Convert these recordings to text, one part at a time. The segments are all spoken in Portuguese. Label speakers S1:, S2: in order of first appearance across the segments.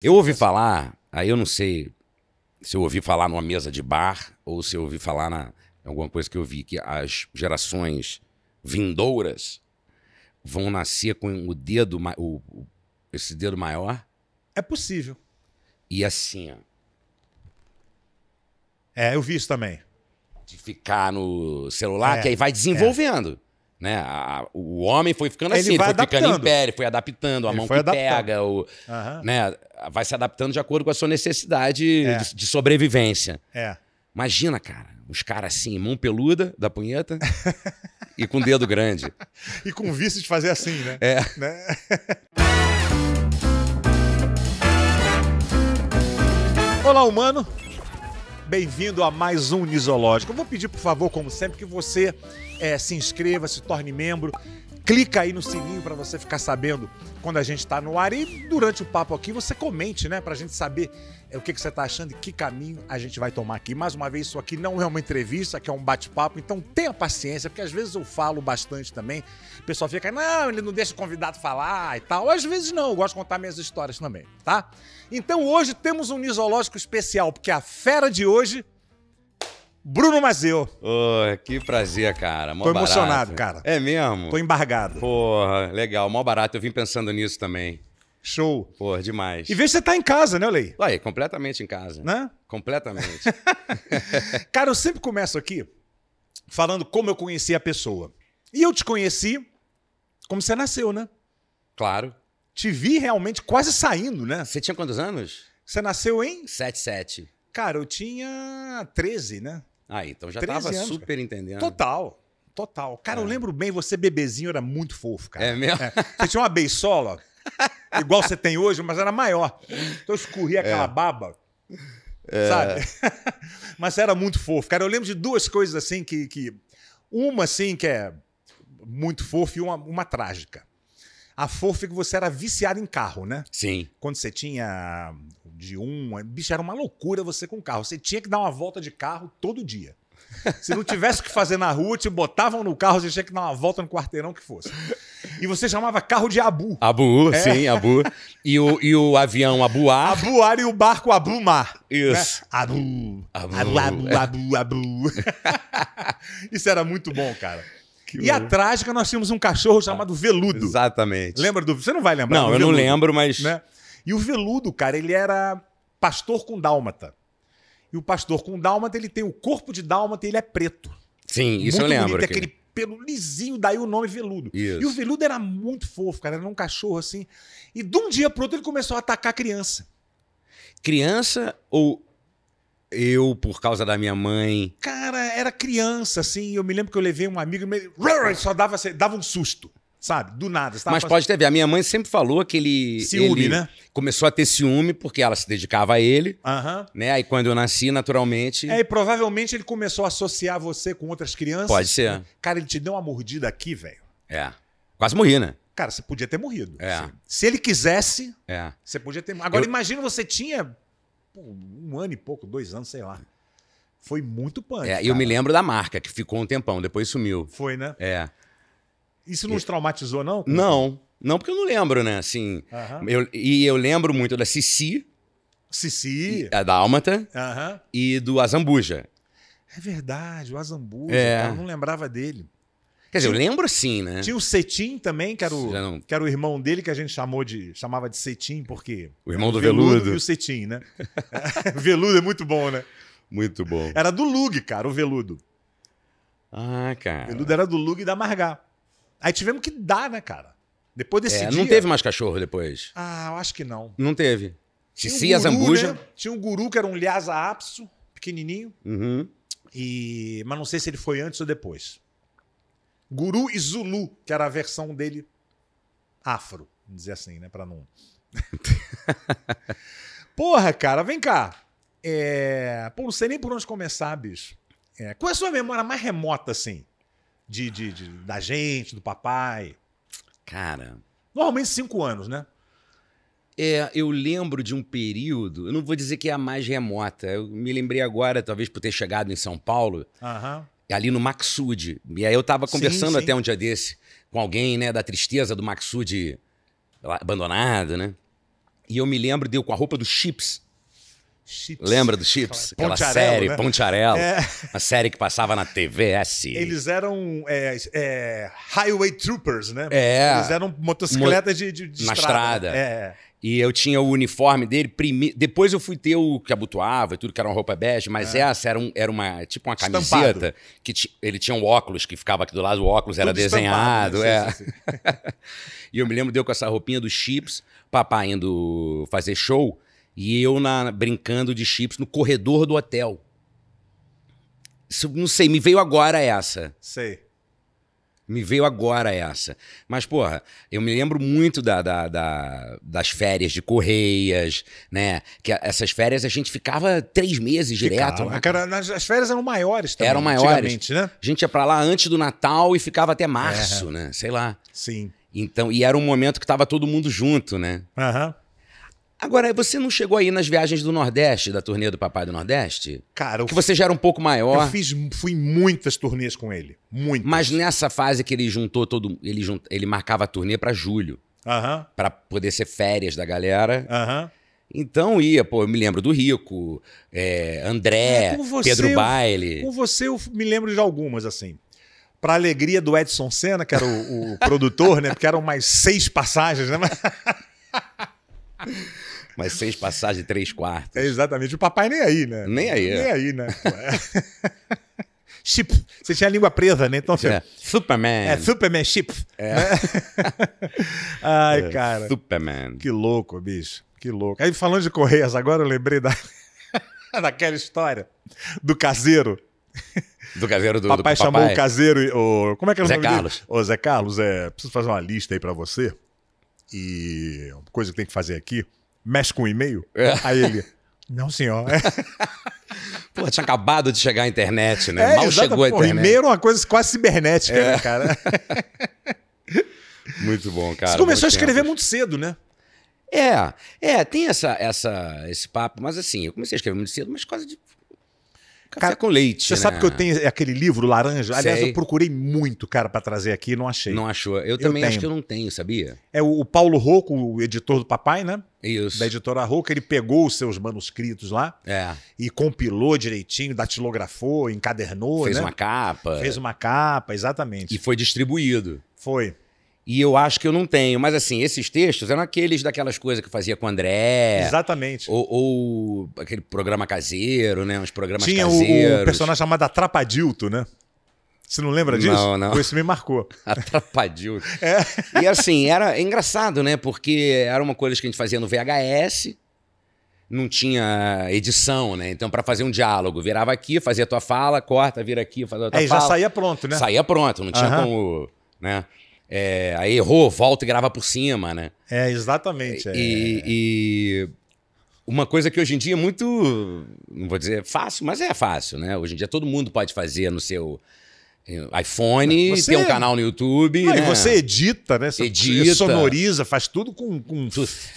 S1: Eu ouvi falar, aí eu não sei se eu ouvi falar numa mesa de bar ou se eu ouvi falar na alguma coisa que eu vi que as gerações vindouras vão nascer com o dedo o, o esse dedo maior.
S2: É possível.
S1: E assim, ó.
S2: É, eu vi isso também.
S1: De ficar no celular, é, que aí vai é. desenvolvendo. Né? A, o homem foi ficando assim, ele, ele foi adaptando. ficando em pé, ele foi adaptando, a ele mão que adaptando. pega, o, né? vai se adaptando de acordo com a sua necessidade é. de, de, sobrevivência. É. Imagina, cara, os caras assim, mão peluda da punheta e com dedo grande.
S2: e com vício de fazer assim, né? É. Né? Olá, humano! Bem-vindo a mais um Nisológico. Eu vou pedir, por favor, como sempre, que você é, se inscreva, se torne membro. Clica aí no sininho para você ficar sabendo quando a gente está no ar e durante o papo aqui você comente, né, para a gente saber é, o que, que você está achando e que caminho a gente vai tomar aqui. Mais uma vez, isso aqui não é uma entrevista, aqui é um bate-papo, então tenha paciência, porque às vezes eu falo bastante também. O pessoal fica, não, ele não deixa o convidado falar e tal. Às vezes não, eu gosto de contar minhas histórias também, tá? Então hoje temos um nisológico especial, porque a fera de hoje Bruno Mazeu.
S1: Oh, que prazer, cara. Mó Tô barato. emocionado, cara.
S2: É mesmo? Tô embargado.
S1: Porra, legal. Mó barato. Eu vim pensando nisso também. Show. Porra, demais. E se você tá em
S2: casa, né, Lei? Ué, completamente em casa. Né? Completamente. cara, eu sempre começo aqui falando como eu conheci a pessoa. E eu te conheci como você nasceu, né? Claro. Te vi realmente quase saindo, né? Você tinha quantos anos? Você nasceu em? 7. Cara, eu tinha 13, né? Ah, então já tava anos, super cara. entendendo. Total, total. Cara, é. eu lembro bem, você bebezinho era muito fofo, cara. É mesmo? É. Você tinha uma beisola, igual você tem hoje, mas era maior. Então eu escorria é. aquela baba. É. Sabe? mas era muito fofo. Cara, eu lembro de duas coisas assim que. que... Uma, assim, que é muito fofa e uma, uma trágica. A fofa é que você era viciado em carro, né? Sim. Quando você tinha de um. É, bicho, era uma loucura você com carro. Você tinha que dar uma volta de carro todo dia. Se não tivesse o que fazer na rua, te botavam no carro, você tinha que dar uma volta no quarteirão que fosse. E você chamava carro de Abu. Abu, é. sim,
S1: Abu. E o, e o avião Abuar.
S2: Abuar e o barco Abu Mar né? Isso. Né? Abu. Abu, Abu, Abu, Abu. abu. Isso era muito bom, cara. Que e a trágica nós tínhamos um cachorro chamado Veludo. Exatamente. Lembra do. Você não vai lembrar? Não, eu veludo, não lembro, mas. Né? E o veludo, cara, ele era pastor com dálmata. E o pastor com dálmata, ele tem o corpo de dálmata e ele é preto. Sim, isso muito eu lembro. Bonito, é que... aquele pelo lisinho, daí o nome veludo. Isso. E o veludo era muito fofo, cara, era um cachorro assim. E de um dia pro outro ele começou a atacar a criança.
S1: Criança ou eu, por causa da minha mãe.
S2: Cara, era criança, assim. Eu me lembro que eu levei um amigo e só dava, dava um susto. Sabe? Do nada. Mas pode
S1: ter. A minha mãe sempre falou que ele. Ciúme, ele né? Começou a ter ciúme porque ela se dedicava a ele. Uhum. Né? Aí quando eu nasci, naturalmente. É, e
S2: provavelmente ele começou a associar você com outras crianças. Pode ser. Cara, ele te deu uma mordida aqui, velho.
S1: É. Quase morri, né?
S2: Cara, você podia ter morrido. É. Se ele quisesse, é. você podia ter. Agora, eu... imagina você tinha pô, um ano e pouco, dois anos, sei lá. Foi muito punk. É, cara. eu me
S1: lembro da marca, que ficou um tempão, depois sumiu. Foi, né? É.
S2: Isso não os traumatizou, não? Não.
S1: Não, porque eu não lembro, né? Assim, eu, e eu lembro muito da Cici.
S2: Cici.
S1: E, da Álmata. Uhum. E do Azambuja.
S2: É verdade, o Azambuja. É. eu não lembrava dele. Quer dizer, eu lembro sim, né? Tinha o Cetim também, que era o, não... que era o irmão dele, que a gente chamou de, chamava de Cetim, porque... O irmão do Veludo. veludo. E o Cetim, né? veludo é muito bom, né? Muito bom. Era do Lug, cara, o Veludo. Ah, cara. O Veludo era do Lug e da Margar. Aí tivemos que dar, né, cara? Depois desse é, dia... Não teve mais
S1: cachorro depois.
S2: Ah, eu acho que não.
S1: Não teve. Tinha um guru. Né? Zambuja. Né?
S2: Tinha um guru que era um Lhasa Apso, pequenininho. Uhum. E... Mas não sei se ele foi antes ou depois. Guru e Zulu, que era a versão dele afro, vamos dizer assim, né? Pra não. Porra, cara, vem cá. É... Pô, não sei nem por onde começar, bicho. É... Qual é a sua memória mais remota, assim? de, de, de, da gente, do papai? Cara. Normalmente cinco anos, né? É, eu lembro de um
S1: período, eu não vou dizer que é a mais remota, eu me lembrei agora, talvez por ter chegado em São Paulo, uhum. ali no Maxud. E aí eu tava conversando sim, sim. até um dia desse com alguém, né, da tristeza do Maxud abandonado, né? E eu me lembro deu com a roupa do Chips. Chips. Lembra do Chips? Aquela série, né? Pontiarelo. É. Uma série que passava na TVS.
S2: Eles eram é, é, highway troopers, né? É. Eles eram motocicletas Mo de, de, de, Na estrada. estrada. É.
S1: E eu tinha o uniforme dele. Prime... Depois eu fui ter o que abotoava e tudo, que era uma roupa bege, mas é. essa era, um, era uma tipo uma camiseta estampado. que t... ele tinha um óculos que ficava aqui do lado, o óculos tudo era desenhado. É. Sim, sim, sim. e eu me lembro deu com essa roupinha dos chips, papai indo fazer show. E eu na, brincando de chips no corredor do hotel. não sei, me veio agora essa. Sei. Me veio agora essa. Mas, porra, eu me lembro muito da, da, da, das férias de Correias, né? Que essas férias a gente ficava três meses direto. Ficava,
S2: né, é as férias eram maiores também. Eram maiores. Né?
S1: A gente ia pra lá antes do Natal e ficava até março, é. né? Sei lá. Sim. Então, e era um momento que tava todo mundo junto, né? Aham. Uhum. Agora, você não chegou aí nas viagens do Nordeste, da turnê do Papai do Nordeste? Cara, que você já era um pouco maior. Eu fiz,
S2: fui muitas turnês com ele,
S1: muitas. Mas nessa fase que ele juntou todo, ele junt, ele marcava a turnê para julho, uhum. -huh. para poder ser férias da galera. Aham. Uh -huh. Então ia, pô, eu me lembro do Rico, é, André, é, você, Pedro Baile. Com
S2: você eu me lembro de algumas, assim para alegria do Edson Senna, que era o, o produtor, né? Porque eram mais seis passagens, né?
S1: Mas seis passagens, três quartos.
S2: É exatamente. O papai nem aí, né? Nem aí. Nem é. aí, né? Chip. Você tinha a língua presa, né? Então, é. Superman. É, Superman, chip. É. Né? Ai, é, cara. Superman. Que louco, bicho. Que louco. Aí, falando de Correias, agora eu lembrei da... daquela história do caseiro. Do caseiro do Papai do chamou papai. o caseiro. O... Como é que é o Zé nome Carlos. Dele? Ô, Zé Carlos, é... preciso fazer uma lista aí para você. E uma coisa que tem que fazer aqui mexe com e-mail? É. Aí ele, não, senhor. Pô, tinha acabado de chegar a internet, né? É, Mal chegou a internet. Pô, e-mail era uma coisa quase cibernética, é. né, cara?
S1: muito bom, cara. Você começou a escrever
S2: muito cedo, né?
S1: É, é, tem essa, essa, esse papo, mas assim, eu comecei a escrever muito cedo, mas quase de
S2: Café cara, com leite. Você né? sabe que eu tenho aquele livro laranja? Sei. Aliás, eu procurei muito, cara, para trazer aqui e não achei. Não achou. Eu, também acho que eu não tenho, sabia? É o, o Paulo Rocco, o editor do Papai, né? Isso. da editora Roca, ele pegou os seus manuscritos lá é. e compilou direitinho, datilografou, encadernou. Fez né? uma
S1: capa. Fez
S2: uma capa, exatamente. E foi distribuído. Foi. E
S1: eu acho que eu não tenho. Mas assim, esses textos eram aqueles daquelas coisas que eu fazia com o André.
S2: Exatamente.
S1: Ou, ou aquele programa caseiro, né? Uns programas Tinha caseiros. Tinha o, personagem
S2: chamado Atrapadilto, né? Você não lembra disso? Não, não. Isso me marcou. Atrapalhou. É.
S1: E assim, era engraçado, né? Porque era uma coisa que a gente fazia no VHS, não tinha edição, né? Então, para fazer um diálogo, virava aqui, fazia tua fala, corta, vira aqui, faz a tua fala. Aí já saía pronto, né? Saía pronto, não tinha uhum. como. Né? É, aí errou, volta e grava por cima, né?
S2: É, exatamente. É. E,
S1: e uma coisa que hoje em dia é muito. Não vou dizer fácil, mas é fácil, né? Hoje em dia todo mundo pode fazer no seu iPhone, você... tem um canal no YouTube. Não, né? E você
S2: edita,
S1: né? Você edita. sonoriza,
S2: faz tudo com, com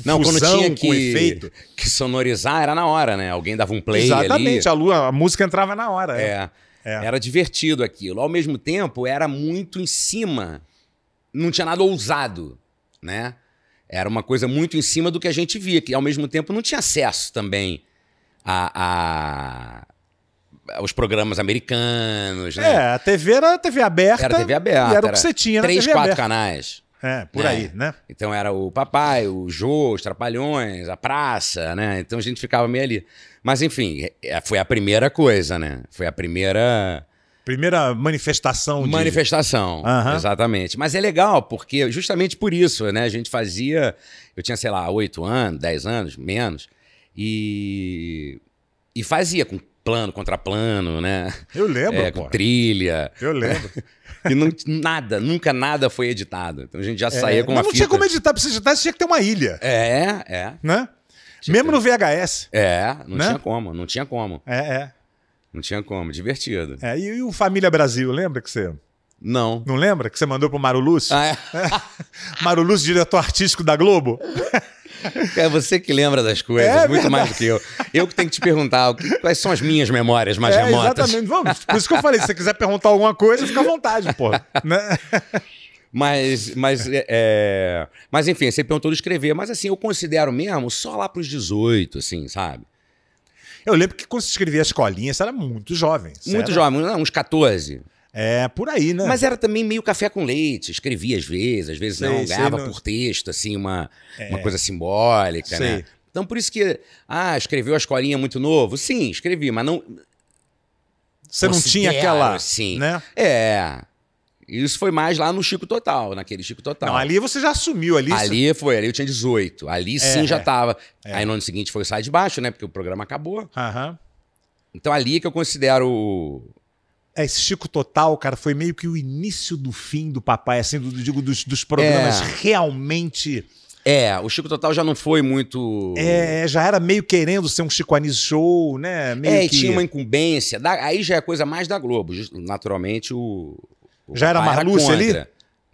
S2: Não, fusão, quando tinha que, com efeito.
S1: que sonorizar era na hora, né? Alguém dava um play Exatamente,
S2: ali. A, a música entrava na hora. É.
S1: é. é. Era divertido aquilo. Ao mesmo tempo, era muito em cima. Não tinha nada ousado, né? Era uma coisa muito em cima do que a gente via, que ao mesmo tempo não tinha acesso também a, a os programas americanos, né? É,
S2: a TV era TV aberta. Era TV aberta. era o que você tinha Três, quatro
S1: canais.
S2: É, por né? aí, né?
S1: Então era o papai, o Jô, os Trapalhões, a praça, né? Então a gente ficava meio ali. Mas enfim, é, foi a primeira coisa, né? Foi a primeira.
S2: Primeira manifestação. De...
S1: Manifestação, uhum. exatamente. Mas é legal, porque justamente por isso, né? A gente fazia. Eu tinha, sei lá, oito anos, dez anos, menos. E. E fazia com plano contra plano, né?
S2: Eu lembro, é, com
S1: trilha. Eu lembro. e não, nada, nunca nada foi editado. Então a gente já é, saía com uma mas não fita. tinha como
S2: editar, pra você editar você tinha que ter uma ilha.
S1: É, é.
S2: Né? Tinha Mesmo que... no VHS. É, não né? tinha como, não tinha como. É, é. Não tinha como, divertido. É, e, e o Família Brasil, lembra que você... Não. Não lembra que você mandou pro Mário Lúcio? Ah, é. é. Lúcio, diretor artístico da Globo? É você que lembra das coisas, é, muito verdade. mais
S1: do que eu. Eu que tenho que te perguntar quais são as minhas memórias mais é, remotas. Exatamente, vamos. Por isso que eu falei, se você
S2: quiser perguntar alguma coisa, fica à vontade,
S1: pô. Né? Mas, mas, é, é, mas enfim, você perguntou de escrever. Mas assim, eu considero mesmo só lá pros 18, assim, sabe?
S2: Eu lembro que quando você escrevia as colinhas, você era muito jovem. Muito jovem, uns
S1: 14. É, por aí, né? Mas era também meio café com leite, escrevia às vezes, às vezes sei, não, ganhava não. por texto, assim, uma, é. uma coisa simbólica, né? sei. né? Então, por isso que, ah, escreveu a escolinha muito novo? Sim, escrevi, mas não... Você não tinha aquela, assim, né? É, isso foi mais lá no Chico Total, naquele Chico Total. Não, ali você já assumiu, ali... Ali você... foi, ali eu tinha 18, ali é, sim já é. tava. É. Aí no ano seguinte foi o Sai
S2: de Baixo, né, porque o programa acabou. Aham. Então ali que eu considero é, esse Chico Total, cara, foi meio que o início do fim do papai, assim, do, digo, dos, dos programas é.
S1: realmente. É, o Chico Total já não foi muito. É,
S2: já era meio querendo ser um Chico Anísio Show, né? Meio é, que... e tinha uma
S1: incumbência. Da... aí já é coisa mais da Globo. Naturalmente, o.
S2: o já era Marluce ali?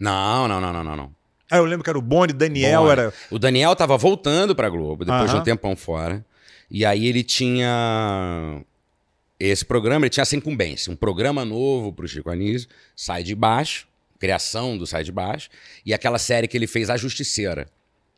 S1: Não, não, não, não, não. não.
S2: Ah, eu lembro que era o Boni, Daniel era.
S1: O Daniel tava voltando pra Globo, depois uh -huh. de um tempão fora. E aí ele tinha esse programa ele tinha essa incumbência. Um programa novo para o Chico Anísio, Sai de Baixo, criação do Sai de Baixo, e aquela série que ele fez, A Justiceira,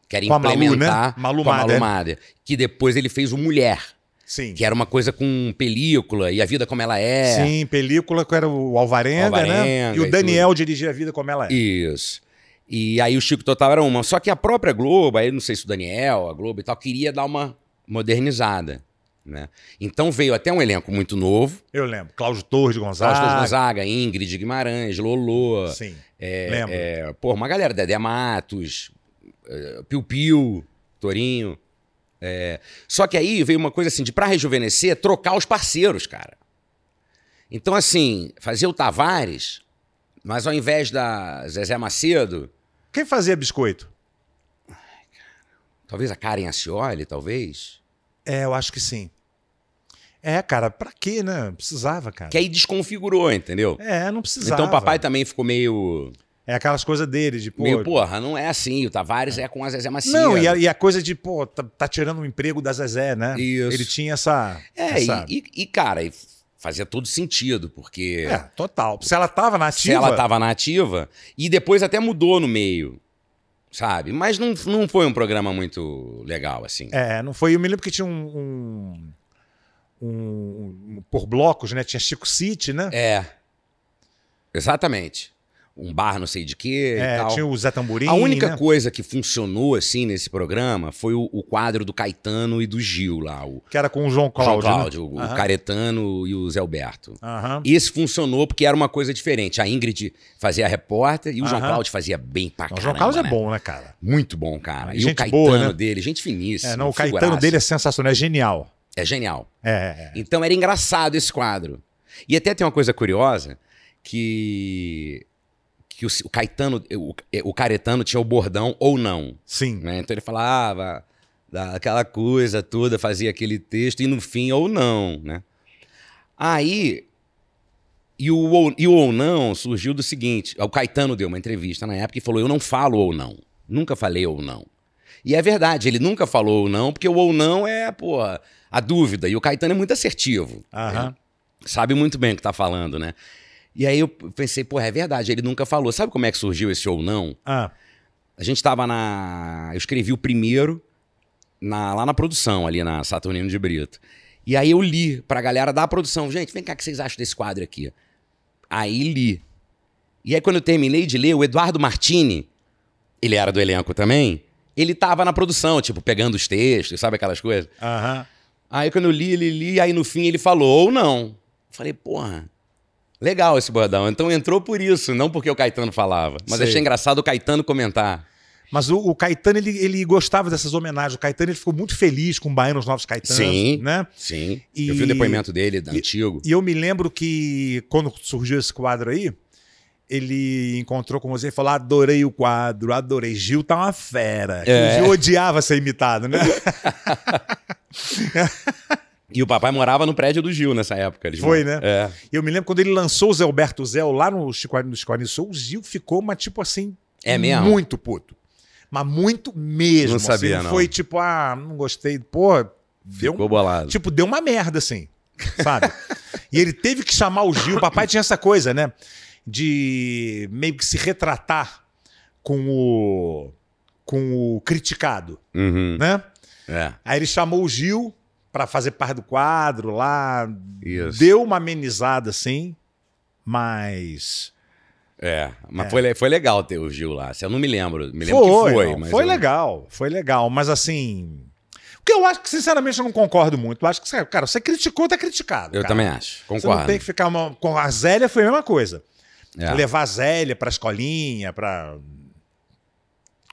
S1: que era com implementar a Malu, né? Malu com a Malu que depois ele fez o Mulher. Sim. Que era uma coisa com película e a vida como ela é. Sim,
S2: película que era o Alvarenga, Alvarenga né? E, o Daniel dirigia a vida como ela é.
S1: Isso. E aí o Chico Total era uma. Só que a própria Globo, aí não sei se o Daniel, a Globo e tal, queria dar uma modernizada. Né? Então veio até um elenco muito novo.
S2: Eu lembro. Cláudio Torres Gonzaga. Cláudio Torres
S1: Gonzaga, Ingrid Guimarães, Lolô. Sim. É, lembro. É, pô, uma galera, Dedé Matos, é, Piu Piu, Torinho. É, só que aí veio uma coisa assim, de pra rejuvenescer, trocar os parceiros, cara. Então, assim, fazia o Tavares, mas ao invés da Zezé Macedo. Quem
S2: fazia biscoito? Ai, Talvez a Karen Acioli, talvez. É, eu acho que sim. É, cara, pra quê, né? Não precisava, cara. Que aí desconfigurou,
S1: entendeu? É, não precisava. Então o papai também ficou meio.
S2: É aquelas coisas dele, de pô. Meio, porra,
S1: não é assim. O Tavares é, é com a Zezé Macia. Não, e a,
S2: e a coisa de, pô, tá, tá, tirando o emprego da Zezé, né? Isso. Ele tinha essa. É, essa...
S1: E, e, cara, fazia todo sentido, porque. É, total. Se ela tava na ativa. Se ela tava na ativa, e depois até mudou no meio sabe? Mas não, não foi um programa muito legal, assim.
S2: É, não foi. Eu me lembro que tinha um. um, um por blocos, né? Tinha Chico City, né?
S1: É. Exatamente um bar não sei de
S2: quê é, e tal. tinha o Zé Tamburim, A única né?
S1: coisa que funcionou, assim, nesse programa foi o, o, quadro do Caetano e do Gil lá. O,
S2: que era com o João Cláudio, João né? Cláudio né? o, uhum. o,
S1: Caretano e o Zé Alberto. Uhum. Esse funcionou porque era uma coisa diferente. A Ingrid fazia a repórter e o uhum. João Cláudio fazia bem pra caramba. O João Cláudio é né? é
S2: bom, né, cara? Muito bom, cara. E, é, e o Caetano boa, né?
S1: dele, gente finíssima. É, não, o figuraça. Caetano dele é sensacional, é genial. É genial. É, é, é. Então era engraçado esse quadro. E até tem uma coisa curiosa que que o, o Caetano, o, o, Caretano tinha o bordão ou não. Sim. Né? Então ele falava aquela coisa toda, fazia aquele texto, e no fim, ou não, né? Aí, e o, ou, e o ou não surgiu do seguinte, o Caetano deu uma entrevista na época e falou, eu não falo ou não, nunca falei ou não. E é verdade, ele nunca falou ou não, porque o ou não é, pô, a dúvida, e o Caetano é muito assertivo. Aham. Né? Sabe muito bem o que está falando, né? E aí eu pensei, pô é verdade, ele nunca falou. Sabe como é que surgiu esse ou não? Ah. A gente tava na. Eu escrevi o primeiro na... lá na produção, ali na Saturnino de Brito. E aí eu li pra galera da produção, gente, vem cá, o que vocês acham desse quadro aqui? Aí li. E aí quando eu terminei de ler, o Eduardo Martini, ele era do elenco também, ele tava na produção, tipo, pegando os textos, sabe aquelas coisas? Aham. Aí quando eu li, ele li, aí no fim ele falou, ou não. Eu falei, porra, Legal esse bordão. Então entrou por isso, não porque o Caetano falava. Mas Sei. achei engraçado o Caetano comentar.
S2: Mas o, o, Caetano, ele, ele gostava dessas homenagens. O Caetano ele ficou muito feliz com o Baiano Os Novos Caetanos. Sim, né?
S1: sim. E, eu vi o depoimento dele, e, antigo. E
S2: eu me lembro que quando surgiu esse quadro aí, ele encontrou com você e falou: adorei o quadro, adorei. Gil tá uma fera. É. Gil odiava ser imitado, né?
S1: E o papai morava no prédio do Gil nessa época. Eles Foi, moram. né? É.
S2: Eu me lembro quando ele lançou o Zé Alberto Zé lá no Chico do Chico Sul, o Gil ficou, mas tipo assim. É mesmo? Muito puto. Mas muito mesmo. Não assim, sabia, assim, não. Foi tipo, ah, não gostei. Pô, deu. Ficou bolado. Tipo, deu uma merda, assim. Sabe? e ele teve que chamar o Gil. O papai tinha essa coisa, né? De meio que se retratar com o. com o criticado. Uhum. Né? É. Aí ele chamou o Gil para fazer parte do quadro lá. Isso. Deu uma amenizada, sim, mas.
S1: É, mas é. Foi, foi legal ter o Gil lá. Assim, eu não me lembro.
S2: Me lembro foi, que foi. Não, foi eu... legal, foi legal. Mas assim. O que eu acho que, sinceramente, eu não concordo muito. Eu acho que, cara, você criticou, tá criticado. Eu cara. também acho, concordo. Você não tem que ficar. Uma... Com a Zélia foi a mesma coisa. É. Levar a Zélia pra escolinha, pra.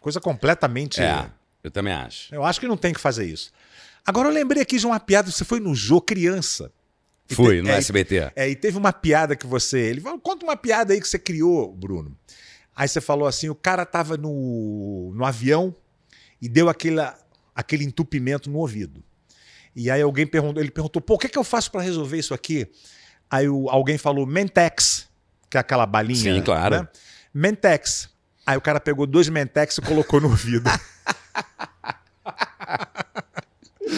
S2: Coisa completamente. É,
S1: eu também acho.
S2: Eu acho que não tem que fazer isso. Agora eu lembrei aqui de uma piada, você foi no Jô criança.
S1: Fui, te, no é, SBT.
S2: É, e teve uma piada que você. Ele falou: conta uma piada aí que você criou, Bruno. Aí você falou assim: o cara tava no, no avião e deu aquela, aquele entupimento no ouvido. E aí alguém perguntou, ele perguntou: pô, o que, é que eu faço para resolver isso aqui? Aí o, alguém falou: Mentex, que é aquela balinha. Sim, claro. Né? Mentex. Aí o cara pegou dois Mentex e colocou no ouvido.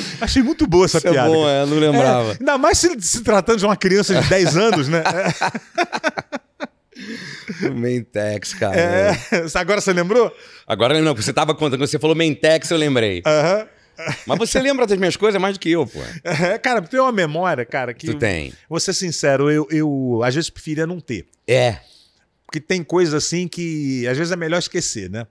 S2: Achei muito boa essa Isso é piada. É bom, é, não lembrava. É, ainda mais se, se tratando de uma criança de 10 anos, né?
S1: Mentex, cara. É,
S2: agora você lembrou?
S1: Agora eu lembro, você tava contando, você falou Mentex, eu lembrei. Aham. Uhum. Mas você lembra das minhas coisas mais do
S2: que eu, pô. É, cara, tem uma memória, cara, que. Tu tem. Vou ser sincero, eu, eu às vezes preferia não ter. É. Porque tem coisas assim que às vezes é melhor esquecer, né?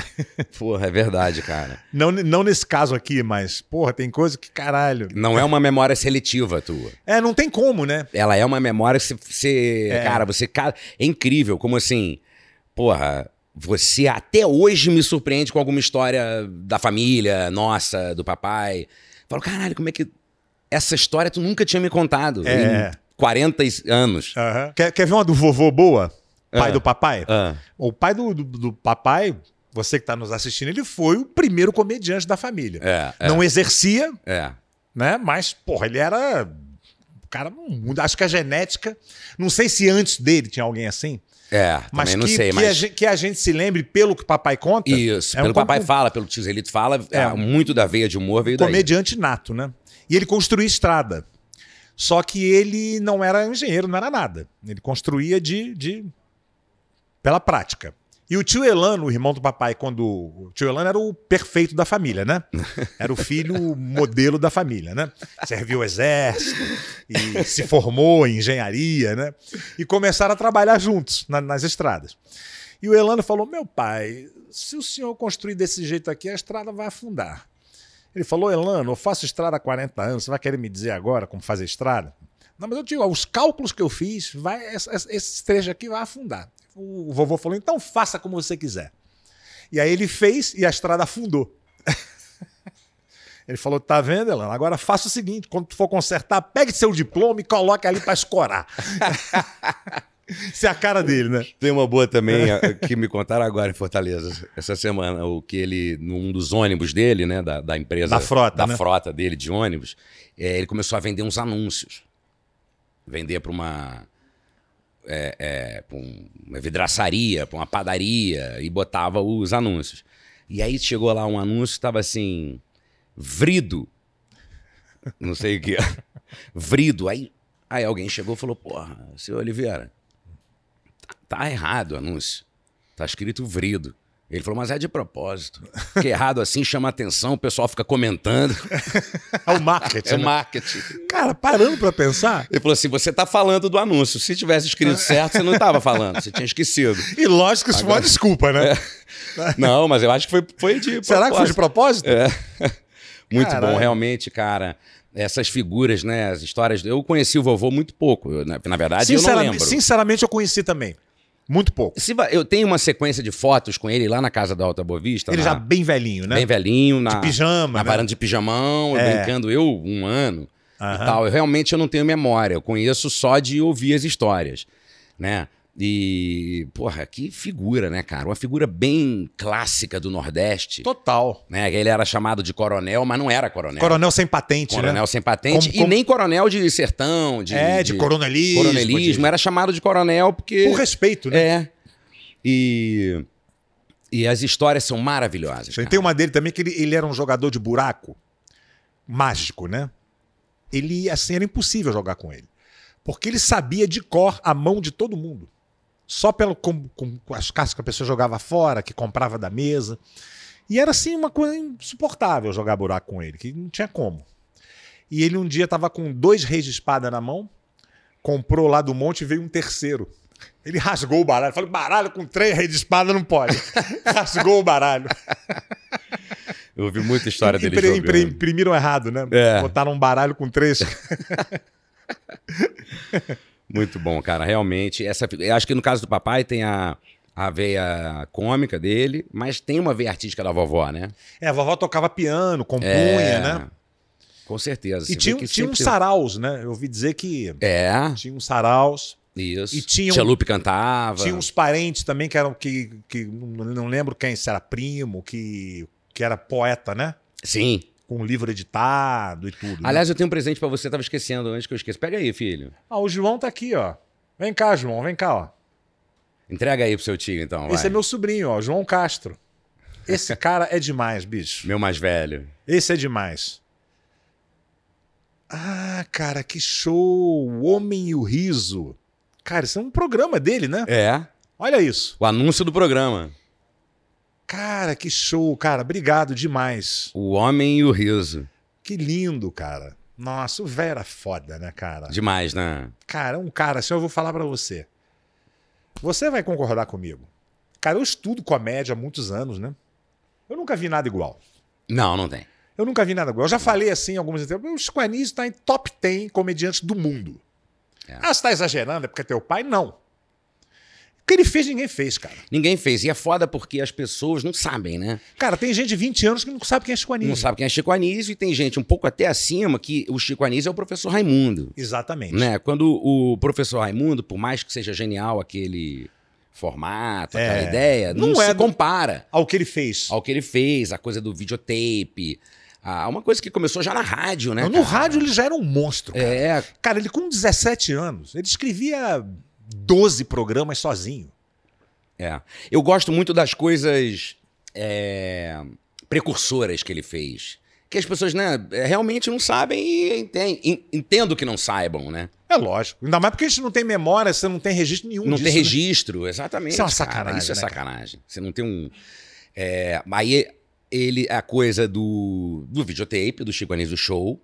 S2: porra,
S1: é verdade, cara.
S2: Não, não nesse caso aqui, mas, porra, tem coisa que caralho. Não é
S1: uma memória seletiva tua.
S2: É, não tem como, né?
S1: Ela é uma memória que você. É. Cara, você. É incrível, como assim. Porra, você até hoje me surpreende com alguma história da família, nossa, do papai. Falo, caralho, como é que. Essa história tu nunca tinha me contado é. em 40
S2: é. anos. Quer, quer ver uma do vovô boa? Pai ah. do papai? Ah. O pai do, do, do papai você que está nos assistindo, ele foi o primeiro comediante da família. É, é. Não exercia, é. né? Mas, porra, ele era. Cara, acho que a genética. Não sei se antes dele tinha alguém assim.
S1: É, mas também que, não sei, que mas... A gente,
S2: que a gente se lembre pelo que o papai conta. Isso, é pelo um papai com... fala, pelo tio Zelito fala, é, é, muito da veia de humor veio Comediante daí. nato, né? E ele construía estrada. Só que ele não era engenheiro, não era nada. Ele construía de, de... pela prática. E o tio Elano, o irmão do papai, quando. O tio Elano era o perfeito da família, né? Era o filho modelo da família, né? Serviu o exército e se formou em engenharia, né? E começaram a trabalhar juntos na, nas estradas. E o Elano falou: Meu pai, se o senhor construir desse jeito aqui, a estrada vai afundar. Ele falou: Elano, eu faço estrada há 40 anos, você vai querer me dizer agora como fazer estrada? Não, mas eu digo, os cálculos que eu fiz, vai, esse trecho aqui vai afundar o vovô falou: então faça como você quiser. E aí ele fez e a estrada afundou. ele falou: tá vendo, Elan? Agora faça o seguinte: quando tu for consertar, pegue seu diploma e coloque ali para escorar. Isso é a cara dele, né? Tem uma boa também
S1: que me contaram agora em Fortaleza, essa semana, o que ele, num dos ônibus dele, né, da, da empresa. Da frota. Da né? frota dele de ônibus, é, ele começou a vender uns anúncios. Vender para uma é, é, pra uma vidraçaria, pra uma padaria e botava os anúncios. E aí chegou lá um anúncio que tava assim, vrido. Não sei o que. vrido. Aí, aí alguém chegou e falou, porra, senhor Oliveira, tá, tá errado o anúncio. Tá escrito vrido. Ele falou, mas é de propósito. Que errado assim chama atenção, o pessoal fica comentando. é o marketing. É o né? marketing. Cara, parando para pensar. Ele falou assim: você tá falando do anúncio. Se tivesse escrito certo, você não tava falando, você tinha esquecido. E lógico, isso Agora... foi uma desculpa, né?
S2: É.
S1: Não, mas eu acho que foi, foi de propósito. Será que foi de propósito? É. Muito Caralho. bom, realmente, cara essas figuras, né? As histórias. Eu conheci o vovô muito pouco, na, na verdade, eu não lembro.
S2: Sinceramente, eu conheci também.
S1: Muito pouco. Se, eu tenho uma sequência de fotos com ele lá na casa da Alta Vista. Ele na, já bem velhinho, né? Bem velhinho. Na, de pijama. Na né? varanda de pijamão, é. brincando eu um ano e tal. Eu, realmente eu não tenho memória. Eu conheço só de ouvir as histórias, né? E, porra, que figura, né, cara? Uma figura bem clássica do Nordeste. Total. Né? Ele era chamado de coronel, mas não era coronel. Coronel sem patente, coronel né? Coronel sem patente. Como, como... E nem coronel de sertão, de. É, de, de coronelismo. Coronelismo. De... Era chamado de coronel porque. Por respeito, né? É. E. E as
S2: histórias são maravilhosas. Tem uma dele também que ele, ele era um jogador de buraco mágico, né? Ele, assim, era impossível jogar com ele porque ele sabia de cor a mão de todo mundo. Só pelo, com, com as caixas que a pessoa jogava fora, que comprava da mesa. E era assim uma coisa insuportável jogar buraco com ele, que não tinha como. E ele um dia estava com dois reis de espada na mão, comprou lá do monte e veio um terceiro. Ele rasgou o baralho. Falei, baralho com três reis de espada não pode. rasgou o baralho.
S1: Eu ouvi muita história dele impre, impre,
S2: Imprimiram errado, né? É. Botaram um baralho com três.
S1: Muito bom, cara. Realmente. Essa, acho que no caso do papai tem a, a veia cômica dele, mas tem uma veia artística da vovó, né?
S2: É, a vovó tocava piano, compunha, é... né?
S1: Com certeza. E tinha, tinha uns saraus,
S2: né? Eu ouvi dizer que
S1: é. tinha uns saraus. Isso. E tinha Tia Lupe cantava. Tinha uns
S2: parentes também que eram que, que não lembro quem, se era primo, que, que era poeta, né? Sim com livro editado e tudo. Né? Aliás, né? eu tenho um presente para você, tava esquecendo antes que eu esqueça. Pega aí, filho. Ah, o João tá aqui, ó. Vem cá, João, vem cá, ó. Entrega aí pro seu tio, então. Vai. Esse é meu sobrinho, ó, João Castro. Esse cara é demais, bicho. Meu mais velho. Esse é demais. Ah, cara, que show! O Homem e o Riso. Cara, isso é um programa dele, né?
S1: É. Olha isso. O anúncio do programa.
S2: Cara, que show, cara. Obrigado demais.
S1: O Homem e o Riso.
S2: Que lindo, cara. Nossa, o Vera foda, né, cara?
S1: Demais, né?
S2: Cara, um cara assim, eu vou falar para você. Você vai concordar comigo. Cara, eu estudo comédia há muitos anos, né? Eu nunca vi nada igual. Não, não tem. Eu nunca vi nada igual. Eu já não. falei assim algumas vezes. O Chico Anísio tá em top 10 comediantes do mundo. É. Ah, você tá exagerando? É porque teu pai? Não. O que ele fez, ninguém fez, cara. Ninguém fez. E é foda porque as pessoas
S1: não sabem, né? Cara, tem gente de 20 anos que não sabe quem é Chico Anísio. Não sabe quem é Chico Anísio e tem gente um pouco até acima que o Chico Anísio é o professor Raimundo.
S2: Exatamente. Né?
S1: Quando o professor Raimundo, por mais que seja genial aquele formato, é. aquela ideia, não, não é se compara. Ao que ele fez. Ao que ele fez, a coisa do videotape, ah, uma coisa que começou já na rádio,
S2: né? no rádio ele já era um monstro. Cara. É. Cara, ele com 17 anos, ele escrevia 12 programas sozinho. É. Eu gosto muito das coisas
S1: é, precursoras que ele fez. Que as pessoas, né, realmente não sabem e entendo que não saibam, né? É
S2: lógico. Ainda mais porque a gente não tem memória, você não tem registro nenhum. Não disso, tem né? registro,
S1: né? exatamente. Isso é uma sacanagem. isso é né, sacanagem. Cara?
S2: Você não tem um.
S1: É, aí ele, a coisa do, do videotape, do Chico Anísio Show,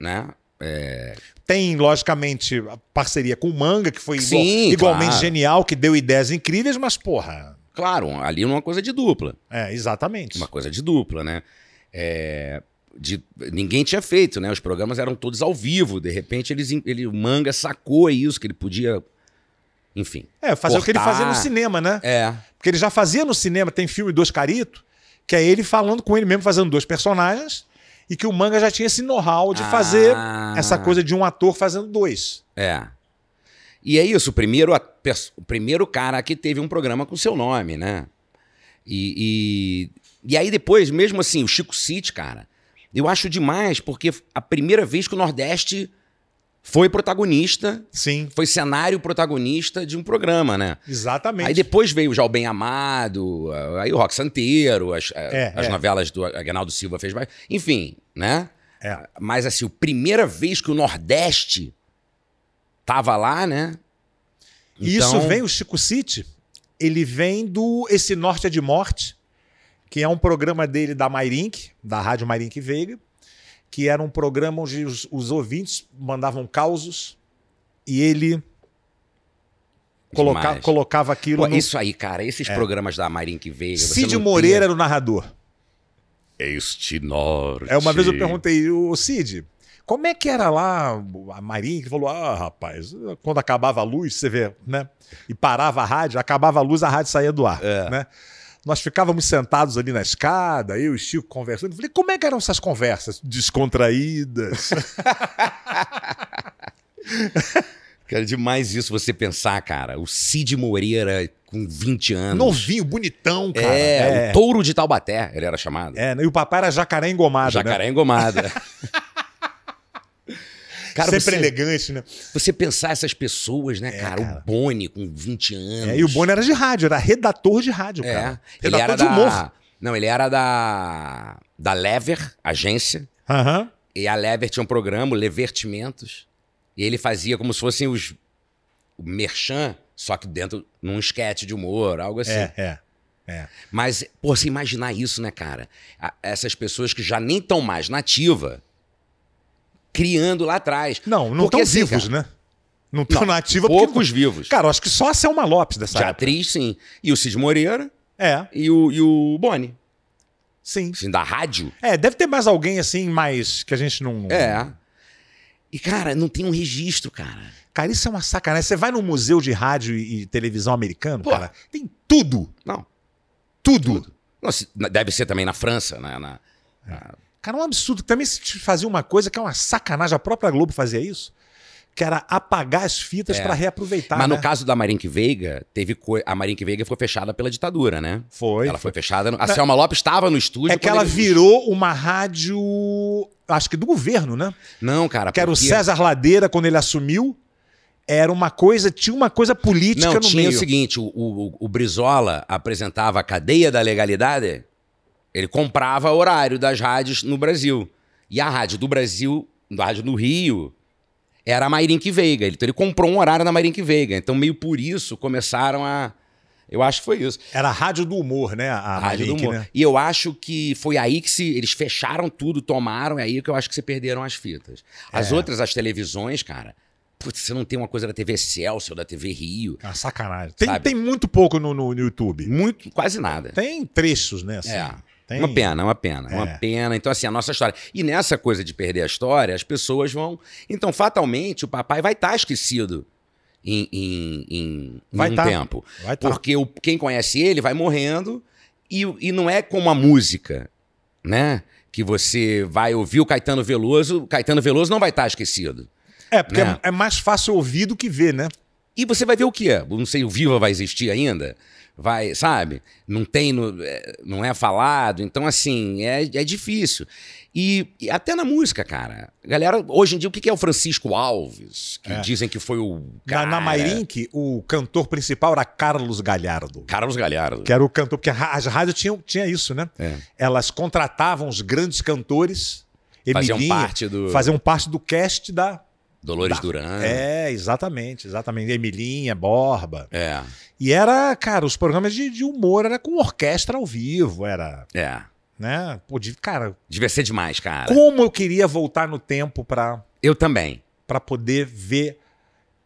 S2: né? É... Tem, logicamente, a parceria com o Manga, que foi Sim, igual, igualmente claro. genial, que deu ideias incríveis, mas porra. Claro, ali é uma coisa de
S1: dupla. É, exatamente. Uma coisa de dupla, né? É, de, ninguém tinha feito, né? Os programas eram todos ao vivo. De repente, eles, ele, o manga sacou isso, que ele podia. Enfim. É, fazer cortar. o que ele fazia no cinema,
S2: né? É. Porque ele já fazia no cinema, tem filme Dois Carito, que é ele falando com ele mesmo, fazendo dois personagens e que o manga já tinha esse know-how de ah. fazer essa coisa de um ator fazendo dois. É. E
S1: é isso, o primeiro, a, o primeiro cara que teve um programa com seu nome, né? E, e, e aí depois, mesmo assim, o Chico City, cara, eu acho demais, porque a primeira vez que o Nordeste foi protagonista. Sim. Foi cenário protagonista de um programa, né? Exatamente. Aí depois veio já o Bem Amado, eh, aí o Rock Santeiro, as, eh, é, as é. novelas do Agnaldo Silva fez mais. Enfim, né? É. Mas assim, a primeira vez que o Nordeste tava lá, né? E então... isso vem, o
S2: Chico City, ele vem do Esse Norte é de Morte, que é um programa dele da Mairink, da Rádio Mairink Veiga, que era um programa onde os, os ouvintes mandavam causos e ele coloca, colocava aquilo. Pô, no... Isso aí,
S1: cara, esses é. programas da Marinha que veio. Cid Moreira tinha... era o
S2: narrador. Este norte. É, uma vez eu perguntei, o Cid, como é que era lá a Marinha que falou: ah, rapaz, quando acabava a luz, você vê, né? E parava a rádio, acabava a luz, a rádio saía do ar, é. né? Nós ficávamos sentados ali na escada, eu e o Chico conversando. Eu falei, como é que eram essas conversas? Descontraídas. Cara, é demais isso
S1: você pensar, cara. O Cid Moreira com 20 anos.
S2: Novinho, bonitão, cara. É, é. o touro de Taubaté,
S1: ele era chamado.
S2: É, né? e o papai era jacaré engomado. Jacaré né?
S1: engomado.
S2: Cara, Sempre você, elegante, né? Você pensar essas pessoas, né,
S1: é, cara? cara? O Boni, com 20 anos. É, e o
S2: Boni era de rádio, era redator de rádio, é. cara. Redator ele era de da... humor.
S1: Não, ele era da, da Lever, agência. Uhum. E a Lever tinha um programa, Levertimentos. E ele fazia como se fossem os o merchan, só que dentro num esquete de humor, algo assim. É,
S2: é. É.
S1: Mas, pô, você imaginar isso, né, cara? essas pessoas que já nem estão mais nativa, criando lá atrás. Não, não estão assim, vivos, cara, né?
S2: Não estão na ativa. Poucos porque...
S1: vivos. Cara, acho que só a Selma Lopes dessa De época. atriz, sim. E o Cid Moreira. É. E o, e
S2: o Boni. Sim. Assim, da rádio. É, deve ter mais alguém assim, mais que a gente não... É. E, cara, não tem um registro, cara. Cara, isso é uma sacanagem. Você vai no museu de rádio e televisão americano, Pô. cara, tem tudo. Não. Tudo. tudo. deve ser também na França, na, né? na, é. na Cara, é um absurdo. Também se fazia uma coisa que é uma sacanagem. A própria Globo fazia isso. Que era apagar as fitas é. para reaproveitar. Mas né? no
S1: caso da Marink Veiga, teve co... a Marink Veiga foi fechada pela ditadura, né? Foi. Ela foi, foi fechada. No... A Na... Selma Lopes estava no estúdio. É que ela virou
S2: uma rádio. Acho que do governo, né? Não, cara. Que porque... era o César Ladeira quando ele assumiu era uma coisa, tinha uma coisa política Não, no tinha meio. o
S1: seguinte, o, o, o Brizola apresentava a cadeia da legalidade ele comprava horário das rádios no Brasil. E a rádio do Brasil, a rádio do Rio, era a Mairink Veiga. Então ele comprou um horário na Mairink Veiga. Então meio por isso começaram a... Eu acho que foi isso. Era a rádio do humor, né? A, a rádio do humor. Né? E eu acho que foi aí que se, eles fecharam tudo, tomaram, é aí que eu acho que se perderam as fitas. As é. outras, as televisões, cara, Putz, você não tem uma coisa da TV Celso, da TV Rio. Ah, sacanagem. Tem, tem
S2: muito pouco no, no, no, YouTube. Muito, quase nada. Tem trechos, né? Assim. É. Tem... Uma pena, uma pena, é. uma
S1: pena. Então, assim, a nossa história. E nessa coisa de perder a história, as pessoas vão. Então, fatalmente, o papai vai estar tá esquecido em, em, em, vai tá. um tempo. Vai tá. Porque o, quem conhece ele vai morrendo e, e não é como a música, né? Que você vai ouvir o Caetano Veloso, o Caetano Veloso não vai estar tá esquecido.
S2: É, porque né? é, é mais fácil ouvir do que ver, né?
S1: E você vai ver o quê? Não sei, o Viva vai existir ainda? vai, sabe? Não tem, no, é, não é falado. Então, assim, é, é difícil. E, e, até na música, cara. Galera, hoje em dia, o que é o Francisco Alves? Que é. dizem que foi o.
S2: Cara... Na, na Mairink, o cantor principal era Carlos Galhardo. Carlos Galhardo. Que era o cantor, porque as rádios tinham tinha isso, né? É. Elas contratavam os grandes cantores. Emilinha, faziam parte do. Faziam parte do cast da. Dolores da... Duran. É, exatamente, exatamente. Emilinha, Borba. É. E era, cara, os programas de, de humor era com orquestra ao vivo, era. É. Né? Pô, de, cara.
S1: Devia ser demais, cara.
S2: Como eu queria voltar no tempo pra. Eu também. Pra poder ver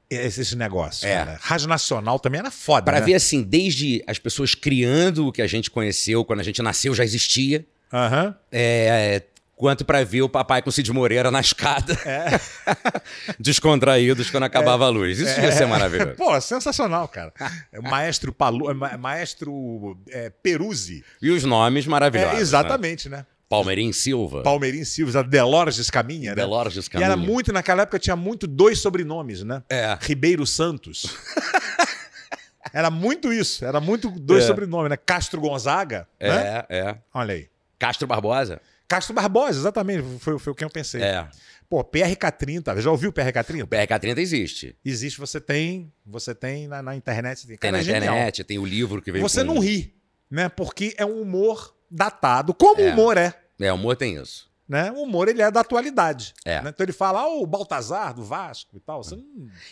S2: esse, esse negócio. É. Cara. Rádio Nacional também era foda. Para né? ver
S1: assim, desde as pessoas criando o que a gente conheceu quando a gente nasceu já existia. Uhum. É, quanto para ver o papai com Cid Moreira na escada, é. descontraídos quando acabava é. a luz. Isso é. ia ser maravilhoso.
S2: Pô, sensacional, cara. É, maestro Palu, é, Maestro é, Peruzzi.
S1: E os nomes maravilhosos. Né? exatamente, né? né? Palmeirim Silva. Palmeirim
S2: Silva, Delorges Caminha, né? Delorges Caminha. E era muito, naquela época tinha muito dois sobrenomes, né? É. Ribeiro Santos. era muito isso, era muito dois sobrenomes, né? Castro Gonzaga, é, né? É, Olha aí. Castro Barbosa. Castro Barbosa, exatamente, foi, foi o que eu pensei. É. Pô, PRK30, já ouviu o PRK30? O PRK30 existe. Existe, você tem, você tem na, na internet. Assim, tem Cara, na é internet, tem o livro que veio Você com... não ri, né? Porque é um humor datado, como o é. humor é. É, o humor tem isso. Né? O humor ele é da atualidade. É. Né? Então ele fala, ah, o Baltazar do Vasco e tal. Você não,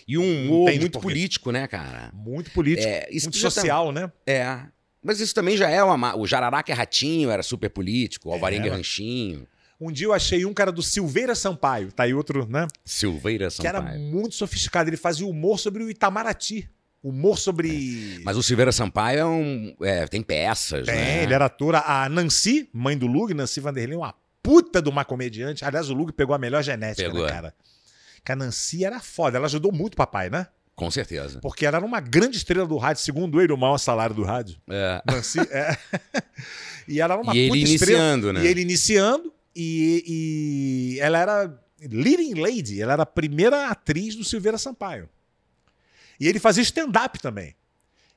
S1: e um humor muito político, né, cara? Muito político, é, muito tá social, tá... né? É, mas isso também já é uma. O
S2: Jararaca é ratinho, era super político, o Alvarenga é, é ranchinho. Um dia eu achei um cara do Silveira Sampaio, tá aí outro, né? Silveira Sampaio. Que era muito sofisticado, ele fazia humor sobre o Itamaraty. Humor sobre. É.
S1: Mas o Silveira Sampaio é um, é, tem peças, tem, né? ele era
S2: ator. A Nancy, mãe do Lug, Nancy Vanderlei, uma puta de uma comediante. Aliás, o Lug pegou a melhor genética, né, pegou. né, cara? Que a Nancy era foda, ela ajudou muito o papai, né? Com certeza. Porque ela era uma grande estrela do rádio, segundo ele, o maior salário do rádio. É. Nancy, é. E ela era uma e ele iniciando, estrela. né? E ele iniciando, e, e ela era leading lady, ela era a primeira atriz do Silveira Sampaio. E ele fazia stand-up também.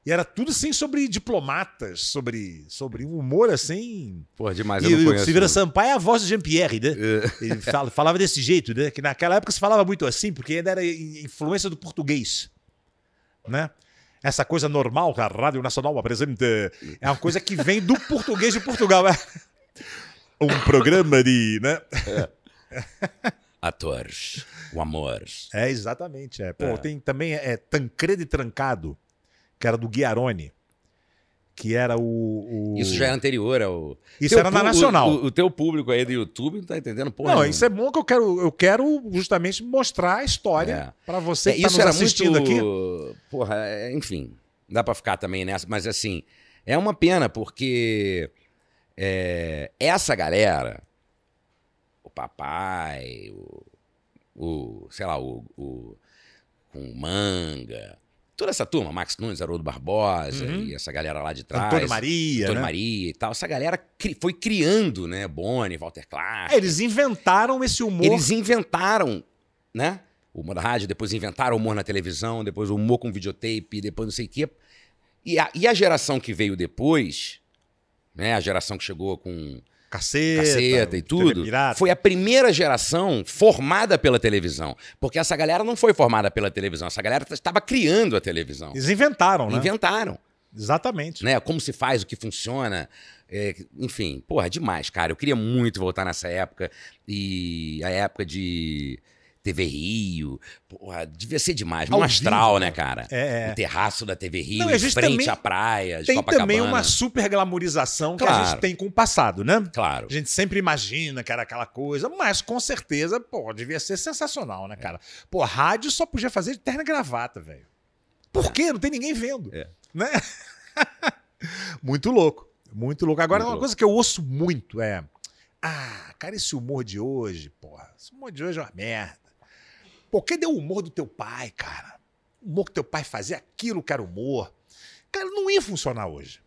S2: E era tudo assim sobre diplomatas, sobre, sobre um humor assim. Pô, demais, e, eu não conheço. Silveira Sampaio é a voz do Jean-Pierre, né? É. Ele falava desse jeito, né? Que naquela época se falava muito assim, porque ainda era influência do português, né? Essa coisa normal que a Rádio Nacional apresenta é uma coisa que vem do português de Portugal. é. Um programa de, né? É. Atores, o amor. É, exatamente. É. Pô, é. tem também é, Tancredo e Trancado que era do Guiarone. Que era o, o... Isso já era é
S1: anterior ao. Isso teu era na Nacional. O, o, o, teu público aí do YouTube não tá entendendo porra. Não, isso
S2: é bom que eu quero, eu quero justamente mostrar a história é. para você é, que tá isso tá nos assistindo
S1: muito... aqui. Porra, é, enfim, dá para ficar também nessa, mas assim, é uma pena porque é, essa galera, o papai, o, o sei lá, o, o com manga, toda essa turma, Max Nunes, Haroldo Barbosa uhum. e essa galera lá de trás. Antônio Maria. Antônio né? Maria e tal. Essa galera cri foi criando, né? Boni, Walter Clark. É,
S2: eles inventaram esse humor. Eles inventaram,
S1: né? O humor da rádio, depois inventaram o humor na televisão, depois o humor com videotape, depois não sei o quê. E a, e a geração que veio depois, né? A geração que chegou com Caceta, Caceta e tudo. Foi a primeira geração formada pela televisão. Porque essa galera não foi formada pela televisão, essa galera estava criando a televisão. Eles inventaram, né? Inventaram.
S2: Exatamente.
S1: Né? Como se faz, o que funciona. É, enfim, porra, é demais, cara. Eu queria muito voltar nessa época. E a época de TV Rio. Porra, devia ser demais. Um astral, né, vivo, né, cara? É, O é. terraço da TV Rio, Não, frente também, à praia, de Tem Copacabana. também uma
S2: super glamorização claro. que a gente tem com o passado, né? Claro. A gente sempre imagina que era aquela coisa, mas com certeza, pô, devia ser sensacional, né, é. cara? É. Pô, rádio só podia fazer de terna gravata, velho. Por é. quê? Não tem ninguém vendo. É. Né? muito louco. Muito louco. Agora, muito uma louco. coisa que eu ouço muito é. Ah, cara, esse humor de hoje, porra. Esse humor de hoje é uma merda. Pô, cadê o humor do teu pai, cara? O humor que teu pai fazia, aquilo que era humor. Cara, não ia funcionar hoje.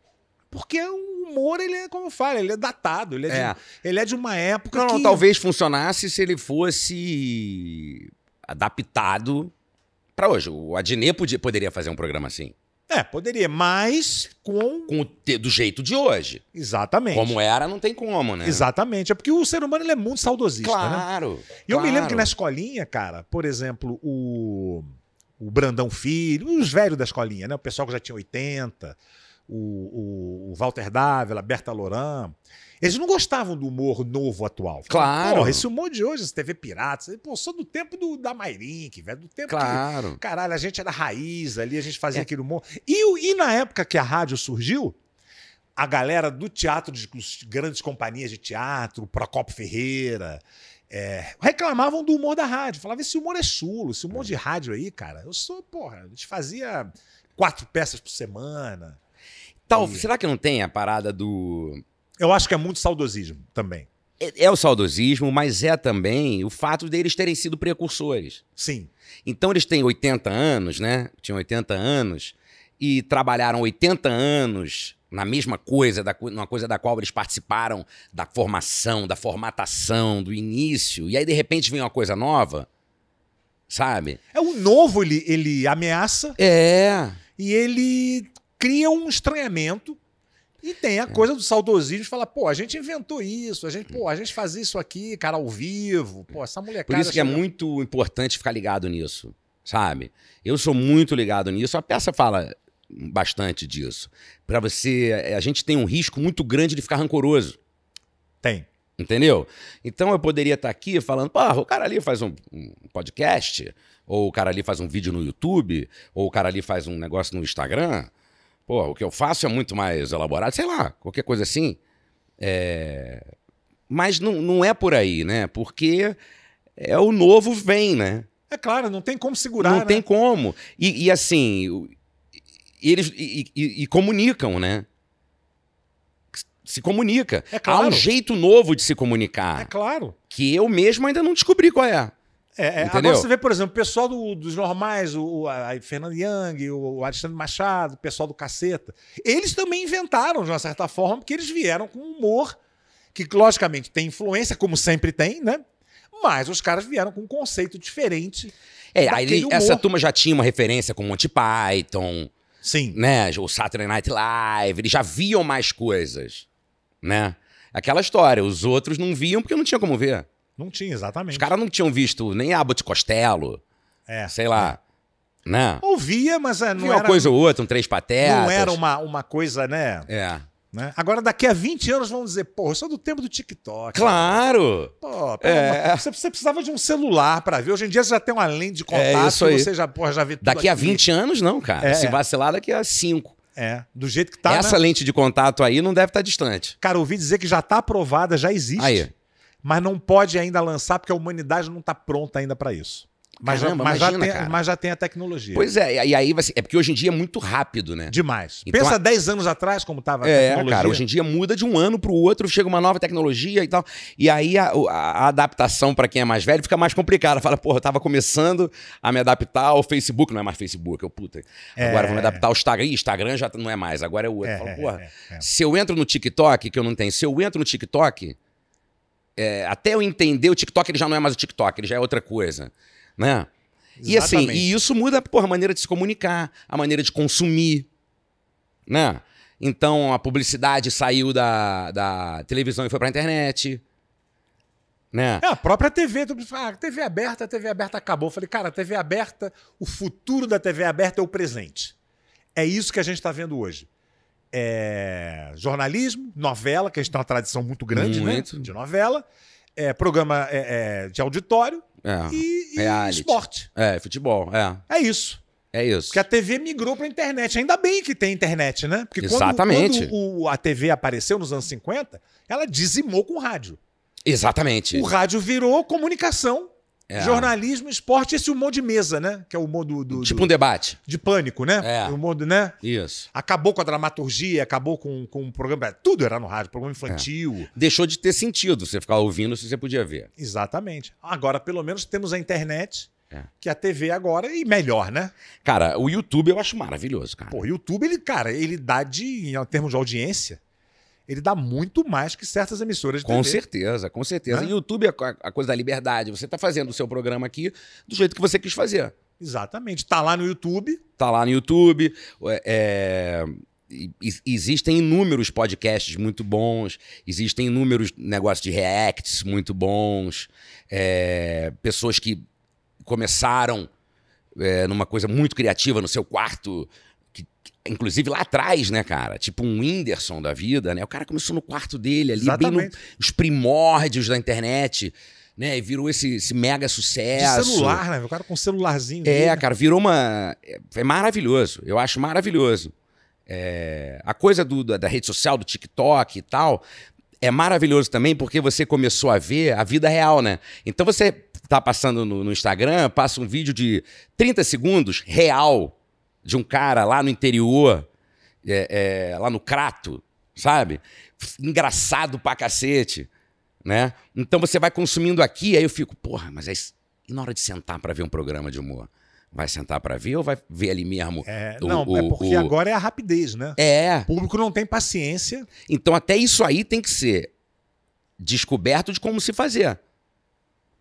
S2: Porque o humor, ele é, como eu falo, ele é datado. Ele é, é. De, ele é de uma época. Não, que... não, talvez funcionasse se ele
S1: fosse adaptado para hoje. O Adnet podia, poderia fazer um programa assim.
S2: É, poderia, mas com. com Do jeito de hoje. Exatamente. Como era, não tem como, né? Exatamente. É porque o ser humano é muito saudosista. Né? Claro. Né? E claro. eu me lembro que na escolinha, cara, por exemplo, o. O Brandão Filho, os velhos da escolinha, né? O pessoal que já tinha 80, o, o, Walter Dávila, Berta Loran. Eles não gostavam do humor novo atual. Claro. Porra, esse humor de hoje, essa TV Pirata, pô, só do tempo do, da Mairink, velho, do tempo claro. que... Caralho, a gente era raiz ali, a gente fazia é. aquele humor. E, e na época que a rádio surgiu, a galera do teatro, de grandes companhias de teatro, Procopio Ferreira, é, reclamavam do humor da rádio. Falavam, esse humor é chulo, esse humor é. de rádio aí, cara. Eu sou, porra, a gente fazia quatro peças por semana.
S1: Tal, será que não tem a parada do.
S2: Eu acho que é muito saudosismo também.
S1: É, é o saudosismo, mas é também o fato deles terem sido precursores. Sim. Então eles têm 80 anos, né? Tinham 80 anos e trabalharam 80 anos na mesma coisa, da, numa coisa da qual eles participaram da formação, da formatação, do início. E aí, de repente, vem uma coisa nova, sabe?
S2: É o novo, ele, ele ameaça.
S1: É.
S2: E ele cria um estranhamento e tem a é. coisa do saudosismo de falar, pô, a gente inventou isso, a gente, pô, a gente fazia isso aqui, cara, ao vivo, pô, essa molecada... Por isso que é
S1: muito importante ficar ligado nisso, sabe? Eu sou muito ligado nisso, a peça fala bastante disso. para você, a gente tem um risco muito grande de ficar rancoroso. Tem. Entendeu? Então eu poderia estar tá aqui falando, pô, o cara ali faz um, um podcast, ou o cara ali faz um vídeo no YouTube, ou o cara ali faz um negócio no Instagram... Pô, o que eu faço é muito mais elaborado, sei lá, qualquer coisa assim. É... Mas não, não é por aí, né? Porque é o novo vem, né?
S2: É claro, não tem como segurar. Não né? tem
S1: como. E, e assim, eles e, e, e, comunicam, né? Se comunica. É claro. Há um jeito novo de se comunicar. É claro. Que eu mesmo ainda não descobri qual é.
S2: É, é, agora você vê, por exemplo, o pessoal do, dos normais, o, o a Fernando Young, o, o Alexandre Machado, o pessoal do Caceta, eles também inventaram, de uma certa forma, porque eles vieram com humor, que logicamente tem influência, como sempre tem, né? Mas os caras vieram com um conceito diferente. É, aí, essa turma
S1: já tinha uma referência com Monty Python. Sim. Né? O Saturday Night Live, eles já viam mais coisas, né? Aquela história, os outros não viam porque não tinha como ver. Não tinha, exatamente. Os caras não tinham visto nem Abbott Costello. É. Sei lá. É. Né?
S2: Ouvia, mas é, não era... uma coisa ou
S1: outra, um três patetas. Não era
S2: uma, uma coisa, né? É. Né? Agora, daqui a 20 anos, vão dizer, porra, eu sou do tempo do TikTok.
S1: Claro!
S2: Pô, é. você, você, precisava de um celular para ver. Hoje em dia você já tem uma lente de contato, é isso aí. você já, porra, já vê tudo Daqui aqui. a 20 anos,
S1: não, cara. É, Se é.
S2: vacilar, daqui a 5. É, do jeito que tá. Essa né? lente de contato aí não deve estar tá distante. Cara, ouvi dizer que já tá aprovada, já existe. Aí mas não pode ainda lançar porque a humanidade não está pronta ainda para isso. Mas, Caramba, já, mas, imagina, já tem, mas, já tem, a tecnologia. Pois é, e aí vai ser, é porque
S1: hoje em dia é muito rápido, né? Demais. Então, Pensa
S2: 10 anos atrás como estava a é, tecnologia. É, cara, hoje
S1: em dia muda de um ano para o outro, chega uma nova tecnologia e tal. E aí a, a, a adaptação para quem é mais velho fica mais complicada. Fala, porra, eu tava começando a me adaptar ao Facebook, não é mais Facebook, eu é puta. Agora é, vou me é. adaptar ao Instagram, Instagram já tá, não é mais, agora é o outro. É, Fala, porra, é, se eu entro no TikTok, que eu não tenho, se eu entro no TikTok, é, até eu entender o TikTok, ele já não é mais o TikTok, ele já é outra coisa, né? Exatamente. E assim, e isso muda porra, a maneira de se comunicar, a maneira de consumir, né? Então a publicidade saiu da, da televisão e foi para a internet. Né? É,
S2: a própria TV. Ah, TV aberta, a TV aberta acabou. Eu falei, cara, a TV aberta, o futuro da TV aberta é o presente. É isso que a gente está vendo hoje é, jornalismo, novela, que a gente tem uma tradição muito grande né? muito. Né? de novela, é, programa é, é de auditório é, e, e esporte. É, futebol. É, é isso. É isso. Porque a TV migrou para a internet. Ainda bem que tem internet, né? Porque Exatamente. quando, quando o, a TV apareceu nos anos 50, ela dizimou com o rádio. Exatamente. O rádio virou comunicação é. Jornalismo, esporte, esse humor de mesa, né? Que é o humor do. do tipo do, um debate. De pânico, né? É. O humor do, né? Isso. Acabou com a dramaturgia, acabou com, com o programa. Tudo era no rádio, programa infantil. É. Deixou de ter sentido você ficar ouvindo se você podia ver. Exatamente. Agora, pelo menos, temos a internet. É. Que a TV agora e é melhor, né? Cara, o YouTube eu acho maravilhoso, cara. Pô, o YouTube, ele, cara, ele dá de, em termos de audiência, ele dá muito mais que certas emissoras de com TV. Com
S1: certeza, com certeza. Né?
S2: YouTube é a coisa da liberdade. Você está
S1: fazendo o seu programa aqui do jeito que você quis fazer. Exatamente. Está lá no YouTube. Está lá no YouTube. É, é existem inúmeros podcasts muito bons, existem inúmeros negócios de reacts muito bons, é, pessoas que começaram é, numa coisa muito criativa no seu quarto, que, inclusive lá atrás, né, cara? Tipo um Whindersson da vida, né? O cara começou no quarto dele ali, Exatamente. bem nos os primórdios da internet. Né, e virou esse, esse mega
S2: sucesso. De celular, né? O cara com um celularzinho. É, dele, né? cara,
S1: virou uma. É, é maravilhoso. Eu acho maravilhoso. É... a coisa do, da, da rede social, do TikTok e tal, é maravilhoso também porque você começou a ver a vida real, né? Então você tá passando no, no Instagram, passa um vídeo de 30 segundos real de um cara lá no interior, é, é, lá no Crato, sabe? Engraçado pra cacete, né? Então você vai consumindo aqui, aí eu fico, porra, mas é isso. e na hora de sentar para ver um programa de humor? Vai sentar para ver ou vai ver ali mesmo? É, o, não, o, é porque o...
S2: agora é a rapidez, né? É. O público não tem paciência. Então até isso
S1: aí tem que ser descoberto de como se fazer.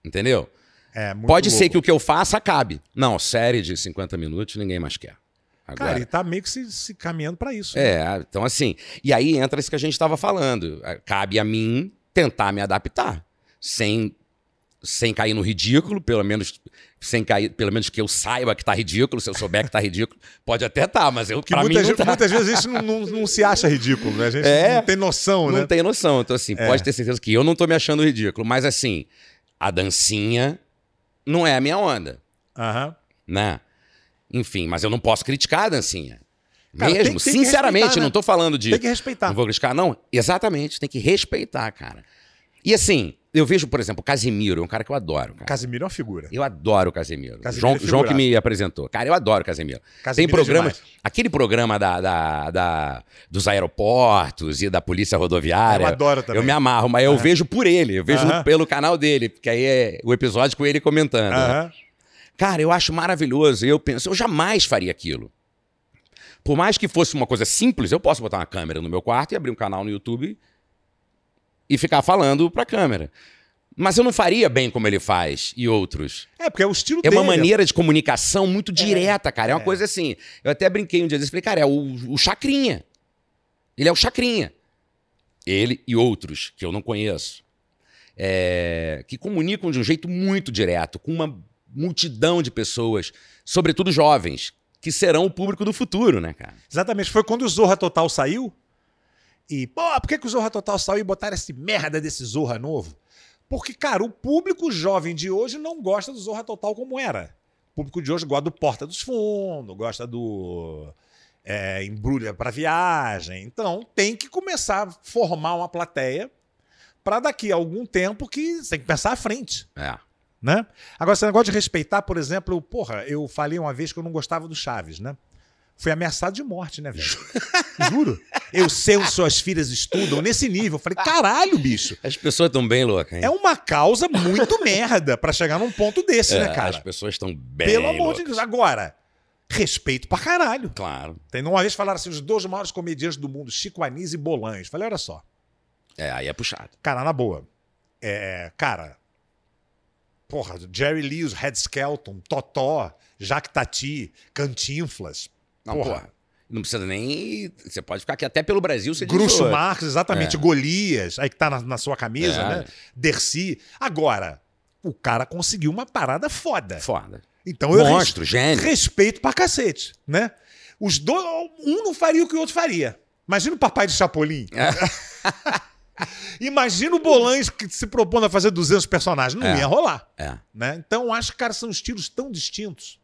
S1: Entendeu?
S2: É, Pode louco. ser que o
S1: que eu faça acabe. Não, série de 50 minutos ninguém mais quer. Agora, Cara, ele
S2: tá meio que se, se caminhando para isso. Né? É,
S1: né? então assim. E aí entra isso que a gente estava falando. É, cabe a mim tentar me adaptar, sem sem cair no ridículo, pelo menos sem cair, pelo menos que eu saiba que tá ridículo, se eu souber que tá ridículo, pode até tá, mas eu que pra mim tá. muitas
S2: vezes a gente não, não, não, se acha ridículo, né? A gente é, não tem noção, né? Não
S1: tem noção, então assim, é. pode ter certeza que eu não tô me achando ridículo, mas assim, a dancinha não é a minha onda. Aham. Né? Enfim, mas eu não posso criticar a dancinha.
S2: Cara, Mesmo, tem, tem sinceramente, né? não tô
S1: falando de. Tem que respeitar. Não vou criticar, não. Exatamente, tem que respeitar, cara. E assim, eu vejo, por exemplo, Casimiro, é um cara que eu adoro. Cara. Casimiro é uma figura. Eu adoro o Casimiro. Casimiro João, é João que me apresentou. Cara, eu adoro o Casimiro. Casimiro Tem programas. É aquele programa da, da, da, dos aeroportos e da polícia rodoviária. Eu adoro também. Eu me amarro, mas eu vejo por ele, eu vejo pelo canal dele, porque aí é o episódio com ele comentando. Né? Aham. né? Cara, eu acho maravilhoso. Eu penso, eu jamais faria aquilo. Por mais que fosse uma coisa simples, eu posso botar uma câmera no meu quarto e abrir um canal no YouTube e ficar falando pra câmera. Mas eu não faria bem como ele faz e outros. É, porque
S2: é o estilo é dele. É uma maneira
S1: de comunicação muito é. direta, é, cara. É uma é. coisa assim. Eu até brinquei um dia e falei, cara, é o, o Chacrinha. Ele é o Chacrinha. Ele e outros que eu não conheço. É, que comunicam de um jeito muito direto, com uma multidão de pessoas, sobretudo jovens, que serão o público do
S2: futuro, né, cara? Exatamente. Foi quando o Zorra Total saiu. E, pô, por que, que o Zorra Total saiu e botaram esse merda desse Zorra novo? Porque, cara, o público jovem de hoje não gosta do Zorra Total como era. O público de hoje gosta do Porta dos Fundos, gosta do é, Embrulha para Viagem. Então, tem que começar a formar uma plateia para daqui a algum tempo que tem que pensar à frente. É né? Agora, esse negócio de respeitar, por exemplo, porra, eu falei uma vez que eu não gostava do Chaves, né? Fui ameaçado de morte, né, velho? Juro. Eu sei onde suas filhas estudam, nesse nível. Eu falei, caralho, bicho. As pessoas estão bem loucas, hein? É uma causa muito merda para chegar num ponto desse, é, né, cara? As
S1: pessoas estão bem Pelo amor loucas. de Deus.
S2: Agora, respeito pra caralho. Claro. Tem uma vez falaram assim, os dois maiores comediantes do mundo, Chico Anísio e Bolanjo. Falei, olha só. É, aí é puxado. Cara, na boa. É, cara, porra, Jerry Lewis, Red Skelton, Totó, Jacques Tati, Cantinflas. Não, porra. porra.
S1: Não precisa nem. Você pode ficar aqui até pelo Brasil. Você Gruxo Marques, exatamente. É.
S2: Golias, aí que tá na, na sua camisa, é. né? Dercy. Agora, o cara conseguiu uma parada foda. Foda. Então eu Monstro, res... gênio. respeito pra cacete, né? Os dois, um não faria o que o outro faria. Imagina o papai de Chapolin. É. Imagina o Bolanes que se propondo a fazer 200 personagens. Não é, ia rolar. É. Né? Então, acho que, cara, são estilos tão distintos.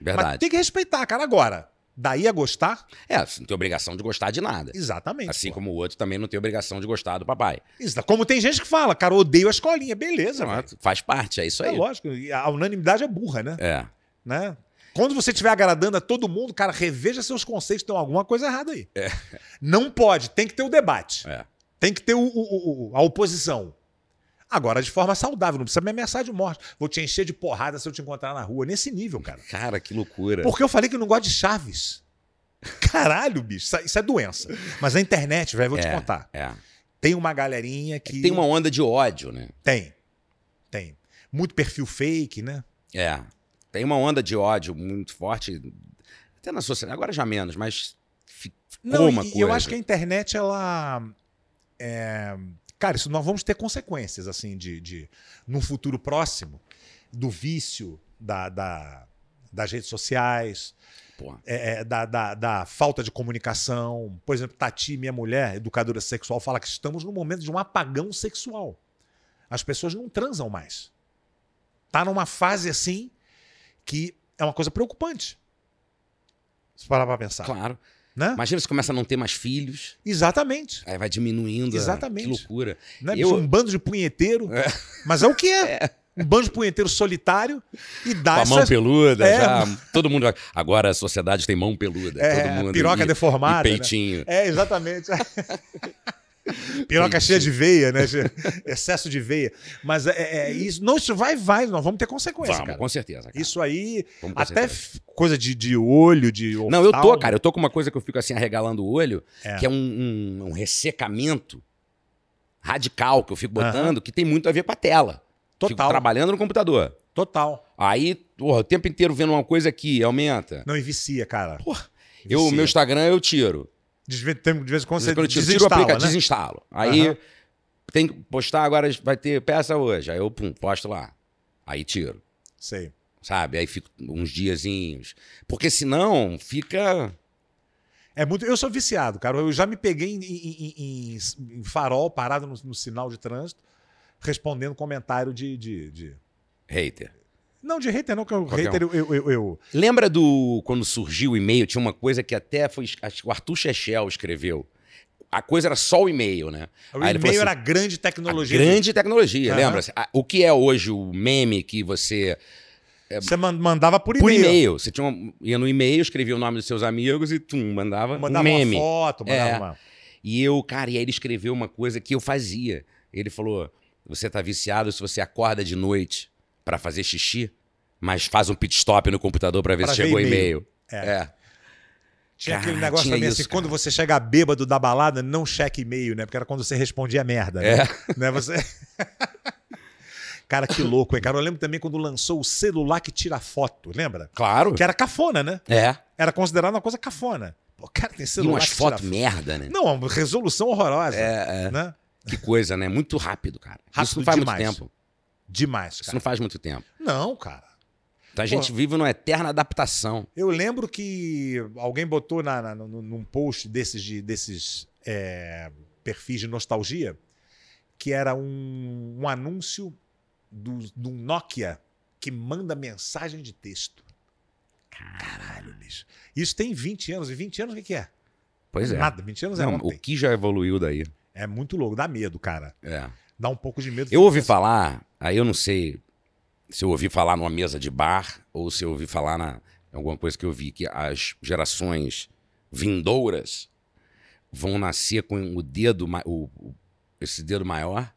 S2: Verdade. Mas tem que respeitar, cara, agora.
S1: Daí a gostar? É, você não tem obrigação de gostar de nada. Exatamente. Assim pô. como o outro também não tem obrigação de
S2: gostar do papai. Isso, como tem gente que fala, cara, odeio a escolinha. Beleza, Faz parte, é isso é aí. É lógico, a unanimidade é burra, né? É. Né? Quando você estiver agradando a todo mundo, cara, reveja seus conceitos, tem alguma coisa errada aí. É. Não pode, tem que ter o um debate. É. Tem que ter o, o, o, a oposição. Agora, de forma saudável, não precisa me ameaçar de morte. Vou te encher de porrada se eu te encontrar na rua. Nesse nível, cara. Cara, que loucura. Porque eu falei que não gosto de Chaves. Caralho, bicho, isso é doença. Mas a internet, velho, vou é, te contar. É. Tem uma galerinha que. Tem uma onda de ódio, né? Tem. Tem. Muito perfil fake, né?
S1: É. Tem uma onda de ódio muito forte. Até na sociedade. Agora já menos, mas. Ficou não, uma e, coisa. Eu acho que a
S2: internet, ela é, cara, isso nós vamos ter consequências, assim, de, de futuro próximo, do vício da, da das redes sociais, é, é, da, da, da, falta de comunicação. Por exemplo, Tati, minha mulher, educadora sexual, fala que estamos num momento de um apagão sexual. As pessoas não transam mais. Tá numa fase assim que é uma coisa preocupante. Se
S1: parar pra pensar. Claro. Né? Imagina se começa a não ter mais filhos. Exatamente. Aí vai diminuindo. Exatamente.
S2: A... Que loucura. Né? Eu... Um bando de punheteiro. É. Mas é o que é. é. Um bando de punheteiro solitário e dá Com a essa... mão peluda, é. já.
S1: Todo mundo. Agora a sociedade tem mão peluda.
S2: É, todo mundo. Piroca e, deformada. E né? peitinho. Né? É, exatamente.
S1: Piroca
S2: cheia de veia, né? Excesso de veia. Mas é, é, é, isso. Não, isso vai, vai. Nós vamos ter consequência. Vamos, cara. com certeza. Cara. Isso aí. Vamos até coisa de, de olho, de. Oftalmo. Não, eu tô, cara.
S1: Eu tô com uma coisa que eu fico assim arregalando o olho, é. que é um, um, um, ressecamento radical que eu fico botando, que tem muito a ver com a tela. Total. Fico trabalhando no computador. Total. Aí, porra, o tempo inteiro vendo uma coisa aqui aumenta.
S2: Não, e vicia, cara. Porra. Eu, meu
S1: Instagram eu tiro.
S2: De vez em quando você eu tiro o aplicativo, né? desinstalo. Aí uhum.
S1: tem que postar agora, vai ter peça hoje. Aí eu, pum, posto lá. Aí tiro. Sei. Sabe? Aí fico uns diazinhos. Porque senão fica.
S2: É muito. Eu sou viciado, cara. Eu já me peguei em, em, em, em farol, parado no, no, sinal de trânsito, respondendo comentário de, de, de... Hater. Não, de hater não, que é eu, hater
S1: um. eu, eu, eu, Lembra do. Quando surgiu o e-mail, tinha uma coisa que até foi. acho O Arthur Chechel escreveu. A coisa era só o e-mail, né? O e-mail assim, era
S2: grande tecnologia. grande
S1: tecnologia, uhum. lembra? O que é hoje o meme que você.
S2: É, você mandava por e-mail. Por e-mail.
S1: Você tinha uma, ia no e-mail, escrevia o nome dos seus amigos e tum, mandava, mandava um meme. Mandava uma foto, mandava é. uma... E eu, cara, e aí ele escreveu uma coisa que eu fazia. Ele falou: Você tá viciado se você acorda de noite para fazer xixi, mas faz um pit stop no computador para ver pra se ver chegou e-mail. É. é.
S2: Tinha aquele negócio tinha também isso, assim, cara. quando você chega bêbado da balada, não cheque e-mail, né? Porque era quando você respondia merda, né? É. né? Você... cara, que louco, hein, cara? Eu lembro também quando lançou o celular que tira foto, lembra? Claro. Que era cafona, né? É. Era considerado uma coisa cafona. Pô, cara, tem celular. E umas fotos
S1: merda, né?
S2: Não, resolução horrorosa.
S1: É, é. Né? Que coisa, né? Muito rápido, cara. Rápido Isso não faz demais. muito tempo. Demais, cara. Isso não faz muito tempo. Não, cara. Então a gente vive numa eterna adaptação.
S2: Eu lembro que alguém botou na, na, num post desses, de, desses é, perfis de nostalgia que era um, um anúncio do, do Nokia que manda mensagem de texto. Caralho, bicho. Isso tem 20 anos. E 20 anos o que, que é? Pois é. Nada, 20 anos é não, é ontem. O
S1: que já evoluiu daí? É muito louco,
S2: dá medo, cara. É dá um pouco de medo. Eu ouvi
S1: falar, aí eu não sei se eu ouvi falar numa mesa de bar ou se eu ouvi falar na alguma coisa que eu vi que as gerações vindouras vão nascer com o dedo o, o esse dedo maior?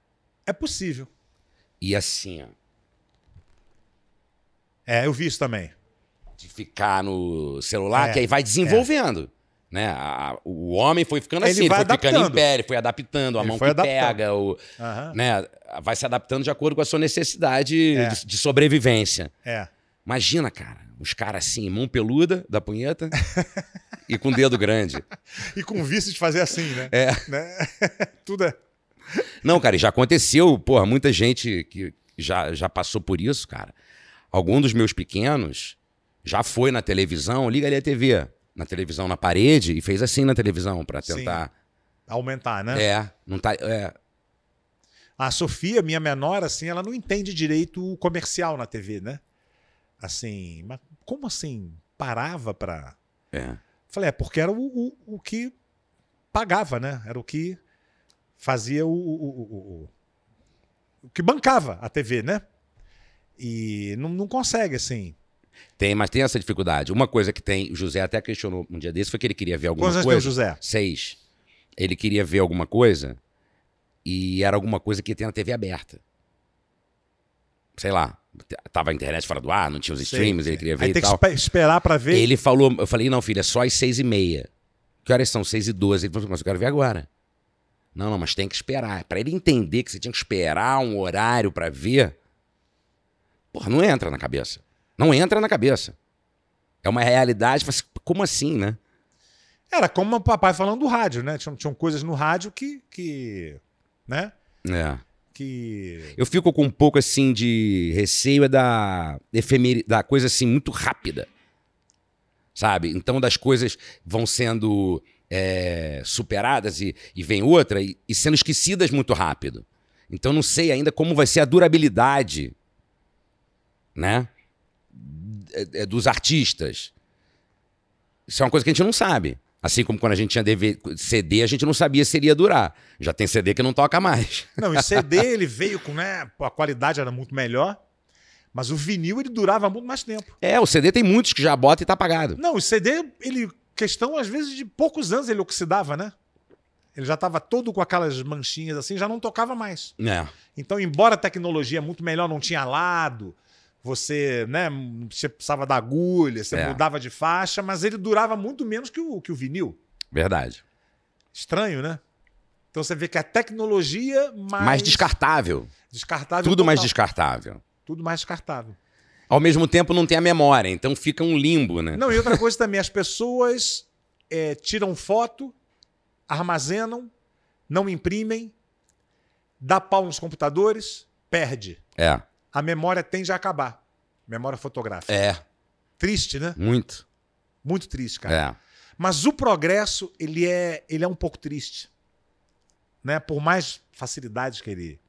S2: É possível.
S1: E assim, ó. É, eu vi isso também. De ficar no celular, é, que aí vai é. desenvolvendo. Né? A, o homem foi ficando assim, ele, ele foi adaptando. ficando em pé, ele foi adaptando, a ele mão que adaptando. pega, o, né? vai se adaptando de acordo com a sua necessidade é. de, de, sobrevivência. É. Imagina, cara, os caras assim, mão peluda da punheta e com dedo grande.
S2: e com vício de fazer assim, né? É. Né? Tudo é.
S1: Não, cara, já aconteceu, porra, muita gente que já, já passou por isso, cara. Algum dos meus pequenos já foi na televisão, liga ali a TV na televisão, na parede, e fez assim na televisão para tentar. Sim.
S2: Aumentar, né? É, não tá. É. A Sofia, minha menor, assim, ela não entende direito o comercial na TV, né? Assim, mas como assim? Parava para É. Falei, é porque era o, o, o que pagava, né? Era o que fazia o, o, o, que bancava a TV, né? E não, não consegue, assim.
S1: Tem, mas tem essa dificuldade. Uma coisa que tem, o José até questionou um dia desse, foi que ele queria ver alguma Quantos coisa. Quantos José? Seis. Ele queria ver alguma coisa e era alguma coisa que tem na TV aberta. Sei lá, tava a internet fora do ar, não tinha os streams, ele queria ver Aí e tem tal. que esperar para ver. Ele falou, eu falei, não filha, é só às seis e meia. Que horas são? Seis e doze. Ele falou, assim, mas eu quero ver agora. Não, não, mas tem que esperar. É para ele entender que você tinha que esperar um horário para ver, porra, não entra na cabeça. Não entra na cabeça. É uma realidade, assim, como assim, né?
S2: Era como o papai falando do rádio, né? Tinham, tinham coisas no rádio que. que né? É. Que...
S1: Eu fico com um pouco assim de receio da, efemeri... da coisa assim muito rápida. Sabe? Então das coisas vão sendo é, superadas e, e vem outra e, e sendo esquecidas muito rápido. Então não sei ainda como vai ser a durabilidade, né? É, é, dos artistas. Isso é uma coisa que a gente não sabe. Assim como quando a gente tinha CD, a gente não sabia se iria durar. Já tem CD que não toca mais.
S2: Não, e CD ele veio com, né? A qualidade era muito melhor. Mas o vinil ele durava muito mais tempo.
S1: É, o CD tem muitos que já bota e tá apagado.
S2: Não, o CD, ele. Questão, às vezes, de poucos anos ele oxidava, né? Ele já estava todo com aquelas manchinhas assim, já não tocava mais. É. Então, embora a tecnologia é muito melhor, não tinha lado, você, né, você precisava da agulha, você é. mudava de faixa, mas ele durava muito menos que o, que o vinil. Verdade. Estranho, né? Então você vê que a tecnologia mais. Mais
S1: descartável. Descartável. Tudo total. mais descartável.
S2: Tudo mais descartável.
S1: Ao mesmo tempo não tem a memória, então fica um limbo, né? Não,
S2: e outra coisa também, as pessoas é, tiram foto, armazenam, não imprimem, dá pau nos computadores, perde. É a memória tende a acabar. Memória fotográfica. É. Triste, né? Muito. Muito triste, cara. É. Mas o progresso, ele é, ele é um pouco triste. Né? Por mais facilidades que ele.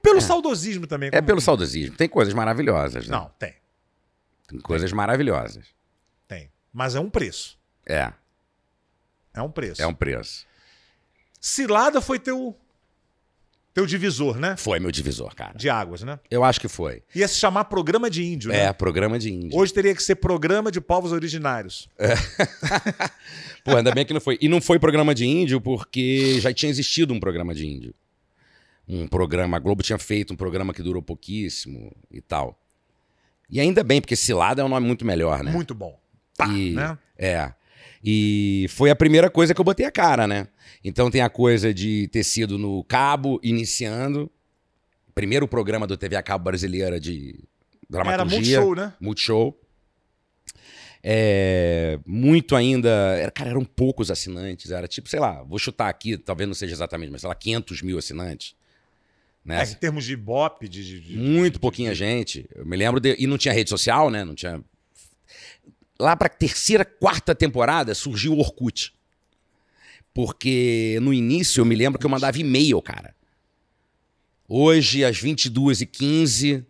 S2: Pelo é. saudosismo também. É pelo que...
S1: saudosismo. Tem coisas maravilhosas, né? Não, tem. Tem coisas tem. maravilhosas.
S2: Tem. Mas é um preço. É. É um preço. É um preço. Cilada foi teu
S1: teu divisor, né? Foi meu divisor, cara.
S2: De águas, né?
S1: Eu acho que foi.
S2: Ia se chamar Programa de Índio, é, né? É,
S1: Programa de Índio.
S2: Hoje teria que ser Programa de Povos Originários.
S1: É. Pô, ainda bem que não foi. E não foi Programa de Índio porque já tinha existido um Programa de Índio. Um programa, a Globo tinha feito um programa que durou pouquíssimo e tal. E ainda bem, porque Cilada é um nome muito melhor, né? Muito bom. Pá, e, né? É. E foi a primeira coisa que eu botei a cara, né? Então tem a coisa de ter sido no Cabo, iniciando. Primeiro programa do TV a Cabo brasileira de dramaturgia. Era Multishow, né? Multishow. É, muito ainda. Era, cara, eram poucos assinantes. Era tipo, sei lá, vou chutar aqui, talvez não seja exatamente, mas sei lá, 500 mil assinantes. Né? É, em
S2: termos de bop, de, de,
S1: Muito pouquinha gente. Eu me lembro de. E não tinha rede social, né? Não tinha lá para a terceira, quarta temporada, surgiu o Orkut. Porque no início eu me lembro que eu mandava e-mail, cara. Hoje, às 22h15,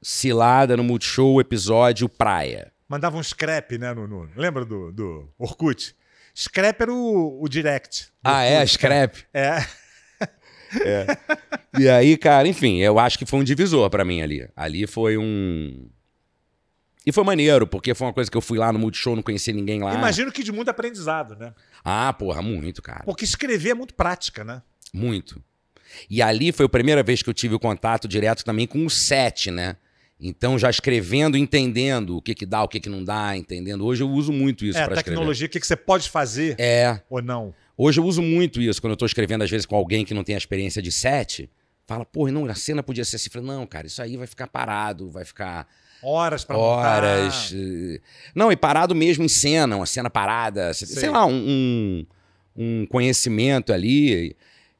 S1: Cilada no Multishow, episódio Praia.
S2: Mandava um scrap, né, Nuno? Lembra do, do Orkut? Scrap era o, o direct. Ah, é? Orkut, é? Scrap? É. é.
S1: E aí, cara, enfim, eu acho que foi um divisor para mim ali. Ali foi um e foi maneiro, porque foi uma coisa que eu fui lá no Multishow, não conheci ninguém lá. Imagino
S2: que de muito aprendizado, né?
S1: Ah, porra, muito, cara.
S2: Porque escrever é muito prática, né?
S1: Muito. E ali foi a primeira vez que eu tive o contato direto também com o set, né? Então, já escrevendo, entendendo o que, que dá, o que, que não dá, entendendo. Hoje eu uso muito isso é, para escrever. tecnologia,
S2: o que, que você pode fazer é. ou não.
S1: Hoje eu uso muito isso quando eu estou escrevendo, às vezes, com alguém que não tem a experiência de set. Fala, porra, não, a cena podia ser assim. não, cara, isso aí vai ficar parado, vai ficar Horas para Horas. Montar. Eh, não, e parado mesmo em cena, uma cena parada. Sei, sei lá, um, um, um conhecimento ali.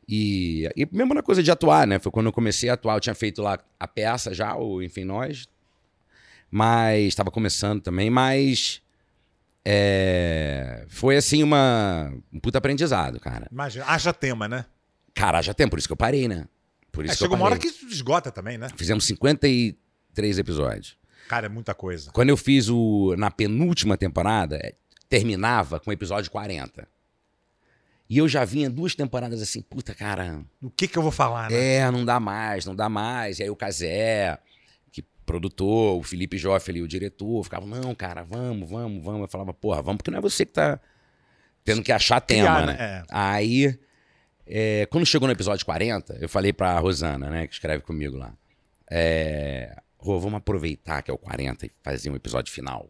S1: E, e mesmo na coisa de atuar, né? Foi quando eu comecei a atuar, eu tinha feito lá a peça já, o Enfim Nós. Mas estava começando também, mas... É, foi assim uma, um puta aprendizado, cara.
S2: Imagina, haja tema, né?
S1: Cara, haja tema, por isso que eu parei, né? Por isso é, que chegou uma hora que
S2: isso esgota também, né?
S1: Fizemos 53 episódios.
S2: Cara, é muita coisa.
S1: Quando eu fiz o. Na penúltima temporada, é, terminava com o episódio 40. E eu já vinha duas temporadas assim, puta cara.
S2: o que que eu vou falar, né? É,
S1: não dá mais, não dá mais. E aí o Casé, que produtor, o Felipe Joffe ali, o diretor, ficava, não, cara, vamos, vamos, vamos. Eu falava, porra, vamos, porque não é você que tá tendo que achar tema, Criar, né? né? É. Aí, é, quando chegou no episódio 40, eu falei pra Rosana, né, que escreve comigo lá. É, Rô, vamos aproveitar que é o 40 e fazer um episódio final.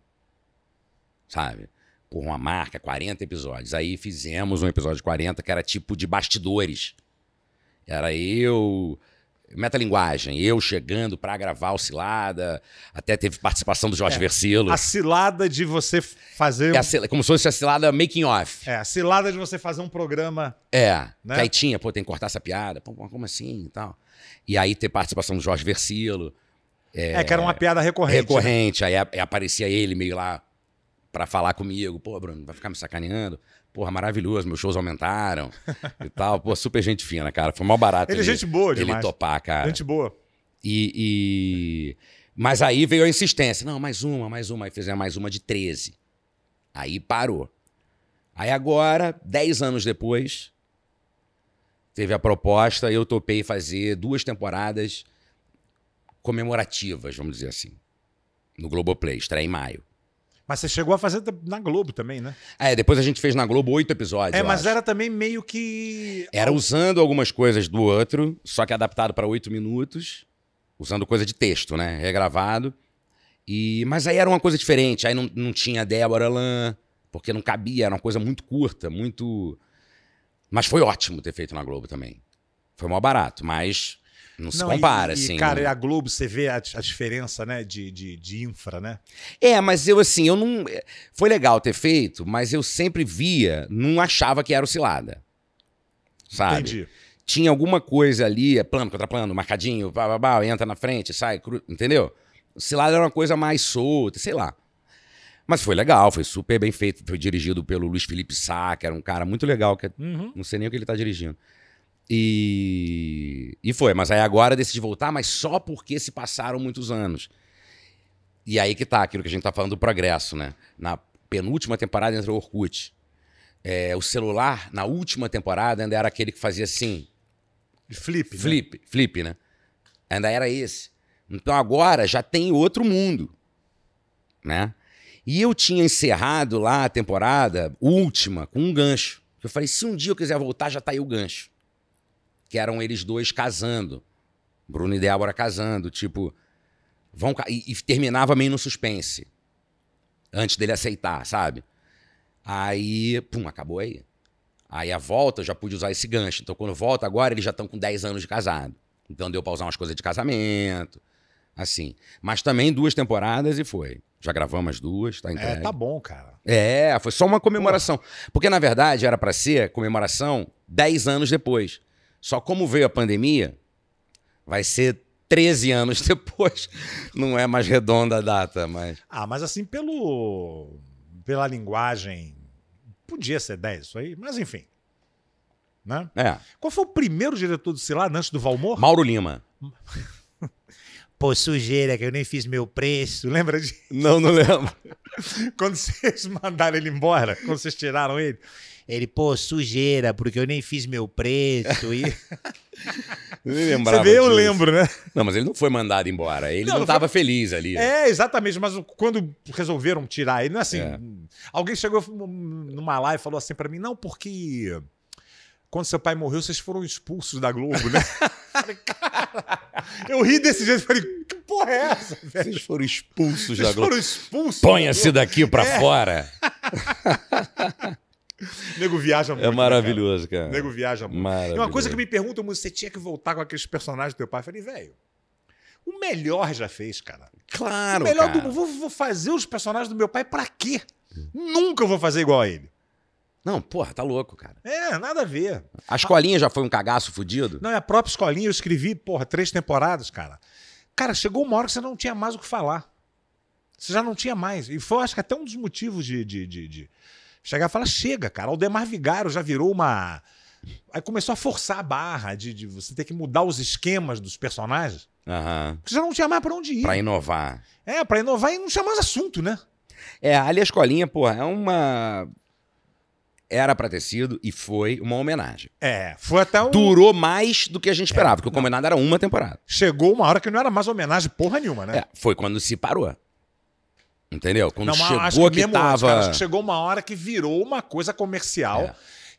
S1: Sabe? Por uma marca, 40 episódios. Aí fizemos um episódio 40 que era tipo de bastidores. Era eu, metalinguagem. Eu chegando para gravar o Cilada, até teve participação do Jorge é, Versilo. A
S2: cilada de você fazer. É cilada, como se
S1: fosse a cilada making off.
S2: É, a cilada de você fazer um programa.
S1: É, né? que aí tinha, pô, tem que cortar essa piada. Pô, como assim e tal. E aí ter participação do Jorge Versilo. É, é, que era uma piada recorrente. Né? Recorrente. Né? Aí, aí aparecia ele meio lá para falar comigo. Pô, Bruno, vai ficar me sacaneando? Porra, maravilhoso, meus shows aumentaram e tal. Pô, super gente fina, cara. Foi mal barato. Ele, é gente boa demais. Ele topar, cara. Gente boa. E, e, Mas aí veio a insistência. Não, mais uma, mais uma. Aí fizemos mais uma de 13. Aí parou. Aí agora, 10 anos depois, teve a proposta, eu topei fazer duas temporadas comemorativas, vamos dizer assim. No Globoplay, estreia em maio.
S2: Mas você chegou a fazer na Globo também, né?
S1: É, depois a gente fez na Globo oito episódios. É, mas acho. era
S2: também meio que. Era
S1: usando algumas coisas do outro, só que adaptado para oito minutos, usando coisa de texto, né? Regravado. E... Mas aí era uma coisa diferente. Aí não, não tinha Débora Lan, porque não cabia, era uma coisa muito curta, muito. Mas foi ótimo ter feito na Globo também. Foi mó barato, mas não se não, compara, e, assim. Cara, e né? a
S2: Globo, você vê a, a diferença, né, de, de, de, infra, né?
S1: É, mas eu, assim, eu não. É, foi legal ter feito, mas eu sempre via, não achava que era o cilada. Sabe? Entendi. Tinha alguma coisa ali, é plano contra plano, marcadinho, blá, blá, blá, entra na frente, sai, cru, entendeu? O cilada era uma coisa mais solta, sei lá. Mas foi legal, foi super bem feito. Foi dirigido pelo Luiz Felipe Sá, que era um cara muito legal, que é, uhum. não sei nem o que ele tá dirigindo. E, e foi, mas aí agora decidi voltar, mas só porque se passaram muitos anos. E aí que tá aquilo que a gente tá falando do progresso, né? Na penúltima temporada entrou o Orkut. É, o celular, na última temporada, ainda era aquele que fazia assim. Flip. Né? Flip, né? flip, né? Ainda era esse. Então agora já tem outro mundo, né? E eu tinha encerrado lá a temporada última com um gancho. Eu falei, se um dia eu quiser voltar, já tá aí o gancho que eram eles dois casando. Bruno e Débora casando, tipo. Vão, e, e terminava meio no suspense. Antes dele aceitar, sabe? Aí, pum, acabou aí. Aí a volta eu já pude usar esse gancho. Então, quando volta agora, eles já estão com 10 anos de casado. Então deu pra usar umas coisas de casamento, assim. Mas também duas temporadas e foi. Já gravamos as duas, tá entendendo? É, tá
S2: bom, cara.
S1: É, foi só uma comemoração. Porra. Porque, na verdade, era para ser comemoração 10 anos depois. Só como veio a pandemia, vai ser 13 anos depois. Não
S2: é mais redonda a data, mas. Ah, mas assim, pelo. pela linguagem. Podia ser 10 isso aí, mas enfim. Né? É. Qual foi o primeiro diretor do Cilar antes do Valmor? Mauro Lima. Pô, sujeira, que eu nem fiz meu preço. Lembra disso? Não, não lembro. quando vocês mandaram ele embora, quando vocês tiraram ele, ele, pô, sujeira, porque eu nem fiz meu preço. E... Você vê, eu lembro, né?
S1: Não, mas ele não foi mandado embora. Ele não, estava foi... feliz ali.
S2: É, exatamente. Mas quando resolveram tirar ele, não é assim. É. Alguém chegou numa live e falou assim para mim: não, porque quando seu pai morreu, vocês foram expulsos da Globo, né? falei, cara, eu ri desse jeito, falei, que porra é essa, velho? Vocês foram expulsos vocês da Globo. Vocês foram expulsos. Ponha-se daqui para é. fora. Nego viaja é muito. É maravilhoso, cara? cara. Nego viaja muito. E uma coisa que me perguntam, você tinha que voltar com aqueles personagens do teu pai? Eu falei, velho, o melhor já fez, cara. Claro, O melhor cara. do mundo. Vou, fazer os personagens do meu pai pra quê? Nunca vou fazer igual a ele. Não, porra, tá louco, cara. É, nada a ver. A escolinha já foi um cagaço fudido? Não, é a própria escolinha. Eu escrevi, porra, três temporadas, cara. Cara, chegou uma hora que você não tinha mais o que falar. Você já não tinha mais. E foi, acho que até um dos motivos de, de, de, de chega e falar, chega, cara, Aldemar Vigaro já virou uma... Aí começou a forçar a barra de, de você ter que mudar os esquemas dos personagens. Uhum. Porque já não tinha mais pra onde ir. Pra inovar. É, pra inovar e não tinha mais assunto, né?
S1: É, ali a escolinha, porra, é uma era para ter sido e foi uma homenagem. É, foi até um... Durou mais
S2: do que a gente esperava, é, porque o combinado era uma temporada. Chegou uma hora que não era mais homenagem porra nenhuma, né? É,
S1: foi quando se parou. Entendeu? Quando não, chegou que, que tava... acho que chegou
S2: uma hora que virou uma coisa comercial é.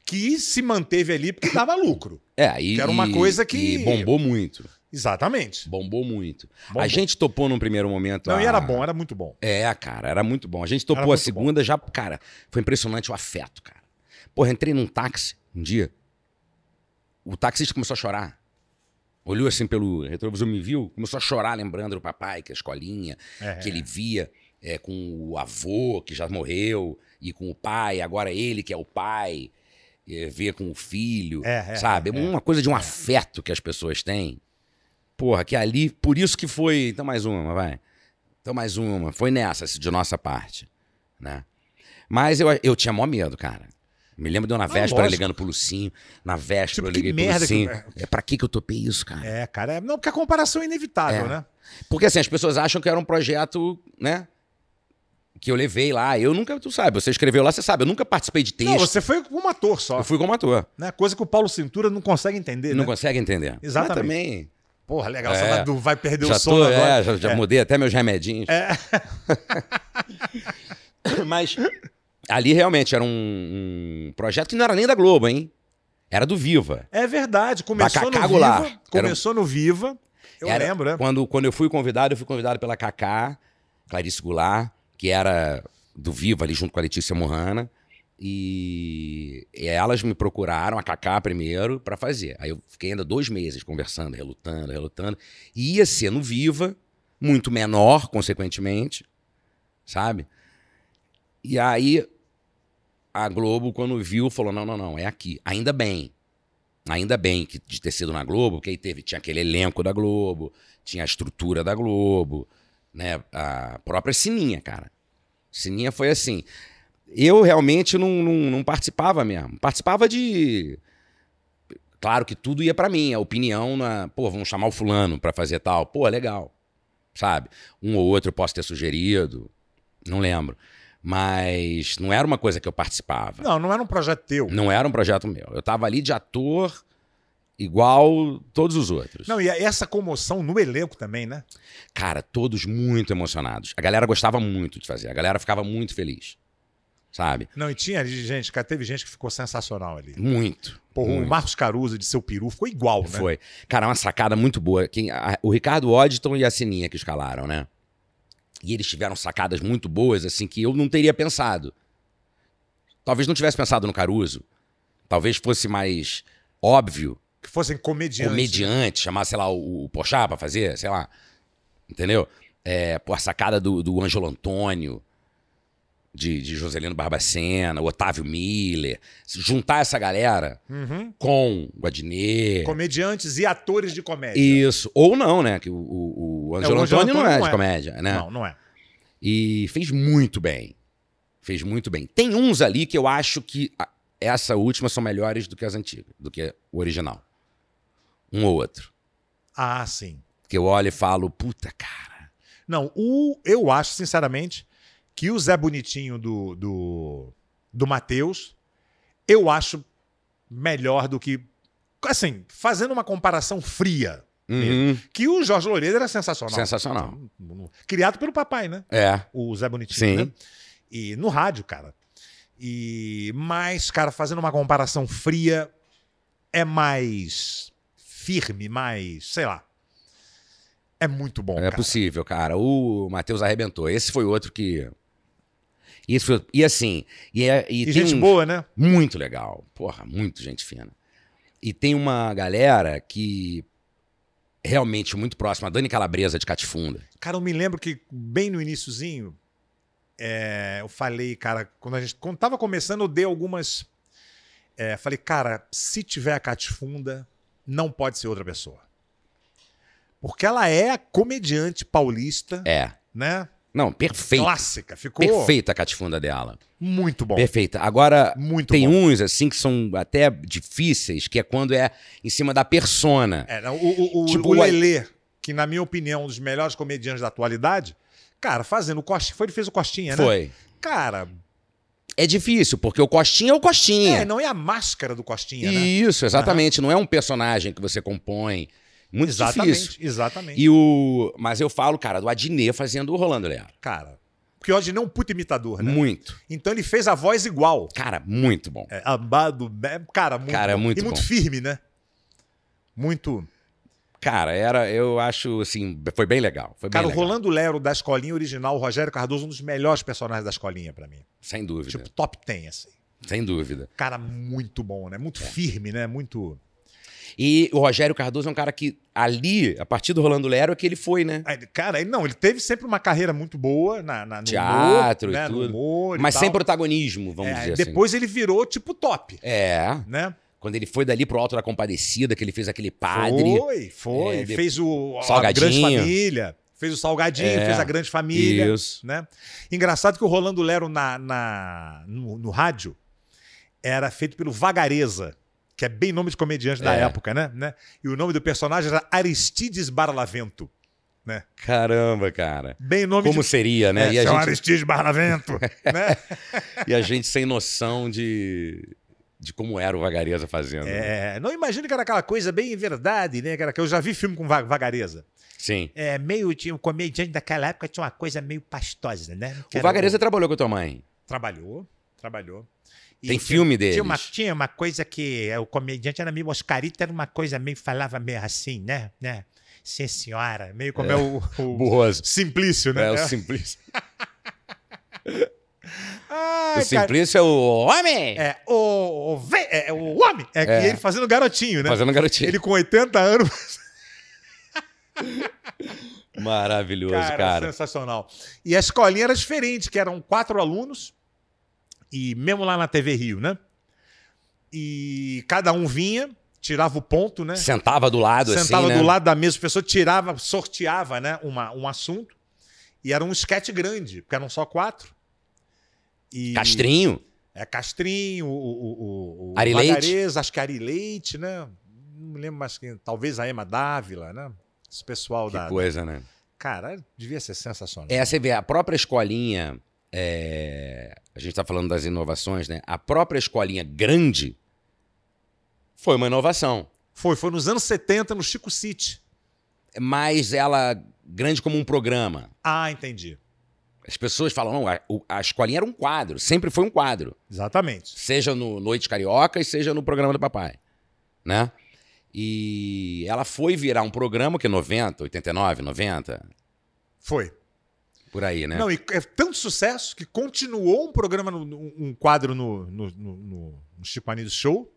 S2: que se manteve ali porque dava lucro.
S1: É, e... Que era uma coisa que... bombou muito. Exatamente. Bombou muito. Bombou. A gente topou num primeiro momento. Não, a... e era bom, era muito bom. É, cara, era muito bom. A gente topou a segunda, bom. já, cara, foi impressionante o afeto, cara. Porra, entrei num táxi um dia, o taxista começou a chorar. Olhou assim pelo retrovisor, me viu, começou a chorar, lembrando do papai, que a escolinha, é. que ele via é, com o avô que já morreu e com o pai, agora ele que é o pai, é, ver com o filho, é, é sabe? É, é, uma coisa de um é. afeto que as pessoas têm. Porra, que ali, por isso que foi. Então, mais uma, vai. Então, mais uma. Foi nessa, de nossa parte. Né? Mas eu, eu tinha mó medo, cara. Me lembro de eu na véspera ah, ligando pro Lucinho. Na véspera tipo, eu liguei pro Lucinho. Que... É pra que que eu topei isso, cara? É, cara. Não, porque a comparação é inevitável, né? Porque assim, as pessoas acham que era um
S2: projeto,
S1: né? que eu levei lá. Eu nunca, tu sabe, você escreveu lá, você sabe, eu nunca
S2: participei de texto. Não, você foi como ator só. Eu fui como ator. Né? Coisa que o Paulo Cintura não consegue entender, Não né? consegue entender. Exatamente. Mas também... Porra, legal, é, só do vai perder já o som tô, é, agora. É, já, já é. mudei até meus remedinhos. É.
S1: Mas ali realmente era um, um, projeto que não era nem da Globo, hein? Era do Viva.
S2: É verdade, começou no Viva. Começou
S1: no Viva. Eu era, lembro, né? Quando, quando eu fui convidado, eu fui convidado pela Cacá, Clarice Goulart que era do Viva ali junto com a Letícia Morrana. E, e elas me procuraram, a Cacá primeiro, para fazer. Aí eu fiquei ainda dois meses conversando, relutando, relutando. E ia ser no Viva, muito menor, consequentemente, sabe? E aí a Globo, quando viu, falou: não, não, não, é aqui. Ainda bem. Ainda bem que de ter sido na Globo, porque aí teve, tinha aquele elenco da Globo, tinha a estrutura da Globo, né? A própria Sininha, cara. Sininha foi assim. Eu realmente não, não, não participava mesmo. Participava de. Claro que tudo ia para mim, a opinião na. Pô, vamos chamar o fulano para fazer tal. Pô, legal. Sabe? Um ou outro eu posso ter sugerido. Não lembro. Mas não era uma coisa que eu participava. Não, não era um projeto teu. Não era um projeto meu. Eu tava ali de ator igual todos os outros. Não, e é essa comoção no elenco também, né? Cara, todos muito emocionados. A galera gostava muito de fazer, a galera ficava muito feliz. Sabe?
S2: Não, e tinha gente, cara, teve gente que ficou sensacional ali.
S1: Muito. muito. o Marcos Caruso de seu peru ficou igual, né? Foi. Cara, uma sacada muito boa. Quem, a, o Ricardo Odditon e a Sininha que escalaram, né? E eles tiveram sacadas muito boas, assim, que eu não teria pensado. Talvez não tivesse pensado no Caruso. Talvez fosse mais óbvio que fossem comediantes. Comediantes, chamar, sei lá, o, o Pochá pra fazer, sei lá. Entendeu? É, pô, a sacada do, do Ângelo Antônio, de, de Joselino Barbacena, Otávio Miller. Juntar essa galera uhum. com Guadinê.
S2: Comediantes e atores de comédia.
S1: Isso. Ou não, né? Que o, o, o é, Ângelo é, Antônio, Antônio, não é de é. comédia, né? Não, não é. E fez muito bem. Fez muito bem. Tem uns ali que eu acho que essa última são melhores do que as antigas, do que o original.
S2: Um ou outro. Ah, sim. Que eu olho e falo, puta, cara. Não, o, eu acho, sinceramente, que o Zé Bonitinho do, do, do Matheus, eu acho melhor do que. Assim, fazendo uma comparação fria. Uhum. Que o Jorge Loureiro era sensacional. Sensacional. Então, criado pelo papai, né? É. O Zé Bonitinho. Sim. Né? E no rádio, cara. E mais, cara, fazendo uma comparação fria, é mais firme, mais, sei lá. É muito bom, é cara.
S1: possível, cara. O Matheus arrebentou. Esse foi outro que e, foi, e assim, e, é, e, e gente um, boa, né? Muito legal. Porra, muito gente fina. E tem uma galera que realmente muito próxima, a Dani Calabresa de Catifunda.
S2: Cara, eu me lembro que bem no iníciozinho, é, eu falei, cara, quando a gente quando tava começando, eu dei algumas. É, falei, cara, se tiver a Catifunda, não pode ser outra pessoa. Porque ela é a comediante paulista. É. Né?
S1: Não, perfeita. Clássica, ficou. Perfeita a catifunda dela. Muito bom. Perfeita. Agora, Muito tem bom. uns, assim, que são até difíceis, que é quando é em cima da persona.
S2: É, o, o, tipo, o Lelê, que na minha opinião é um dos melhores comediantes da atualidade, cara, fazendo o Costinha. Foi, ele fez o Costinha, né? Foi. Cara,
S1: é difícil, porque o Costinha é o Costinha. É, não
S2: é a máscara do Costinha, né? Isso, exatamente.
S1: Uhum. Não é um personagem que você compõe. Muito exatamente, difícil. Exatamente. E o... Mas eu falo, cara, do Adnet fazendo
S2: o Rolando Léo. Cara, porque o Adnet é um puto imitador, né? Muito. Então ele fez a voz igual. Cara, muito bom. É, abado, cara, muito cara, é bom. Muito e bom. muito firme, né?
S1: Muito... Cara, era, eu acho, assim, foi bem legal. Foi cara, bem legal. o
S2: Rolando Lero da Escolinha original, o Rogério Cardoso, um dos melhores personagens da Escolinha para mim. Sem dúvida. Tipo, top 10, assim. Sem dúvida. Cara, muito bom, né? Muito é. firme, né? Muito... E o
S1: Rogério Cardoso é um cara que ali, a partir do Rolando Lero, é que ele foi, né? Cara, não, ele teve sempre uma
S2: carreira muito boa na, na no teatro, humor, né? no humor mas sem
S1: protagonismo, vamos é, dizer depois assim. Depois
S2: ele virou tipo top.
S1: É. Né? Quando ele foi dali pro Alto da Compadecida, que ele fez aquele padre. Foi, foi. É, fez o Salgadinho. A Grande Família.
S2: Fez o Salgadinho, é, fez a Grande Família. Isso. Né? Engraçado que o Rolando Lero na, na no, no, rádio era feito pelo Vagareza, que é bem nome de comediante é. da época, né? né? E o nome do personagem era Aristides Barlavento. Né?
S1: Caramba, cara. Bem
S2: nome Como de... seria, né? É, e a gente... Aristides Barlavento, né?
S1: e a gente sem noção de de como era o Vagareza fazendo. Né?
S2: É, não imagino que era aquela coisa bem verdade, né? Que era que eu já vi filme com Vagareza. Sim. É, meio tinha um comediante daquela época tinha uma coisa meio pastosa, né? Que o Vagareza
S1: trabalhou com a tua mãe.
S2: Trabalhou, trabalhou.
S1: E Tem filme dele. Tinha uma,
S2: tinha uma coisa que é, o comediante era meio Oscarito, era uma coisa meio falava meio assim, né? né? Sim, senhora, meio como é, é o, o Burroso. Simplício, né? É o é. Simplício. Ai, o Simplício cara. é o homem! É, o, o, é, é, o homem! É, é. ele fazendo garotinho, né? Fazendo garotinho. Ele com 80 anos.
S1: Maravilhoso, cara, cara.
S2: Sensacional. E a escolinha era diferente, que eram quatro alunos, e mesmo lá na TV Rio, né? E cada um vinha, tirava o ponto, né? Sentava
S1: do lado, Sentava assim. Sentava né? do né? lado
S2: da mesma pessoa, tirava, sorteava, né? Uma, um assunto. E era um esquete grande, porque eram só quatro. E... Castrinho? É, Castrinho, o, o, o, o Ari Leite. acho que Ari Leite, né? Não me lembro mais quem. Talvez a Emma Dávila, né? Esse pessoal que da. Que coisa, né? Cara, devia ser sensacional.
S1: É, você vê, a própria escolinha. É... A gente está falando das inovações, né? A própria escolinha grande foi uma inovação. Foi, foi nos anos 70, no Chico City. Mas ela grande como um programa.
S2: Ah, entendi.
S1: As pessoas falam, não, a, a escolinha era um quadro, sempre foi um quadro. Exatamente. Seja no Noites Carioca, seja no programa do papai, né? E ela foi virar um programa que 90, 89, 90. Foi. Por aí, né? Não, e
S2: é tanto sucesso que continuou um programa, no, um quadro no, no, no, no, no Show.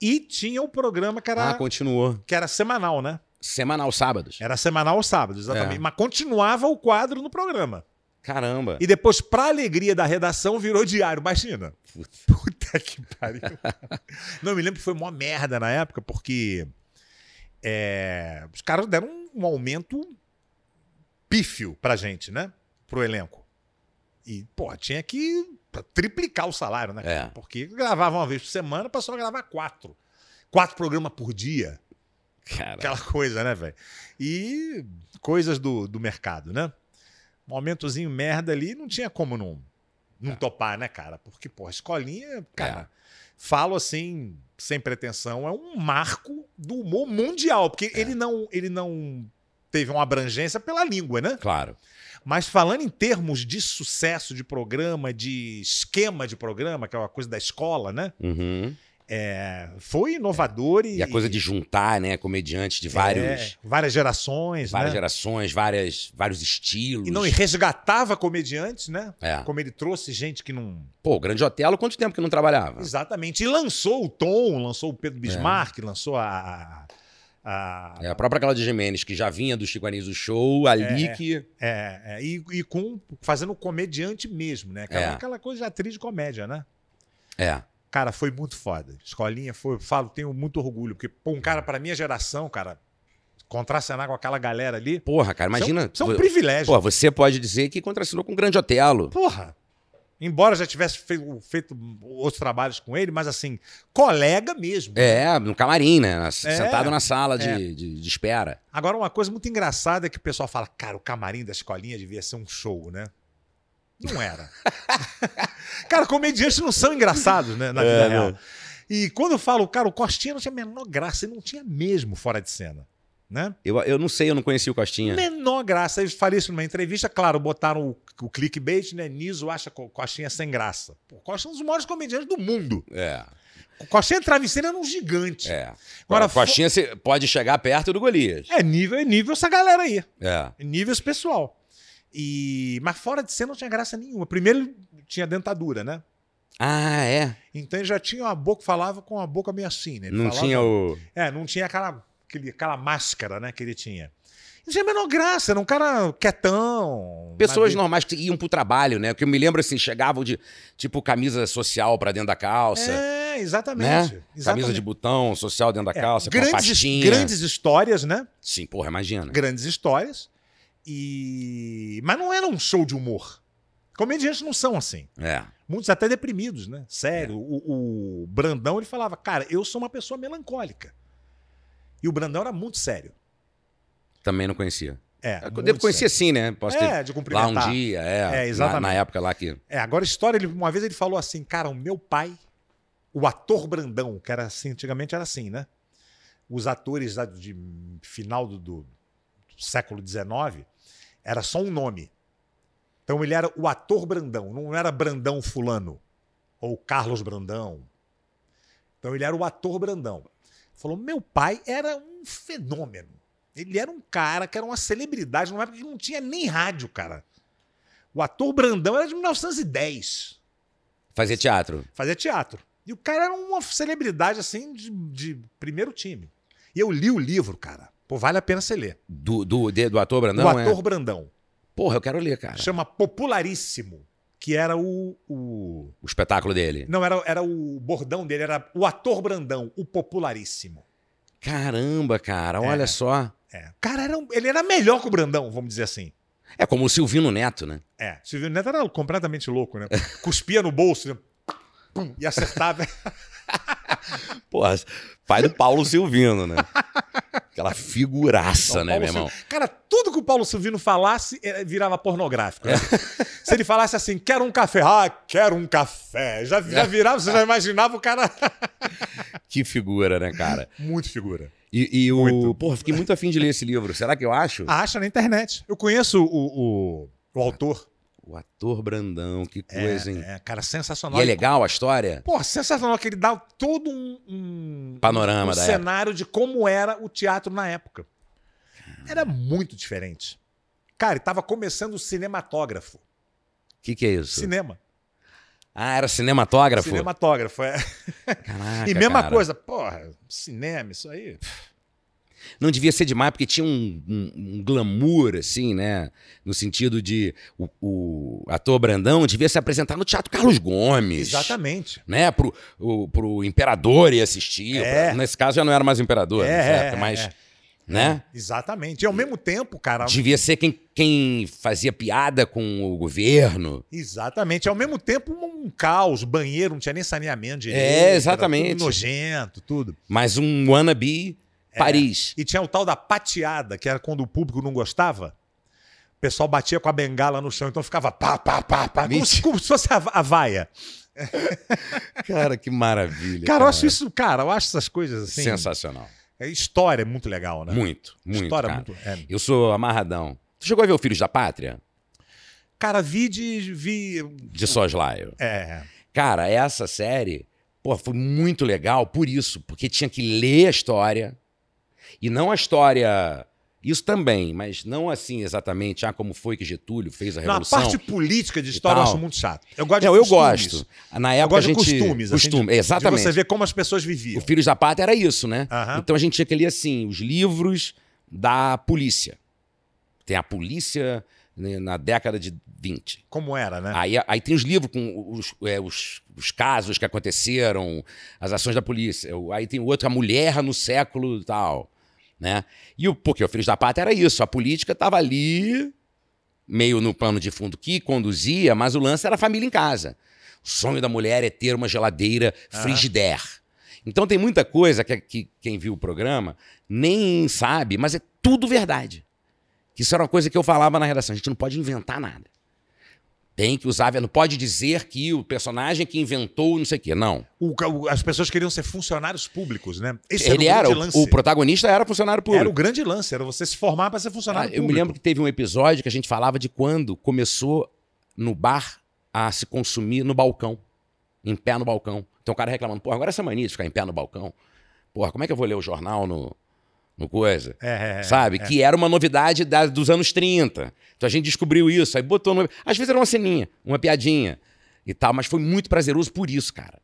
S2: E tinha um programa que era. Ah, continuou. Que era semanal, né? Semanal, sábados. Era semanal aos sábados, exatamente. É. Mas continuava o quadro no programa. Caramba. E depois, pra alegria da redação, virou diário. Imagina. Puta, Puta que pariu. Não, me lembro que foi uma merda na época, porque é, os caras deram um, um aumento pífio pra gente, né? Pro elenco. E, pô, tinha que triplicar o salário, né? É. Porque gravava uma vez por semana, passou a gravar quatro. Quatro programas por dia. Caraca. Aquela coisa, né, velho? E coisas do, do mercado, né? Um aumentozinho merda ali, não tinha como não, não é. topar, né, cara? Porque, a escolinha, cara, é. falo assim, sem pretensão, é um marco do humor mundial, porque é. ele não ele não teve uma abrangência pela língua, né? Claro. Mas falando em termos de sucesso de programa, de esquema de programa, que é uma coisa da escola, né? Uhum. É, foi inovador é. e, e. a coisa
S1: de juntar, né? Comediantes de vários. É,
S2: várias gerações. Várias né?
S1: gerações, várias, vários estilos.
S2: E não, e resgatava comediantes, né? É. Como ele trouxe gente que não.
S1: Pô, o Grande Otelo,
S2: quanto tempo que não trabalhava? Exatamente. E lançou o Tom, lançou o Pedro é. Bismarck, lançou a.
S1: A... É, a própria Cláudia Jimenez, que já vinha do Chico Anísio Show, ali é, que... É,
S2: é e, e, com, fazendo comediante mesmo, né? Aquela, é. aquela coisa de atriz de comédia, né? É. Cara, foi muito foda. Escolinha foi, falo, tenho muito orgulho, porque pô, um cara para minha geração, cara, contracenar com aquela galera ali. Porra, cara, é imagina. Isso é um, isso é um privilégio. Pô,
S1: você pode dizer que contracenou com o Grande Otelo.
S2: Porra. Embora já tivesse feito, feito, outros trabalhos com ele, mas assim, colega mesmo.
S1: Né? É, no camarim, né? É, sentado é, na sala de, é. de, de espera.
S2: Agora, uma coisa muito engraçada é que o pessoal fala, cara, o camarim da escolinha devia ser um show, né? Não era. cara, comediantes não são engraçados, né? Na vida é, né? real. E quando eu falo, cara, o Costinha não tinha a menor graça, ele não tinha mesmo fora de cena. Né?
S1: Eu, eu não sei, eu não conheci o Costinha.
S2: Menor graça. Eu falei isso numa entrevista, claro, botaram o, o clickbait, né? Niso acha Costinha sem graça. Pô, Costinha é um dos maiores comediantes do mundo. É. O Costinha travesseiro era um gigante. É. Agora, o Costinha
S1: fo... pode chegar perto do Golias.
S2: É nível, é nível essa galera aí. É. é nível esse pessoal. E, mas fora de cena não tinha graça nenhuma. Primeiro ele tinha dentadura, né? Ah, é? Então ele já tinha uma boca, falava com a boca meio assim, né? Ele não falava, tinha o. É, não tinha aquela, aquele, aquela máscara, né, que ele tinha. Não tinha a menor graça, era um cara quietão.
S1: Pessoas normais que iam pro trabalho, né? Que eu me lembro assim, chegavam de tipo camisa social pra dentro da calça.
S2: É, exatamente. Né? exatamente. Camisa de
S1: botão, social dentro da é, calça, grandes, com pastinha. Grandes
S2: histórias, né?
S1: Sim, porra, imagina.
S2: Grandes histórias. E... Mas não era um show de humor. Comediantes não são assim. É. Muitos até deprimidos, né? Sério. É. O, o, Brandão, ele falava, cara, eu sou uma pessoa melancólica. E o Brandão era muito sério.
S1: Também não conhecia.
S2: É, eu devo conhecer sim, né? Posso é, ter... de cumprimentar. Lá um dia, é. é exatamente. Na, na, época lá que... É, agora história, ele, uma vez ele falou assim, cara, o meu pai, o ator Brandão, que era assim, antigamente era assim, né? Os atores de final do, do século XIX era só um nome. Então ele era o ator Brandão, não era Brandão Fulano ou Carlos Brandão. Então ele era o ator Brandão. Falou: meu pai era um fenômeno. Ele era um cara que era uma celebridade numa época que não tinha nem rádio, cara. O ator Brandão era de 1910. Fazia teatro. Fazia teatro. E o cara era uma celebridade, assim, de, de primeiro time. E eu li o livro, cara. Pô, vale a pena você ler.
S1: Do, do, de, do ator Brandão? Do é? ator é...
S2: Brandão. Porra, eu quero ler, cara. Chama Popularíssimo, que era o,
S1: o. O, espetáculo dele.
S2: Não, era, era o bordão dele, era o ator Brandão, o Popularíssimo.
S1: Caramba, cara, é. olha só.
S2: É. Cara, era ele era melhor que o Brandão, vamos dizer assim.
S1: É como o Silvino Neto, né?
S2: É, o Silvino Neto era completamente louco, né? Cuspia no bolso né? e acertava.
S1: Porra, pai do Paulo Silvino, né? Aquela figuraça, então, né, meu irmão? Silvino.
S2: Cara, tudo que o Paulo Silvino falasse eh, virava pornográfico. Né? Se ele falasse assim, quero um café, ah, quero um café. Já, já é. virava, você já imaginava o cara.
S1: que figura, né, cara? Muito figura. E, e o. Muito. Porra, fiquei muito afim de ler esse livro. Será que eu acho? Ah, acha na internet. Eu conheço o, o, o autor. O ator Brandão, que é, coisa, é, hein? É,
S2: cara, sensacional. E é
S1: legal a história?
S2: Pô, sensacional, que ele dá todo um, um panorama um da cenário época. de como era o teatro na época. Era muito diferente. Cara, estava começando o cinematógrafo. O que, que é isso? Cinema. Ah, era cinematógrafo? Cinematógrafo, é.
S1: Caraca, e mesma cara. coisa,
S2: porra, cinema, isso aí.
S1: Não devia ser demais, porque tinha um, um, um glamour, assim, né? No sentido de o, o, ator Brandão devia se apresentar no Teatro Carlos Gomes.
S2: Exatamente.
S1: Né? Pro, o, pro Imperador ir assistir. É. Pra, nesse caso já não era mais Imperador, é, é, mas... É.
S2: Né? Exatamente. E ao mesmo tempo, cara. Devia
S1: ser quem, quem fazia piada com o governo.
S2: Exatamente. Ao mesmo tempo, um caos, banheiro, não tinha nem saneamento direito. É, exatamente. Tudo nojento, tudo. Mas um wannabe é. Paris. E tinha o tal da pateada, que era quando o público não gostava. O pessoal batia com a bengala no chão, então ficava pá, pá, pá, pá. Como se, como se, fosse a, a vaia.
S1: cara, que maravilha. Cara, cara, eu acho
S2: isso, cara, eu acho essas coisas assim.
S1: Sensacional.
S2: É, história é muito legal, né? Muito,
S1: muito. História é cara. muito. É. Eu sou amarradão. Tu chegou a ver o Filhos da Pátria?
S2: Cara, vi de. Vi...
S1: De Soslaio. É. Cara, essa série, pô, foi muito legal por isso, porque tinha que ler a história e não a história. Isso também, mas não assim exatamente, ah, como foi que Getúlio fez a revolução. Não, parte
S2: política de história eu acho muito chato.
S1: Eu gosto de não, eu gosto. Na época eu gosto a gente de costumes, costume, assim, exatamente. De você ver
S2: como as pessoas viviam. O
S1: Filhos da Pátria era isso, né? Uhum. Então a gente tinha que ler assim, os livros da polícia. Tem a polícia né, na década de 20. Como era, né? Aí, aí tem os livros com os, é, os, os, casos que aconteceram, as ações da polícia. Aí tem o outro, a mulher no século tal. Né? E o porque o filho da Pátria era isso, a política estava ali, meio no plano de fundo que conduzia, mas o lance era a família em casa. O sonho da mulher é ter uma geladeira ah. frigidaire. Ah. Então tem muita coisa que, que, quem viu o programa nem sabe, mas é tudo verdade. Que isso era uma coisa que eu falava na redação, a gente não pode inventar nada. Tem que usar, não pode dizer que o personagem que inventou não sei o quê, não.
S2: O, as pessoas queriam ser funcionários públicos, né? Esse Ele era, o, era o, protagonista era funcionário público. Era o grande lance, era você se formar para ser funcionário ah, público. Eu me lembro
S1: que teve um episódio que a gente falava de quando começou no bar a se consumir no balcão, em pé no balcão. Então o cara reclamando, pô, agora essa mania de ficar em pé no balcão. Porra, como é que eu vou ler o jornal no, no coisa. É, é, é, sabe? É. Que era uma novidade da, dos anos 30. Então a gente descobriu isso, aí botou no... Às vezes era uma ceninha, uma piadinha e tal, mas foi muito prazeroso por isso, cara.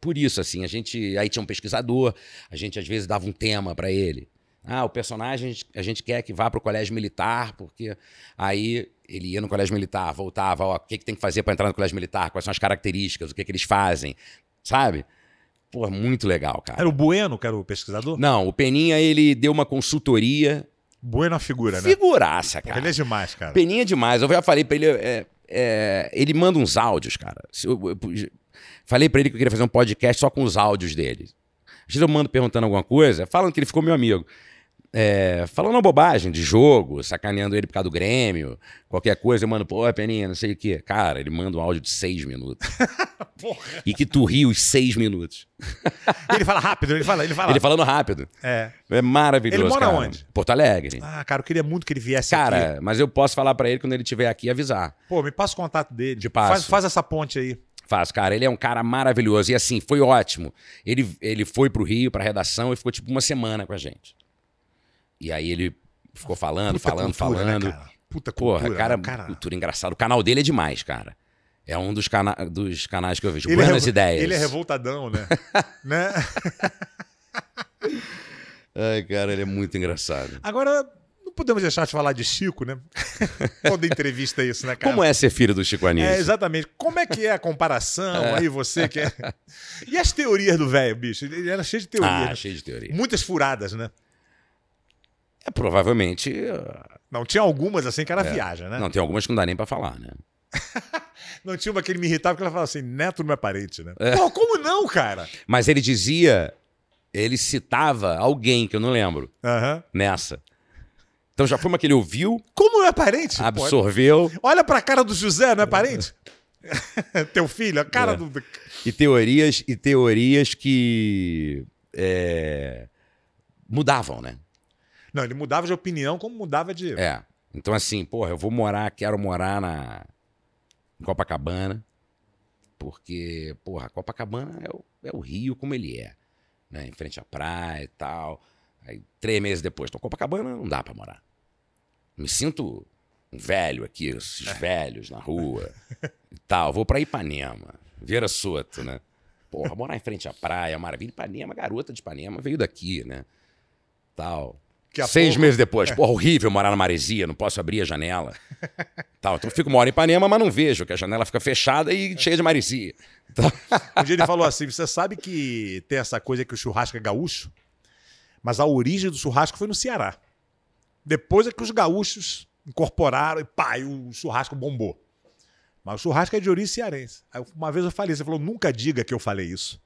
S1: Por isso, assim, a gente. Aí tinha um pesquisador, a gente às vezes dava um tema para ele. Ah, o personagem a gente, a gente quer que vá para o colégio militar, porque aí ele ia no colégio militar, voltava, ó, o que, que tem que fazer para entrar no colégio militar, quais são as características, o que, que eles fazem, sabe? Pô, muito legal, cara.
S2: Era o Bueno que era o pesquisador?
S1: Não, o Peninha, ele deu uma consultoria. Bueno é a figura, né?
S2: Figuraça, cara. Ele é demais, cara.
S1: Peninha é demais. Eu já falei pra ele... É, é, ele manda uns áudios, cara. Eu, eu, eu, falei pra ele que eu queria fazer um podcast só com os áudios dele. Às vezes eu mando perguntando alguma coisa, falando que ele ficou meu amigo é, falando uma bobagem de jogo, sacaneando ele por causa do Grêmio, qualquer coisa, eu mando, pô, Peninha, não sei o quê. Cara, ele manda um áudio de seis minutos. e que tu ri os seis minutos.
S2: ele fala rápido, ele fala. Ele, fala. ele falando
S1: rápido. É. É maravilhoso. Ele mora cara. onde? Porto Alegre.
S2: Ah, cara, eu queria muito que ele viesse cara, aqui. Cara,
S1: mas eu posso falar para ele quando ele estiver aqui avisar.
S2: Pô, me passa o contato dele. De passo. Faz, faz essa ponte aí.
S1: Faz, cara. Ele é um cara maravilhoso. E assim, foi ótimo. Ele, ele foi pro Rio, pra redação, e ficou tipo uma semana com a gente. E aí ele ficou falando, Puta falando, cultura, né, falando. Né, cara? Puta cultura, Porra, né, cara, cara, cultura engraçada. O canal dele é demais, cara. É um dos, cana dos canais que eu vejo. Ele é Buenas é ideias. Ele é
S2: revoltadão, né? né?
S1: Ai, cara, ele é muito engraçado.
S2: Agora, não podemos deixar de falar de Chico, né? Toda entrevista é isso, né, cara? Como é ser filho do Chico Anísio? É, exatamente. Como é que é a comparação? É. Aí você que é... E as teorias do velho, bicho? Ele era cheio de teorias. Ah, né? cheio de teorias. Muitas furadas, né? É provavelmente. Uh, não, tinha algumas assim que ela é, viaja, né? Não,
S1: tem algumas que não dá nem pra falar, né?
S2: não tinha uma que ele me irritava que ela falava assim: neto não é parente, né? É. Pô, como não, cara?
S1: Mas ele dizia. Ele citava alguém que eu não lembro nessa. Então já foi uma que ele ouviu.
S2: Como não é parente?
S1: Absorveu.
S2: Pô, olha pra cara do José, não é parente? Teu filho, a cara é. do.
S1: E teorias, e teorias que. É, mudavam, né?
S2: Não, ele mudava de opinião como mudava de. É.
S1: Então, assim, porra, eu vou morar, quero morar na em Copacabana, porque, porra, Copacabana é o, é o Rio como ele é, né? Em frente à praia e tal. Aí, três meses depois, então Copacabana não dá para morar. Me sinto um velho aqui, esses é. velhos na rua e tal. Vou para Ipanema, Vera Soto, né? Porra, morar em frente à praia, é maravilha. Ipanema, garota de Ipanema, veio daqui, né? Tal. Seis pouco... meses depois, é. porra, horrível morar na maresia, não posso abrir a janela. Tal. Então eu fico morando em Ipanema, mas não vejo, que a janela fica fechada e cheia de maresia. Então... Um dia ele
S2: falou assim: você sabe que tem essa coisa que o churrasco é gaúcho? Mas a origem do churrasco foi no Ceará. Depois é que os gaúchos incorporaram e pá, e o churrasco bombou. Mas o churrasco é de origem cearense. uma vez eu falei, você falou, nunca diga que eu falei isso.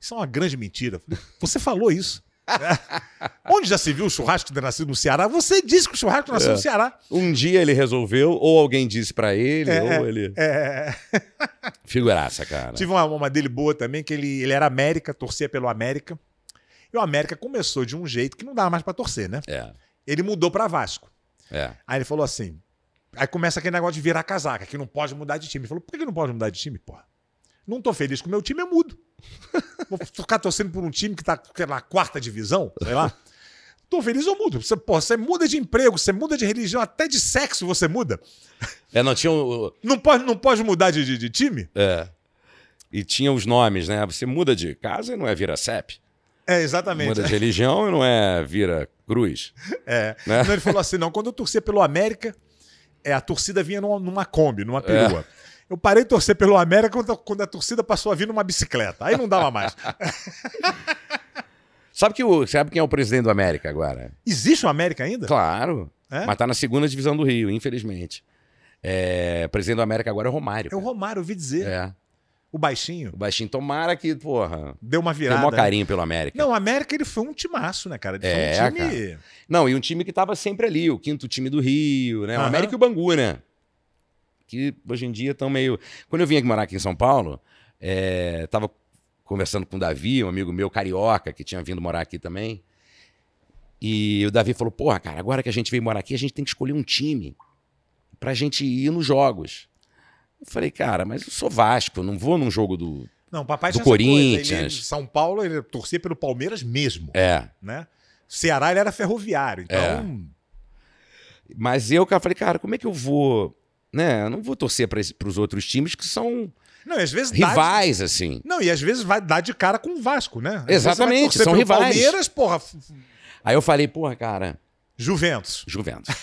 S2: Isso é uma grande mentira. você falou isso. Onde já se viu o churrasco ter nascido no Ceará? Você disse que o churrasco nasceu é. no Ceará.
S1: Um dia ele resolveu, ou alguém disse para ele, é, ou ele. É.
S2: é.
S1: Figuraça, cara. Tive
S2: uma, uma dele boa também, que ele, ele era América, torcia pelo América. E o América começou de um jeito que não dava mais para torcer, né? É. Ele mudou para Vasco. É. Aí ele falou assim. Aí começa aquele negócio de virar casaca, que não pode mudar de time. Ele falou: por que não pode mudar de time, porra? Não tô feliz com o meu time, eu mudo. Vou ficar torcendo por um time que tá na quarta divisão, sei lá. Tô feliz ou mudo? Você, porra, você muda de emprego, você muda de religião, até de sexo você muda. É, não tinha. Não, pode, não pode mudar de, de, de time?
S1: É. E tinha os nomes, né? Você muda de casa e não é vira CEP.
S2: É, exatamente. Muda de
S1: religião e não é vira cruz.
S2: É. Né? Não, ele falou assim: não, quando eu torcia pelo América, é, a torcida vinha numa, numa Kombi, numa perua. É. Eu parei de torcer pelo América quando, quando a torcida passou a vir numa bicicleta. Aí não dava mais.
S1: sabe, que o, sabe quem é o presidente do América agora?
S2: Existe o América ainda?
S1: Claro. É? Mas tá na segunda divisão do Rio, infelizmente. É, presidente do América agora é o Romário. É o Romário, eu ouvi dizer. É. O baixinho. O baixinho, tomara que, porra. Deu uma virada. Deu um carinho pelo América.
S2: Não, o América ele foi um timaço, né, cara? Ele é, foi um é, time.
S1: Cara. Não, e um time que tava sempre ali, o quinto time do Rio, né? Uhum. O América e o Bangu, né? que hoje em dia estão meio. Quando eu vim aqui morar aqui em São Paulo, estava é, conversando com o Davi, um amigo meu carioca, que tinha vindo morar aqui também. E o Davi falou: Porra, cara, agora que a gente veio morar aqui, a gente tem que escolher um time pra gente ir nos jogos. Eu falei, cara, mas eu sou Vasco, não vou num jogo do.
S2: Não, papai do Corinthians. ele, São Paulo, ele torcia pelo Palmeiras mesmo. É. Né? Ceará, ele era ferroviário. Então. É.
S1: Mas eu, cara, falei, cara, como é que eu vou né? Eu não vou torcer para os outros times que são
S2: não, às vezes rivais, assim. Não, e às vezes vai dar de cara com o Vasco, né? Às Exatamente, são rivais. Palmeiras, porra.
S1: Aí eu falei, porra, cara. Juventus. Juventus.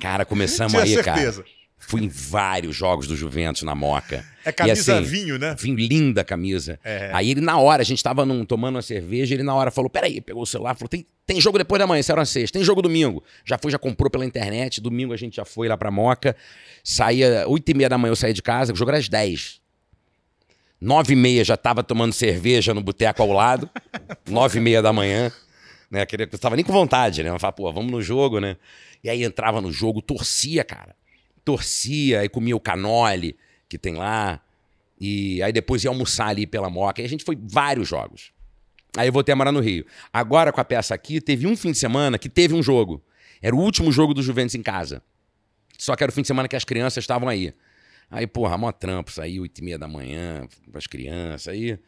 S1: cara, começamos Tinha aí, certeza. cara. Fui em vários jogos do Juventus na Moca. É camisa e, assim, vinho, né? Vinho, linda camisa. É. Aí ele, na hora, a gente tava num, tomando uma cerveja, ele na hora falou: peraí, pegou o celular, falou: tem, tem jogo depois da manhã, isso era é uma sexta, tem jogo domingo. Já foi, já comprou pela internet, domingo a gente já foi lá pra Moca. Saía, oito e meia da manhã eu saía de casa, o jogo era às dez. Nove e meia já tava tomando cerveja no boteco ao lado. Nove e meia da manhã né? Queria, tava nem com vontade, né? Eu falava, pô, vamos no jogo, né? E aí entrava no jogo, torcia, cara torcia e comia o canole que tem lá. E aí depois ia almoçar ali pela Moca. E a gente foi vários jogos. Aí eu voltei a morar no Rio. Agora com a peça aqui, teve um fim de semana que teve um jogo. Era o último jogo do Juventus em casa. Só que era o fim de semana que as crianças estavam aí. Aí, porra, mó trampo, saí oito e meia da manhã, as crianças, aí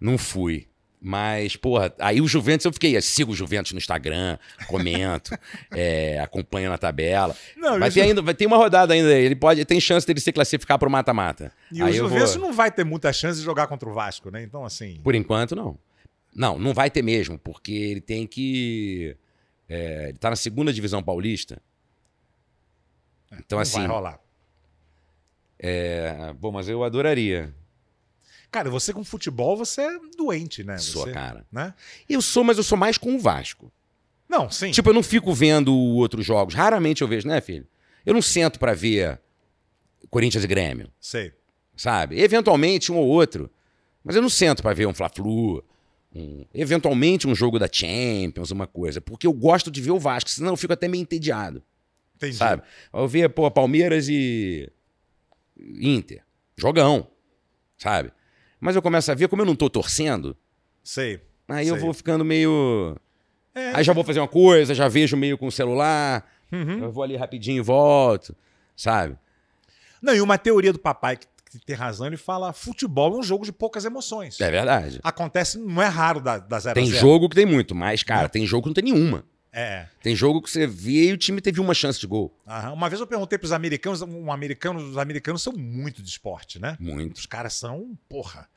S1: não fui. Mas, porra, aí o Juventus eu fiquei, sigo o Juventus no Instagram, comento, é, acompanho na tabela. Não, vai, ainda, tem uma rodada ainda, ele pode, tem chance dele se classificar para o mata-mata. E aí o Juventus vou...
S2: não vai ter muita chance de jogar contra o Vasco, né? Então, assim.
S1: Por enquanto, não. Não, não vai ter mesmo, porque ele tem que. É, ele tá na segunda divisão paulista.
S2: É, então, não assim. Vai rolar.
S1: É, bom, mas eu adoraria.
S2: Cara, você com futebol, você é doente, né? Sua você, cara. Né? Eu sou, mas eu sou mais com o Vasco.
S1: Não, sim. Tipo, eu não fico vendo outros jogos. Raramente eu vejo, né, filho? Eu não sento para ver Corinthians e Grêmio. Sei. Sabe? Eventualmente um ou outro. Mas eu não sento para ver um Fla-Flu, um, eventualmente um jogo da Champions, uma coisa. Porque eu gosto de ver o Vasco, senão eu fico até meio entediado. Entendi. Sabe? Eu ver pô, Palmeiras e Inter. Jogão. Sabe? Mas eu começo a ver, como eu não tô torcendo. Sei. Aí sei. eu vou ficando meio. É, aí já vou fazer uma coisa, já vejo meio com o celular. Uhum. Eu vou ali rapidinho e volto, sabe?
S2: Não, e uma teoria do papai que tem razão, ele fala: futebol é um jogo de poucas emoções. É verdade. Acontece, não é raro da, da zero Tem zero. jogo
S1: que tem muito, mas, cara, é. tem jogo que não tem nenhuma. É. Tem jogo que você via e o time teve uma chance de gol.
S2: Aham. Uma vez eu perguntei para os americanos, um americano, os americanos são muito de esporte, né? Muito. Os caras são, porra.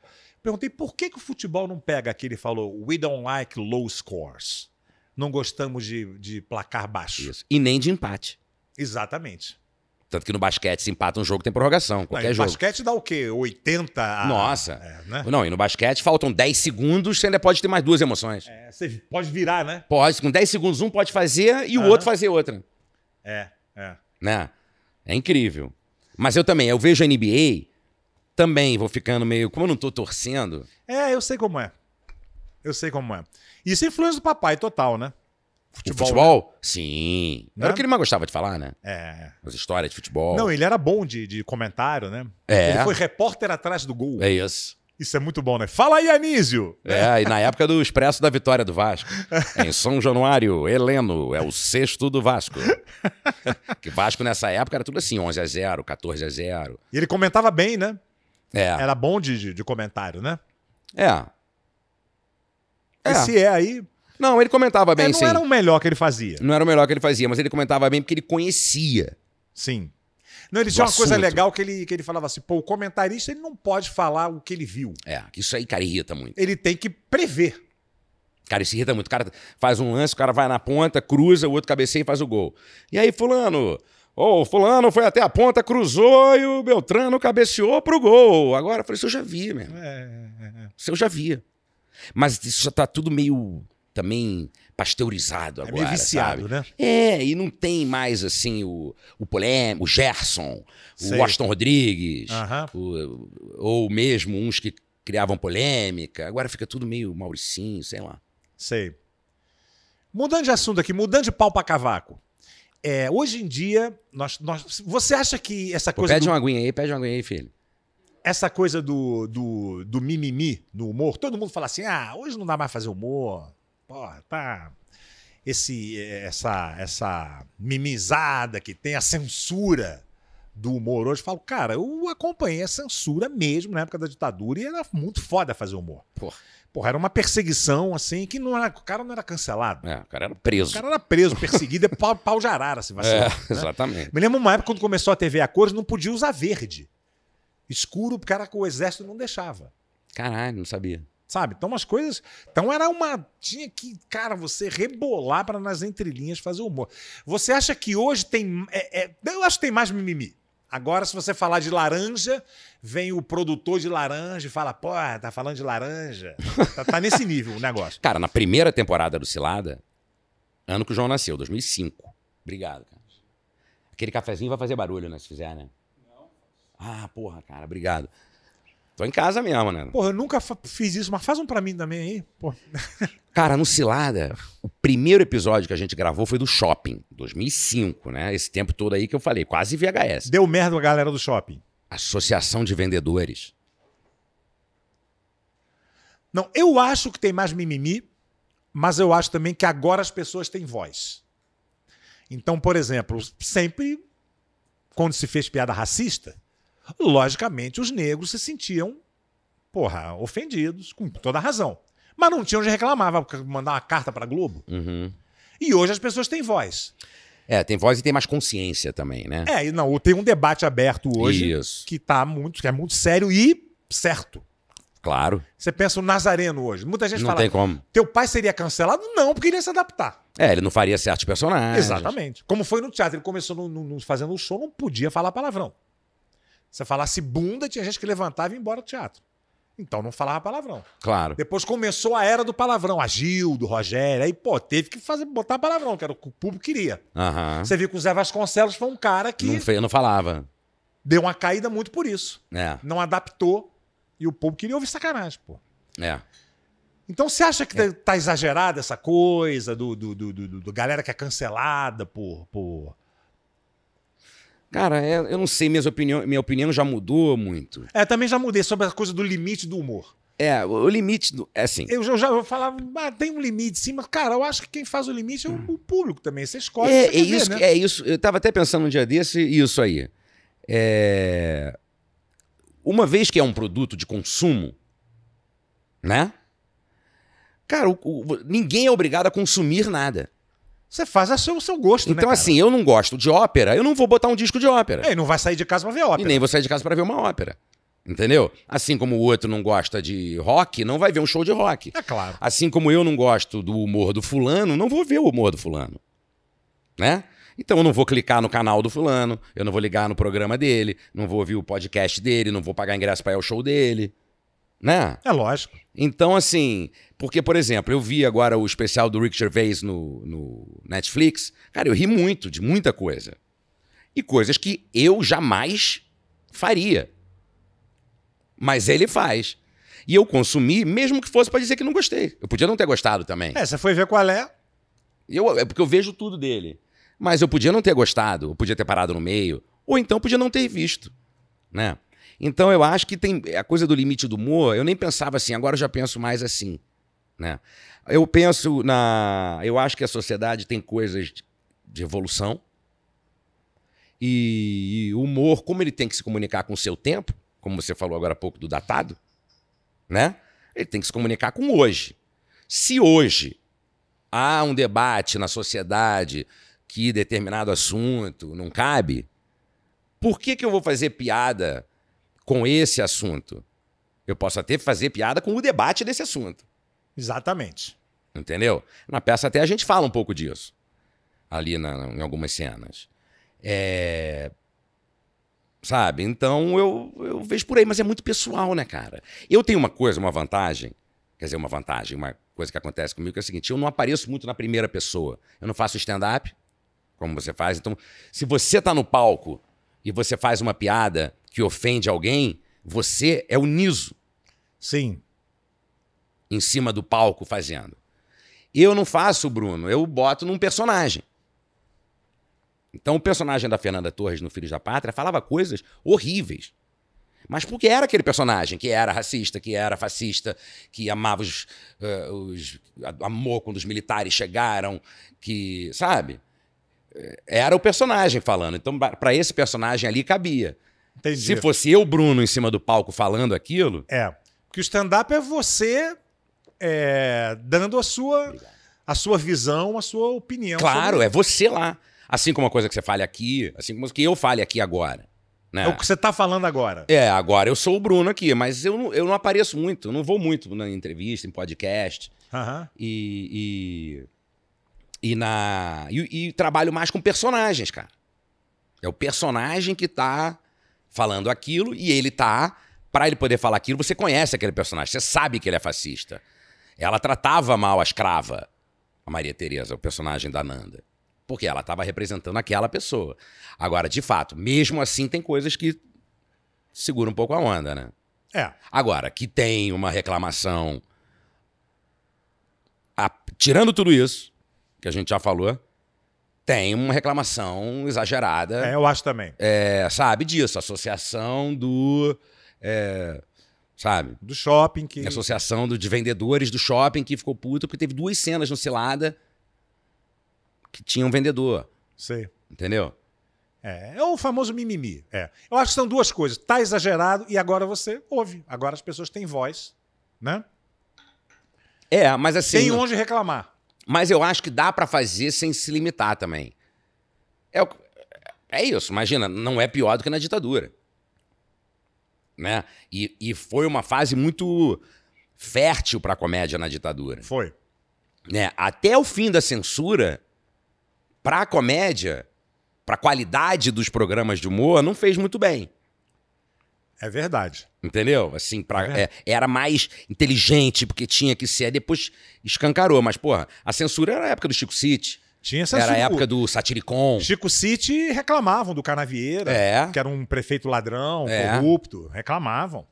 S2: Perguntei por que, que o futebol não pega ele falou, we don't like low scores. Não gostamos de, de placar baixo. Isso. E nem de empate. Exatamente.
S1: Tanto que no basquete se empata um jogo, tem prorrogação. Qualquer não, jogo.
S2: basquete dá o quê? 80 a... Nossa.
S1: É, né? Não, e no basquete faltam 10 segundos, você ainda pode ter mais duas emoções. É,
S2: você pode virar, né?
S1: Pode. Com 10 segundos, um pode fazer e uhum. o outro
S2: fazer outra. É, é.
S1: Né? É incrível. Mas eu também, eu vejo a NBA, também vou ficando meio. Como eu não tô torcendo.
S2: É, eu sei como é. Eu sei como é. Isso é influência do papai total, né? Futebol? futebol?
S1: Né? Sim. Né? Era o né? que ele mais gostava de falar, né? É. As histórias de futebol. Não, ele
S2: era bom de, de comentário, né? É. Ele foi
S1: repórter atrás do gol. É isso. Isso é muito bom, né? Fala aí, Anísio! É, e na época do Expresso da Vitória do Vasco. em São Januário, Heleno é o sexto do Vasco. que Vasco nessa época era tudo assim, 11 a 0
S2: 14 a 0 E ele comentava bem, né? É. Era bom de, de, comentário, né? É. é. Esse
S1: é aí, não, ele comentava é, bem, é, não sim. Não era o melhor que ele fazia. Não era o melhor que ele fazia, mas ele comentava bem porque ele conhecia. Sim.
S2: Não, ele tinha uma assunto. coisa legal que ele, que ele falava assim: pô, o comentarista ele não pode falar o que ele viu. É,
S1: isso aí, cara, irrita muito. Ele tem que prever. Cara, isso irrita muito. O cara faz um lance, o cara vai na ponta, cruza, o outro cabeceia e faz o gol. E aí, Fulano. Ô, oh, Fulano foi até a ponta, cruzou e o Beltrano cabeceou pro gol. Agora eu falei: isso eu já vi, mesmo. É, é, é, é. Isso eu já vi. Mas isso já tá tudo meio também pasteurizado
S2: agora. É meio viciado, sabe? né?
S1: É, e não tem mais assim o, o polêmico o Gerson, Sei. o Washington Rodrigues, uh -huh. o, ou mesmo uns que criavam
S2: polêmica. Agora fica tudo meio Mauricinho, sei lá. Sei. Mudando de assunto aqui, mudando de pau pra cavaco. É, hoje em dia, nós, nós, você acha que essa Pô, coisa. Pede do... uma aguinha aí, pede uma aguinha aí, filho essa coisa do, do, do mimimi no humor, todo mundo fala assim: ah, hoje não dá mais fazer humor, porra, tá esse essa essa mimizada que tem a censura do humor hoje, falo, cara, eu acompanhei a censura mesmo na época da ditadura e era muito foda fazer humor. Porra. Porra, era uma perseguição, assim, que não era, o cara não era cancelado. É, o cara era preso. O cara era preso, perseguido, é pau, pau de arara, É, né? Exatamente. Me lembro uma época quando começou a TV a cores, não podia usar verde. Escuro, o cara com o exército não deixava. Caralho, não sabia. Sabe? Então as coisas. Então era uma. Tinha que, cara, você rebolar para nas entrelinhas fazer humor. Você acha que hoje tem. É, é... eu acho que tem mais mimimi. Agora, se você falar de laranja, vem o produtor de laranja e fala, pô, tá falando de laranja. tá, tá nesse nível o negócio.
S1: Cara, na primeira temporada do Cilada, ano que o João nasceu, 2005. Obrigado, cara. Aquele cafezinho vai fazer barulho, né? Se fizer, né? Não. Ah, porra, cara, obrigado. Tô em casa mesmo, né?
S2: Porra, eu nunca fiz isso, mas faz um pra mim também aí, pô.
S1: Cara, no Cilada, o primeiro episódio que a gente gravou foi do shopping, 2005, né? Esse tempo todo aí que eu falei, quase VHS. Deu merda a galera do shopping. Associação de Vendedores.
S2: Não, eu acho que tem mais mimimi, mas eu acho também que agora as pessoas têm voz. Então, por exemplo, sempre quando se fez piada racista, Logicamente, os negros se sentiam, porra, ofendidos, com toda razão. Mas não tinham onde reclamar, mandar uma carta para Globo. Uhum. E hoje as pessoas têm voz.
S1: É, tem voz e tem mais consciência
S2: também, né? É, e não, tem um debate aberto hoje Isso. que tá muito, que é muito sério e certo. Claro. Você pensa o Nazareno hoje. Muita gente não fala. Não tem como. Teu pai seria cancelado? Não, porque ele ia se adaptar.
S1: É, ele não faria certos personagens. Exatamente.
S2: Como foi no teatro. Ele começou no, no, fazendo o show, não podia falar palavrão. Você falasse bunda, tinha gente que levantava e ia embora do teatro. Então não falava palavrão. Claro. Depois começou a era do palavrão, a Gil, do Rogério. Aí, pô, teve que fazer, botar palavrão, que era o que o público queria.
S1: Uhum. Você
S2: viu que o Zé Vasconcelos foi um cara que. Não,
S1: fe... não falava.
S2: Deu uma caída muito por isso. É. Não adaptou. E o povo queria ouvir sacanagem, pô. É. Então você acha que é. tá exagerada essa coisa do, do, do, do, do galera que é cancelada por, por Cara, é, eu não sei,
S1: minhas opinião, minha opinião já mudou muito.
S2: É, também já mudei sobre a coisa do limite do humor.
S1: É, o limite do. É assim.
S2: Eu, eu já eu falava, ah, tem um limite, sim, mas, cara, eu acho que quem faz o limite é o, o público também. Você escolhe. É, você é isso, ver, né?
S1: é isso. Eu tava até pensando um dia desse, isso aí. É... Uma vez que é um produto de consumo, né? Cara, o, o, ninguém é obrigado a consumir nada. Você faz a seu, o seu gosto, Então, né, assim, eu não gosto de ópera, eu não vou botar um disco de ópera. É, e não vai sair de casa pra ver ópera. E nem vou sair de casa pra ver uma ópera. Entendeu? Assim como o outro não gosta de rock, não vai ver um show de rock. É claro. Assim como eu não gosto do humor do fulano, não vou ver o humor do fulano. Né? Então eu não vou clicar no canal do fulano, eu não vou ligar no programa dele, não vou ouvir o podcast dele, não vou pagar ingresso para ir ao show dele né? É lógico. Então, assim, porque, por exemplo, eu vi agora o especial do Rick Gervais no, no Netflix. Cara, eu ri muito de muita coisa. E coisas que eu jamais faria. Mas ele faz. E eu consumi, mesmo que fosse para dizer que não gostei. Eu podia não ter gostado também.
S2: É, você foi ver qual é.
S1: Eu, é porque eu vejo tudo dele. Mas eu podia não ter gostado, eu podia ter parado no meio, ou então podia não ter visto, né? Então eu acho que tem a coisa do limite do humor, eu nem pensava assim, agora eu já penso mais assim, né? Eu penso na, eu acho que a sociedade tem coisas de evolução e o humor, como ele tem que se comunicar com o seu tempo, como você falou agora há pouco do datado, né? Ele tem que se comunicar com hoje. Se hoje há um debate na sociedade que determinado assunto não cabe, por que, que eu vou fazer piada com esse assunto. Eu posso até fazer piada com o debate desse assunto. Exatamente. Entendeu? Na peça até a gente fala um pouco disso. Ali na, em algumas cenas. É... Sabe? Então eu, eu vejo por aí, mas é muito pessoal, né, cara? Eu tenho uma coisa, uma vantagem. Quer dizer, uma vantagem, uma coisa que acontece comigo que é a seguinte: eu não apareço muito na primeira pessoa. Eu não faço stand-up, como você faz. Então, se você tá no palco e você faz uma piada que ofende alguém, você é o niso. Sim. Em cima do palco fazendo. Eu não faço, Bruno, eu boto num personagem. Então o personagem da Fernanda Torres no Filhos da Pátria falava coisas horríveis. Mas porque era aquele personagem que era racista, que era fascista, que amava os. Uh, os amou quando os militares chegaram, que. Sabe? Eh, era o personagem falando. Então, para esse personagem ali cabia. Entendi. Se fosse eu, Bruno, em cima do palco falando aquilo. É.
S2: Porque o stand-up é você é, dando a sua, a sua visão, a sua opinião. Claro, sobre... é
S1: você lá. Assim como uma coisa que você fale aqui, assim como que eu fale aqui agora. Né? É o que
S2: você está falando agora.
S1: É, agora eu sou o Bruno aqui, mas eu não, eu não apareço muito, eu não vou muito na entrevista, em podcast. Uhum. E, e, e, na, e, e trabalho mais com personagens, cara. É o personagem que está falando aquilo e ele tá. Para ele poder falar aquilo, você conhece aquele personagem, você sabe que ele é fascista. Ela tratava mal a escrava, a Maria Tereza, o personagem da Nanda. Porque ela estava representando aquela pessoa. Agora, de fato, mesmo assim, tem coisas que seguram um pouco a onda, né? É. Agora, que tem uma reclamação. A... tirando tudo isso, que a gente já falou, tem uma reclamação exagerada. É, eu acho também. É, sabe disso, associação do. É, sabe? Do shopping que. Associação do, de vendedores do shopping que ficou puto porque teve duas cenas no Cilada que tinha um vendedor. Sei. Entendeu? É,
S2: é o famoso mimimi. É. Eu acho que são duas coisas. Tá exagerado e agora você ouve. Agora as pessoas têm voz, né?
S1: É, mas assim. Tem onde reclamar. Mas eu acho que dá para fazer sem se limitar também.
S2: É, o, é isso,
S1: imagina, não é pior do que na ditadura. Né? E, e foi uma fase muito fértil para a comédia na ditadura. Foi. Né? Até o fim da censura, para a comédia, para a qualidade dos programas de humor, não fez muito bem. É verdade. Entendeu? Assim, pra, é. É, era mais inteligente, porque tinha que ser. Depois escancarou, mas, porra, a censura era a época do Chico City.
S2: Tinha essa Era a época do Satiricon. Chico City reclamavam do Canavieira, é. que era um prefeito ladrão, é. corrupto. Reclamavam.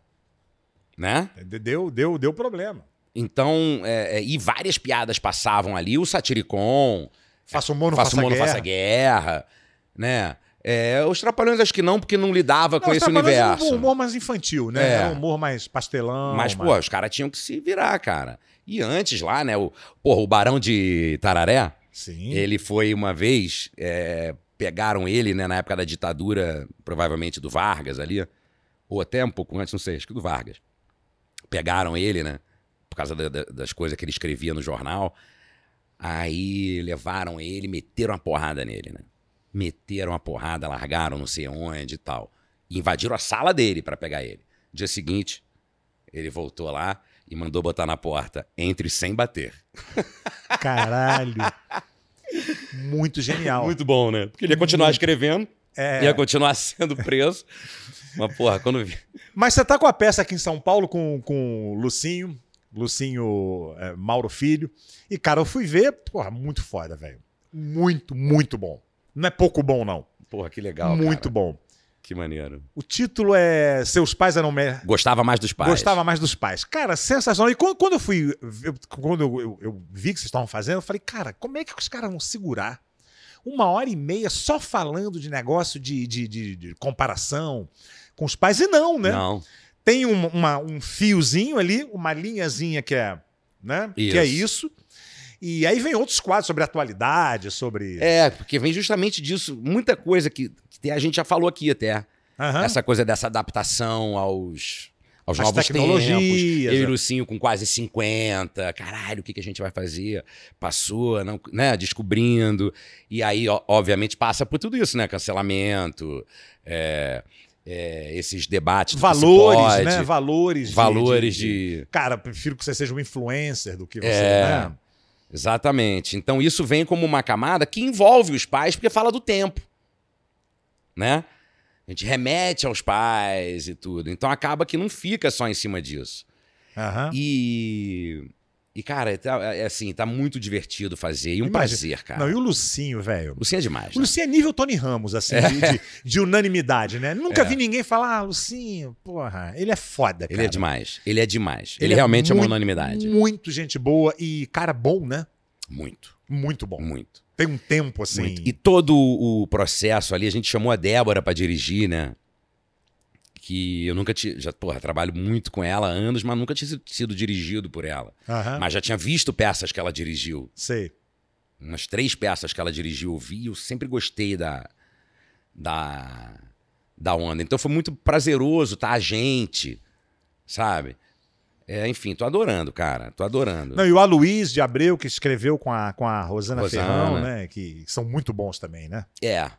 S2: Né? Deu, deu, deu
S1: problema. Então, é, é, e várias piadas passavam ali. O Satiricon. Faça
S2: o mono, faça, mono guerra. faça
S1: guerra. Né? É, os Trapalhões acho que não, porque não lidava não, com esse universo. Era um
S2: humor mais infantil, né? É. Era um humor mais pastelão. Mas, mais...
S1: pô, os caras tinham que se virar, cara. E antes lá, né? O, porra, o Barão de Tararé.
S2: Sim. Ele
S1: foi uma vez. É, pegaram ele, né? Na época da ditadura, provavelmente do Vargas ali. Ou até um pouco antes, não sei, acho que do Vargas. Pegaram ele, né? Por causa da, da, das coisas que ele escrevia no jornal. Aí levaram ele, meteram uma porrada nele, né? meteram a porrada, largaram não sei onde e tal. E invadiram a sala dele para pegar ele. Dia seguinte, ele voltou lá e mandou botar na porta, entre sem bater.
S2: Caralho. Muito genial. Muito bom, né? Porque ele ia continuar Muito. escrevendo, é... ia
S1: continuar sendo preso. Mas, porra, quando vi.
S2: Mas você tá com a peça aqui em São Paulo com, com o Lucinho, Lucinho é, Mauro Filho. E, cara, eu fui ver, porra, muito foda, velho. Muito, muito bom. Não é pouco bom, não. Porra, que legal. Muito cara. bom. Que maneiro. O título é Seus Pais Eram
S1: Gostava Mais dos Pais. Gostava
S2: Mais dos Pais. Cara, sensacional. E quando, quando eu fui. Eu, quando eu, eu, eu, vi que vocês estavam fazendo, eu falei, cara, como é que os caras vão segurar uma hora e meia só falando de negócio de, de, de, de comparação com os pais? E não, né? Não. Tem um, uma, um fiozinho ali, uma linhazinha que é. Né? Que é isso. E aí vem outros quadros sobre atualidade, sobre. É, porque vem justamente disso. Muita coisa que, que a gente já falou aqui até. Uhum. Essa
S1: coisa dessa adaptação aos, aos As novos tecnologias. tempos. Eu e né? Lucinho com quase 50. Caralho, o que, que a gente vai fazer? Passou, não, né? Descobrindo. E aí, ó, obviamente, passa por tudo isso, né? Cancelamento. É... É, esses debates. Valores, né?
S2: Valores. Valores de, de, de, Cara, prefiro que você seja um influencer do que você. É, né?
S1: Exatamente. Então isso vem como uma camada que envolve os pais, porque fala do tempo. Né? A gente remete aos pais e tudo. Então acaba que não fica só em cima disso. Uhum. E e, cara, tá, é, é assim, tá muito divertido fazer. E um Imagina. prazer, cara. Não, e o
S2: Lucinho, velho. Lucinho é demais. O né? Lucinho é nível Tony Ramos, assim, é. de, de, de, unanimidade, né? Nunca é. vi ninguém falar, ah, Lucinho, porra, ele é foda, cara. Ele é
S1: demais. Ele é demais. Ele, ele é realmente é, muito, é uma unanimidade.
S2: Muito gente boa e cara bom, né? Muito. Muito bom. Muito. Tem um tempo, assim. Muito.
S1: E todo o processo ali, a gente chamou a Débora para dirigir, né? que eu nunca tinha. Já, porra, trabalho muito com ela há anos, mas nunca tinha sido, sido dirigido por ela. Uhum. Mas já tinha visto peças que ela dirigiu. Sei. Umas três peças que ela dirigiu, eu vi, eu sempre gostei da. da. da onda. Então foi muito prazeroso, tá? A gente, sabe? É, enfim, tô adorando, cara. Tô adorando. Não,
S2: e o Luiz de Abreu, que escreveu com a, com a Rosana, Rosana. Ferrão, né? Que são muito bons também, né?
S1: É.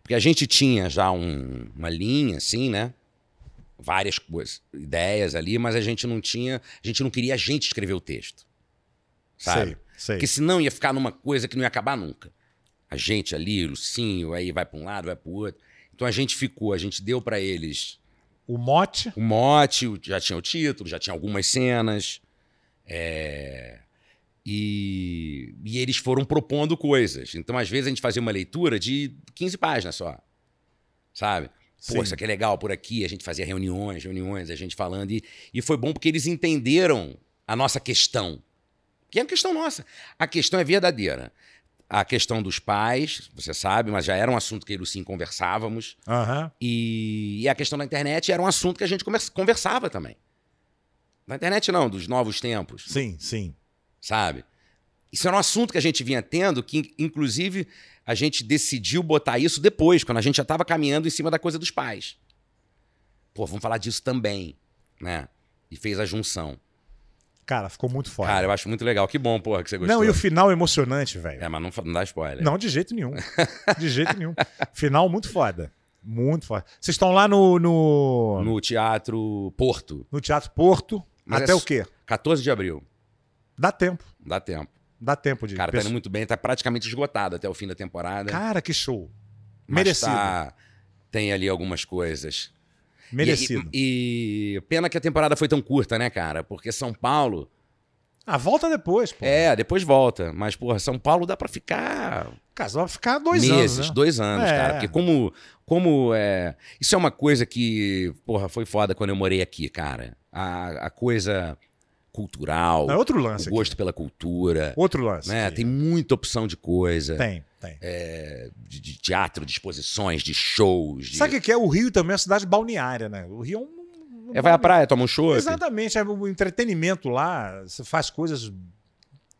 S1: Porque a gente tinha já um, uma linha, assim, né? várias coisas, ideias ali, mas a gente não tinha, a gente não queria a gente escrever o texto. Sabe? Sei, sei. Porque senão ia ficar numa coisa que não ia acabar nunca. A gente ali, o Lucinho, aí vai para um lado, vai para o outro. Então a gente ficou, a gente deu para eles o mote? O mote, já tinha o título, já tinha algumas cenas. É... E... e, eles foram propondo coisas. Então, às vezes, a gente fazia uma leitura de 15 páginas só. Sabe? Pô, isso aqui é legal por aqui. A gente fazia reuniões, reuniões, a gente falando. E, e foi bom porque eles entenderam a nossa questão. Que é uma questão nossa. A questão é verdadeira. A questão dos pais, você sabe, mas já era um assunto que eu sim conversávamos. Uhum. E, e, a questão da internet era um assunto que a gente conversava também. Da internet, não, dos novos tempos. Sim, sim. Sabe? Isso era um assunto que a gente vinha tendo, que, inclusive, a gente decidiu botar isso depois, quando a gente já estava caminhando em cima da coisa dos pais. Pô, vamos falar disso também, né? E fez a junção.
S2: Cara, ficou muito foda.
S1: Cara, eu acho muito legal. Que bom, porra, que você gostou. Não, e o
S2: final é emocionante, velho. É, mas não, não dá spoiler. Não, de jeito nenhum. De jeito nenhum. Final muito foda. Muito foda. Vocês estão lá no, no. No Teatro Porto. No Teatro Porto. Mas até é o quê? 14 de abril. Dá tempo. Dá tempo. Dá tempo de. Cara, tá indo muito
S1: bem, tá praticamente esgotado até o fim da temporada. Cara, que show.
S2: Mas Merecido. Tá...
S1: Tem ali algumas coisas. Merecido. E, e, e, pena que a temporada foi tão curta, né, cara? Porque São Paulo. Ah, volta depois, pô. É, depois volta. Mas, porra, São Paulo dá pra ficar.
S2: Cara, dá pra ficar dois meses, anos. Meses, né? dois anos, é. cara. Porque
S1: como. como é... Isso é uma coisa que, porra, foi foda quando eu morei aqui, cara. a, a coisa cultural. É outro lance. O gosto aqui. pela cultura. Outro lance. Né? Tem muita opção de coisa. Tem, tem. É, de, de, teatro, de exposições, de shows. De...
S2: Sabe o que é? O Rio também é uma cidade balneária, né? O Rio é um é, vai à praia, toma um show. Exatamente. É o entretenimento lá, você faz coisas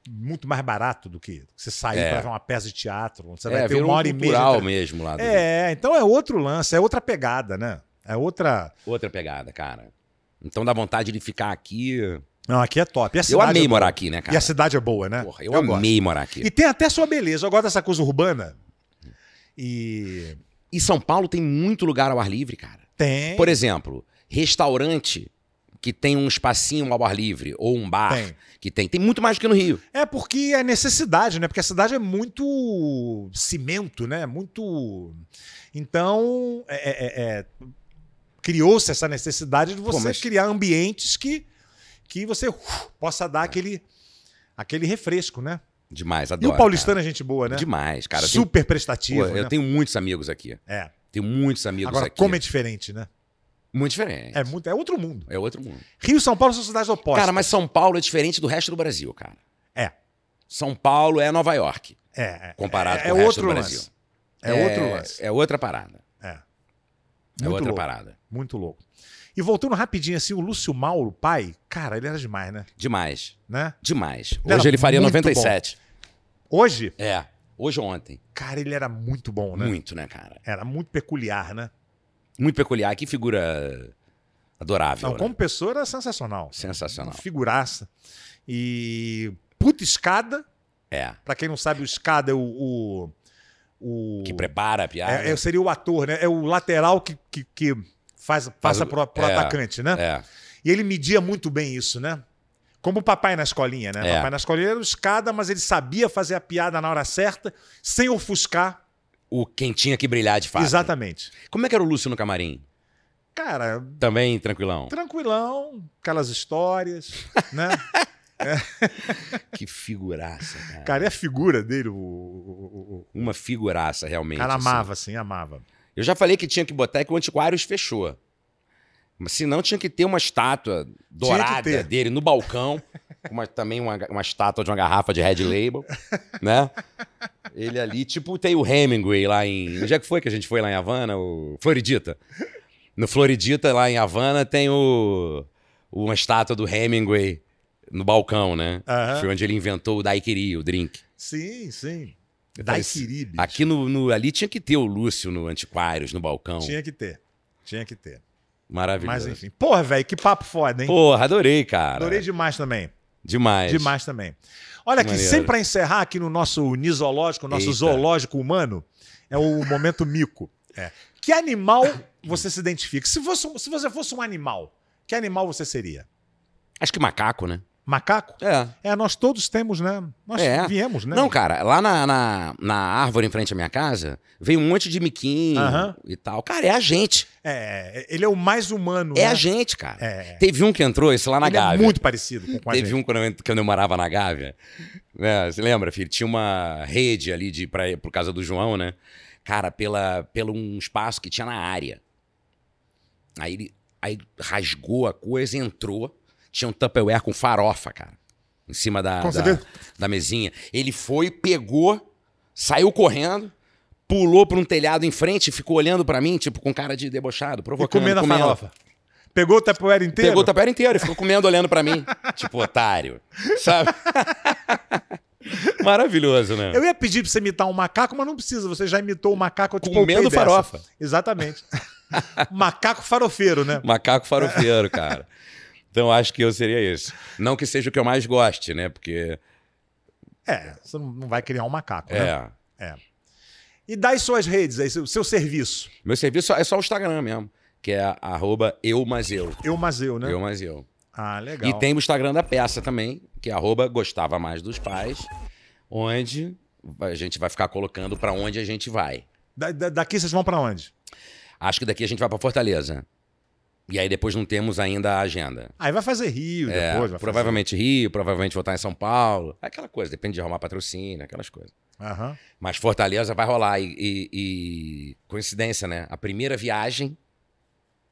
S2: muito mais barato do que você sair é. para ver uma peça de teatro. Você é, vai ter uma hora e meia. Entre... mesmo lá. é, Rio. então é outro lance, é outra pegada, né? É outra.
S1: Outra pegada, cara. Então dá vontade de ficar aqui
S2: não, aqui é top. eu amei é morar aqui, né, cara? E a cidade é boa, né? Porra, eu, eu amei gosto. morar aqui. E tem até sua beleza. Eu gosto dessa coisa urbana. E. E São Paulo tem muito lugar ao ar livre, cara.
S1: Tem. Por exemplo, restaurante que tem um espacinho ao ar livre, ou um bar
S2: tem. que tem. Tem muito mais do que no Rio. É porque é necessidade, né? Porque a cidade é muito cimento, né? Muito. Então, é, é, é... é criou-se essa necessidade de você Pô, mas... criar ambientes que que você uf, uh, possa dar aquele, aquele refresco, né?
S1: Demais, adoro. E o paulistano
S2: cara. é gente boa, né? Demais, cara. Super
S1: tenho... prestativo. Pô, né? Eu tenho muitos amigos aqui. É. Tenho muitos amigos Agora, aqui. Agora,
S2: como é diferente, né? Muito diferente. É, muito, é outro mundo. É outro mundo. Rio e São Paulo são cidades opostas. Cara, mas São Paulo é
S1: diferente do resto do Brasil, cara. É. São Paulo é Nova York. É. é. Comparado é, é, com o resto do Brasil. Lance. É, é outro é, lance.
S2: É outra parada. É. é muito é outra louco. parada. Muito louco. E voltando rapidinho, assim, o Lúcio Mauro, pai, cara, ele era demais, né? Demais. Né? Demais. Ele Hoje ele faria 97. Bom. Hoje? É. Hoje ou ontem. Cara, ele era muito bom, né? Muito, né, cara? Era muito peculiar, né? Muito peculiar. Que figura adorável. Não, né? como pessoa era sensacional. Sensacional. Uma figuraça. E puta escada. É. Pra quem não sabe, o escada é o... o... O... Que prepara a piada. É, é seria o ator, né? É o lateral que, que, que faz, passa pro é, atacante, né? É. E ele media muito bem isso, né? Como o papai na escolinha, né? É. Papai na escolinha era escada, mas ele sabia fazer a piada na hora certa, sem ofuscar. O quem tinha que brilhar de fato. Exatamente. Como é que era o Lúcio no camarim? Cara.
S1: Também tranquilão.
S2: Tranquilão, aquelas histórias, né? É.
S1: que figuraça, cara. Cara, é a figura dele, o. Uma figuraça, realmente. O cara assim. amava, assim, amava. Eu já falei que tinha que botar é que o Antiquários fechou. Mas se não, tinha que ter uma estátua dourada dele no balcão. Uma, também uma, uma estátua de uma garrafa de Red Label, né? Ele ali, tipo, tem o Hemingway lá em... Onde é que foi que a gente foi lá em Havana? O Floridita. No Floridita, lá em Havana, tem o... Uma estátua do Hemingway no balcão, né? Foi onde ele inventou o daiquiri, o drink.
S2: Sim, sim da bicho.
S1: Aqui no, no, ali tinha que ter o Lúcio no Antiquários, no balcão. Tinha
S2: que ter. Tinha que ter.
S1: Maravilhoso. Mas enfim.
S2: Porra, velho, que papo foda, hein? Porra,
S1: adorei, cara. Adorei
S2: demais também.
S1: Demais. Demais
S2: também. Olha aqui, sempre para encerrar aqui no nosso nisológico, nosso Eita. zoológico humano, é o momento mico. É. Que animal você se identifica? Se, fosse, se você fosse um animal, que animal você seria?
S1: Acho que macaco, né?
S2: Macaco? É. É, nós todos temos, né? Nós é.
S1: viemos, né? Não, cara, lá na, na, na, árvore em frente à minha casa, veio um monte de miquinho e tal. Cara, é a gente.
S2: É, ele é o mais humano. É né? a gente, cara. É.
S1: Teve um que entrou, esse lá na ele é Gávea. É muito parecido com, a Teve gente. um quando eu, quando eu morava na Gávea. Né? Você lembra, filho? Tinha uma rede ali de, pra, por causa do João, né? Cara, pela, pelo um espaço que tinha na área. Aí ele aí rasgou a coisa, entrou tinha um Tupperware com farofa, cara. Em cima da, da, da, mesinha. Ele foi, pegou, saiu correndo, pulou para um telhado em frente e ficou olhando para mim, tipo, com cara de debochado, provocando. E comendo, comendo. a farofa.
S2: Pegou o Tupperware inteiro? Pegou o Tupperware inteiro e ficou comendo, olhando para mim.
S1: tipo, otário. Sabe? Maravilhoso, né? Eu ia
S2: pedir pra você imitar um macaco, mas não precisa. Você já imitou o um macaco. Eu Comendo farofa. Exatamente. macaco
S1: farofeiro, né? Macaco farofeiro, cara. Então acho que eu seria esse. Não que seja o que eu mais goste, né? Porque.
S2: É, você não vai criar um macaco, é. né? É. é. E das suas redes aí, o seu serviço. Meu serviço é só o Instagram mesmo, que é
S1: arroba eumaseu. né? Eumaseu.
S2: Ah, legal. E tem
S1: o Instagram da peça também, que é arroba gostava mais dos pais, onde a gente vai ficar colocando para onde a gente vai. Da, da, daqui vocês vão para onde? Acho que daqui a gente vai para Fortaleza. E aí depois não temos ainda a agenda. Aí vai fazer Rio é, depois. provavelmente fazer... Rio, provavelmente voltar em São Paulo. Aquela coisa, depende de arrumar patrocínio, aquelas coisas. Uhum. Mas Fortaleza vai rolar. E, e, e, coincidência, né? A primeira viagem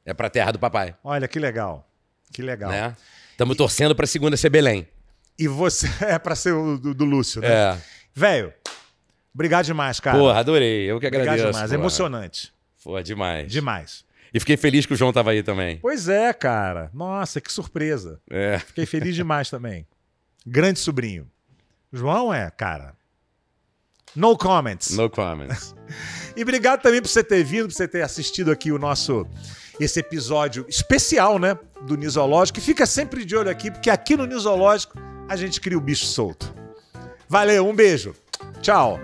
S1: é pra terra do papai.
S2: Olha, que legal. Que legal.
S1: Estamos né? e... torcendo pra segunda ser Belém.
S2: E você é pra ser o do, do Lúcio, né? É. Velho, obrigado demais, cara. Porra, adorei. Eu que agradeço. Obrigado demais. Porra.
S1: Emocionante. Foi demais. Demais. E fiquei feliz que o João estava aí também.
S2: Pois é, cara. Nossa, que surpresa. É. Fiquei feliz demais também. Grande sobrinho. João é, cara. No comments. No comments. e obrigado também por você ter vindo, por você ter assistido aqui o nosso esse episódio especial, né, do Nisológico. E fica sempre de olho aqui, porque aqui no Nisológico a gente cria o bicho solto. Valeu, um beijo. Tchau.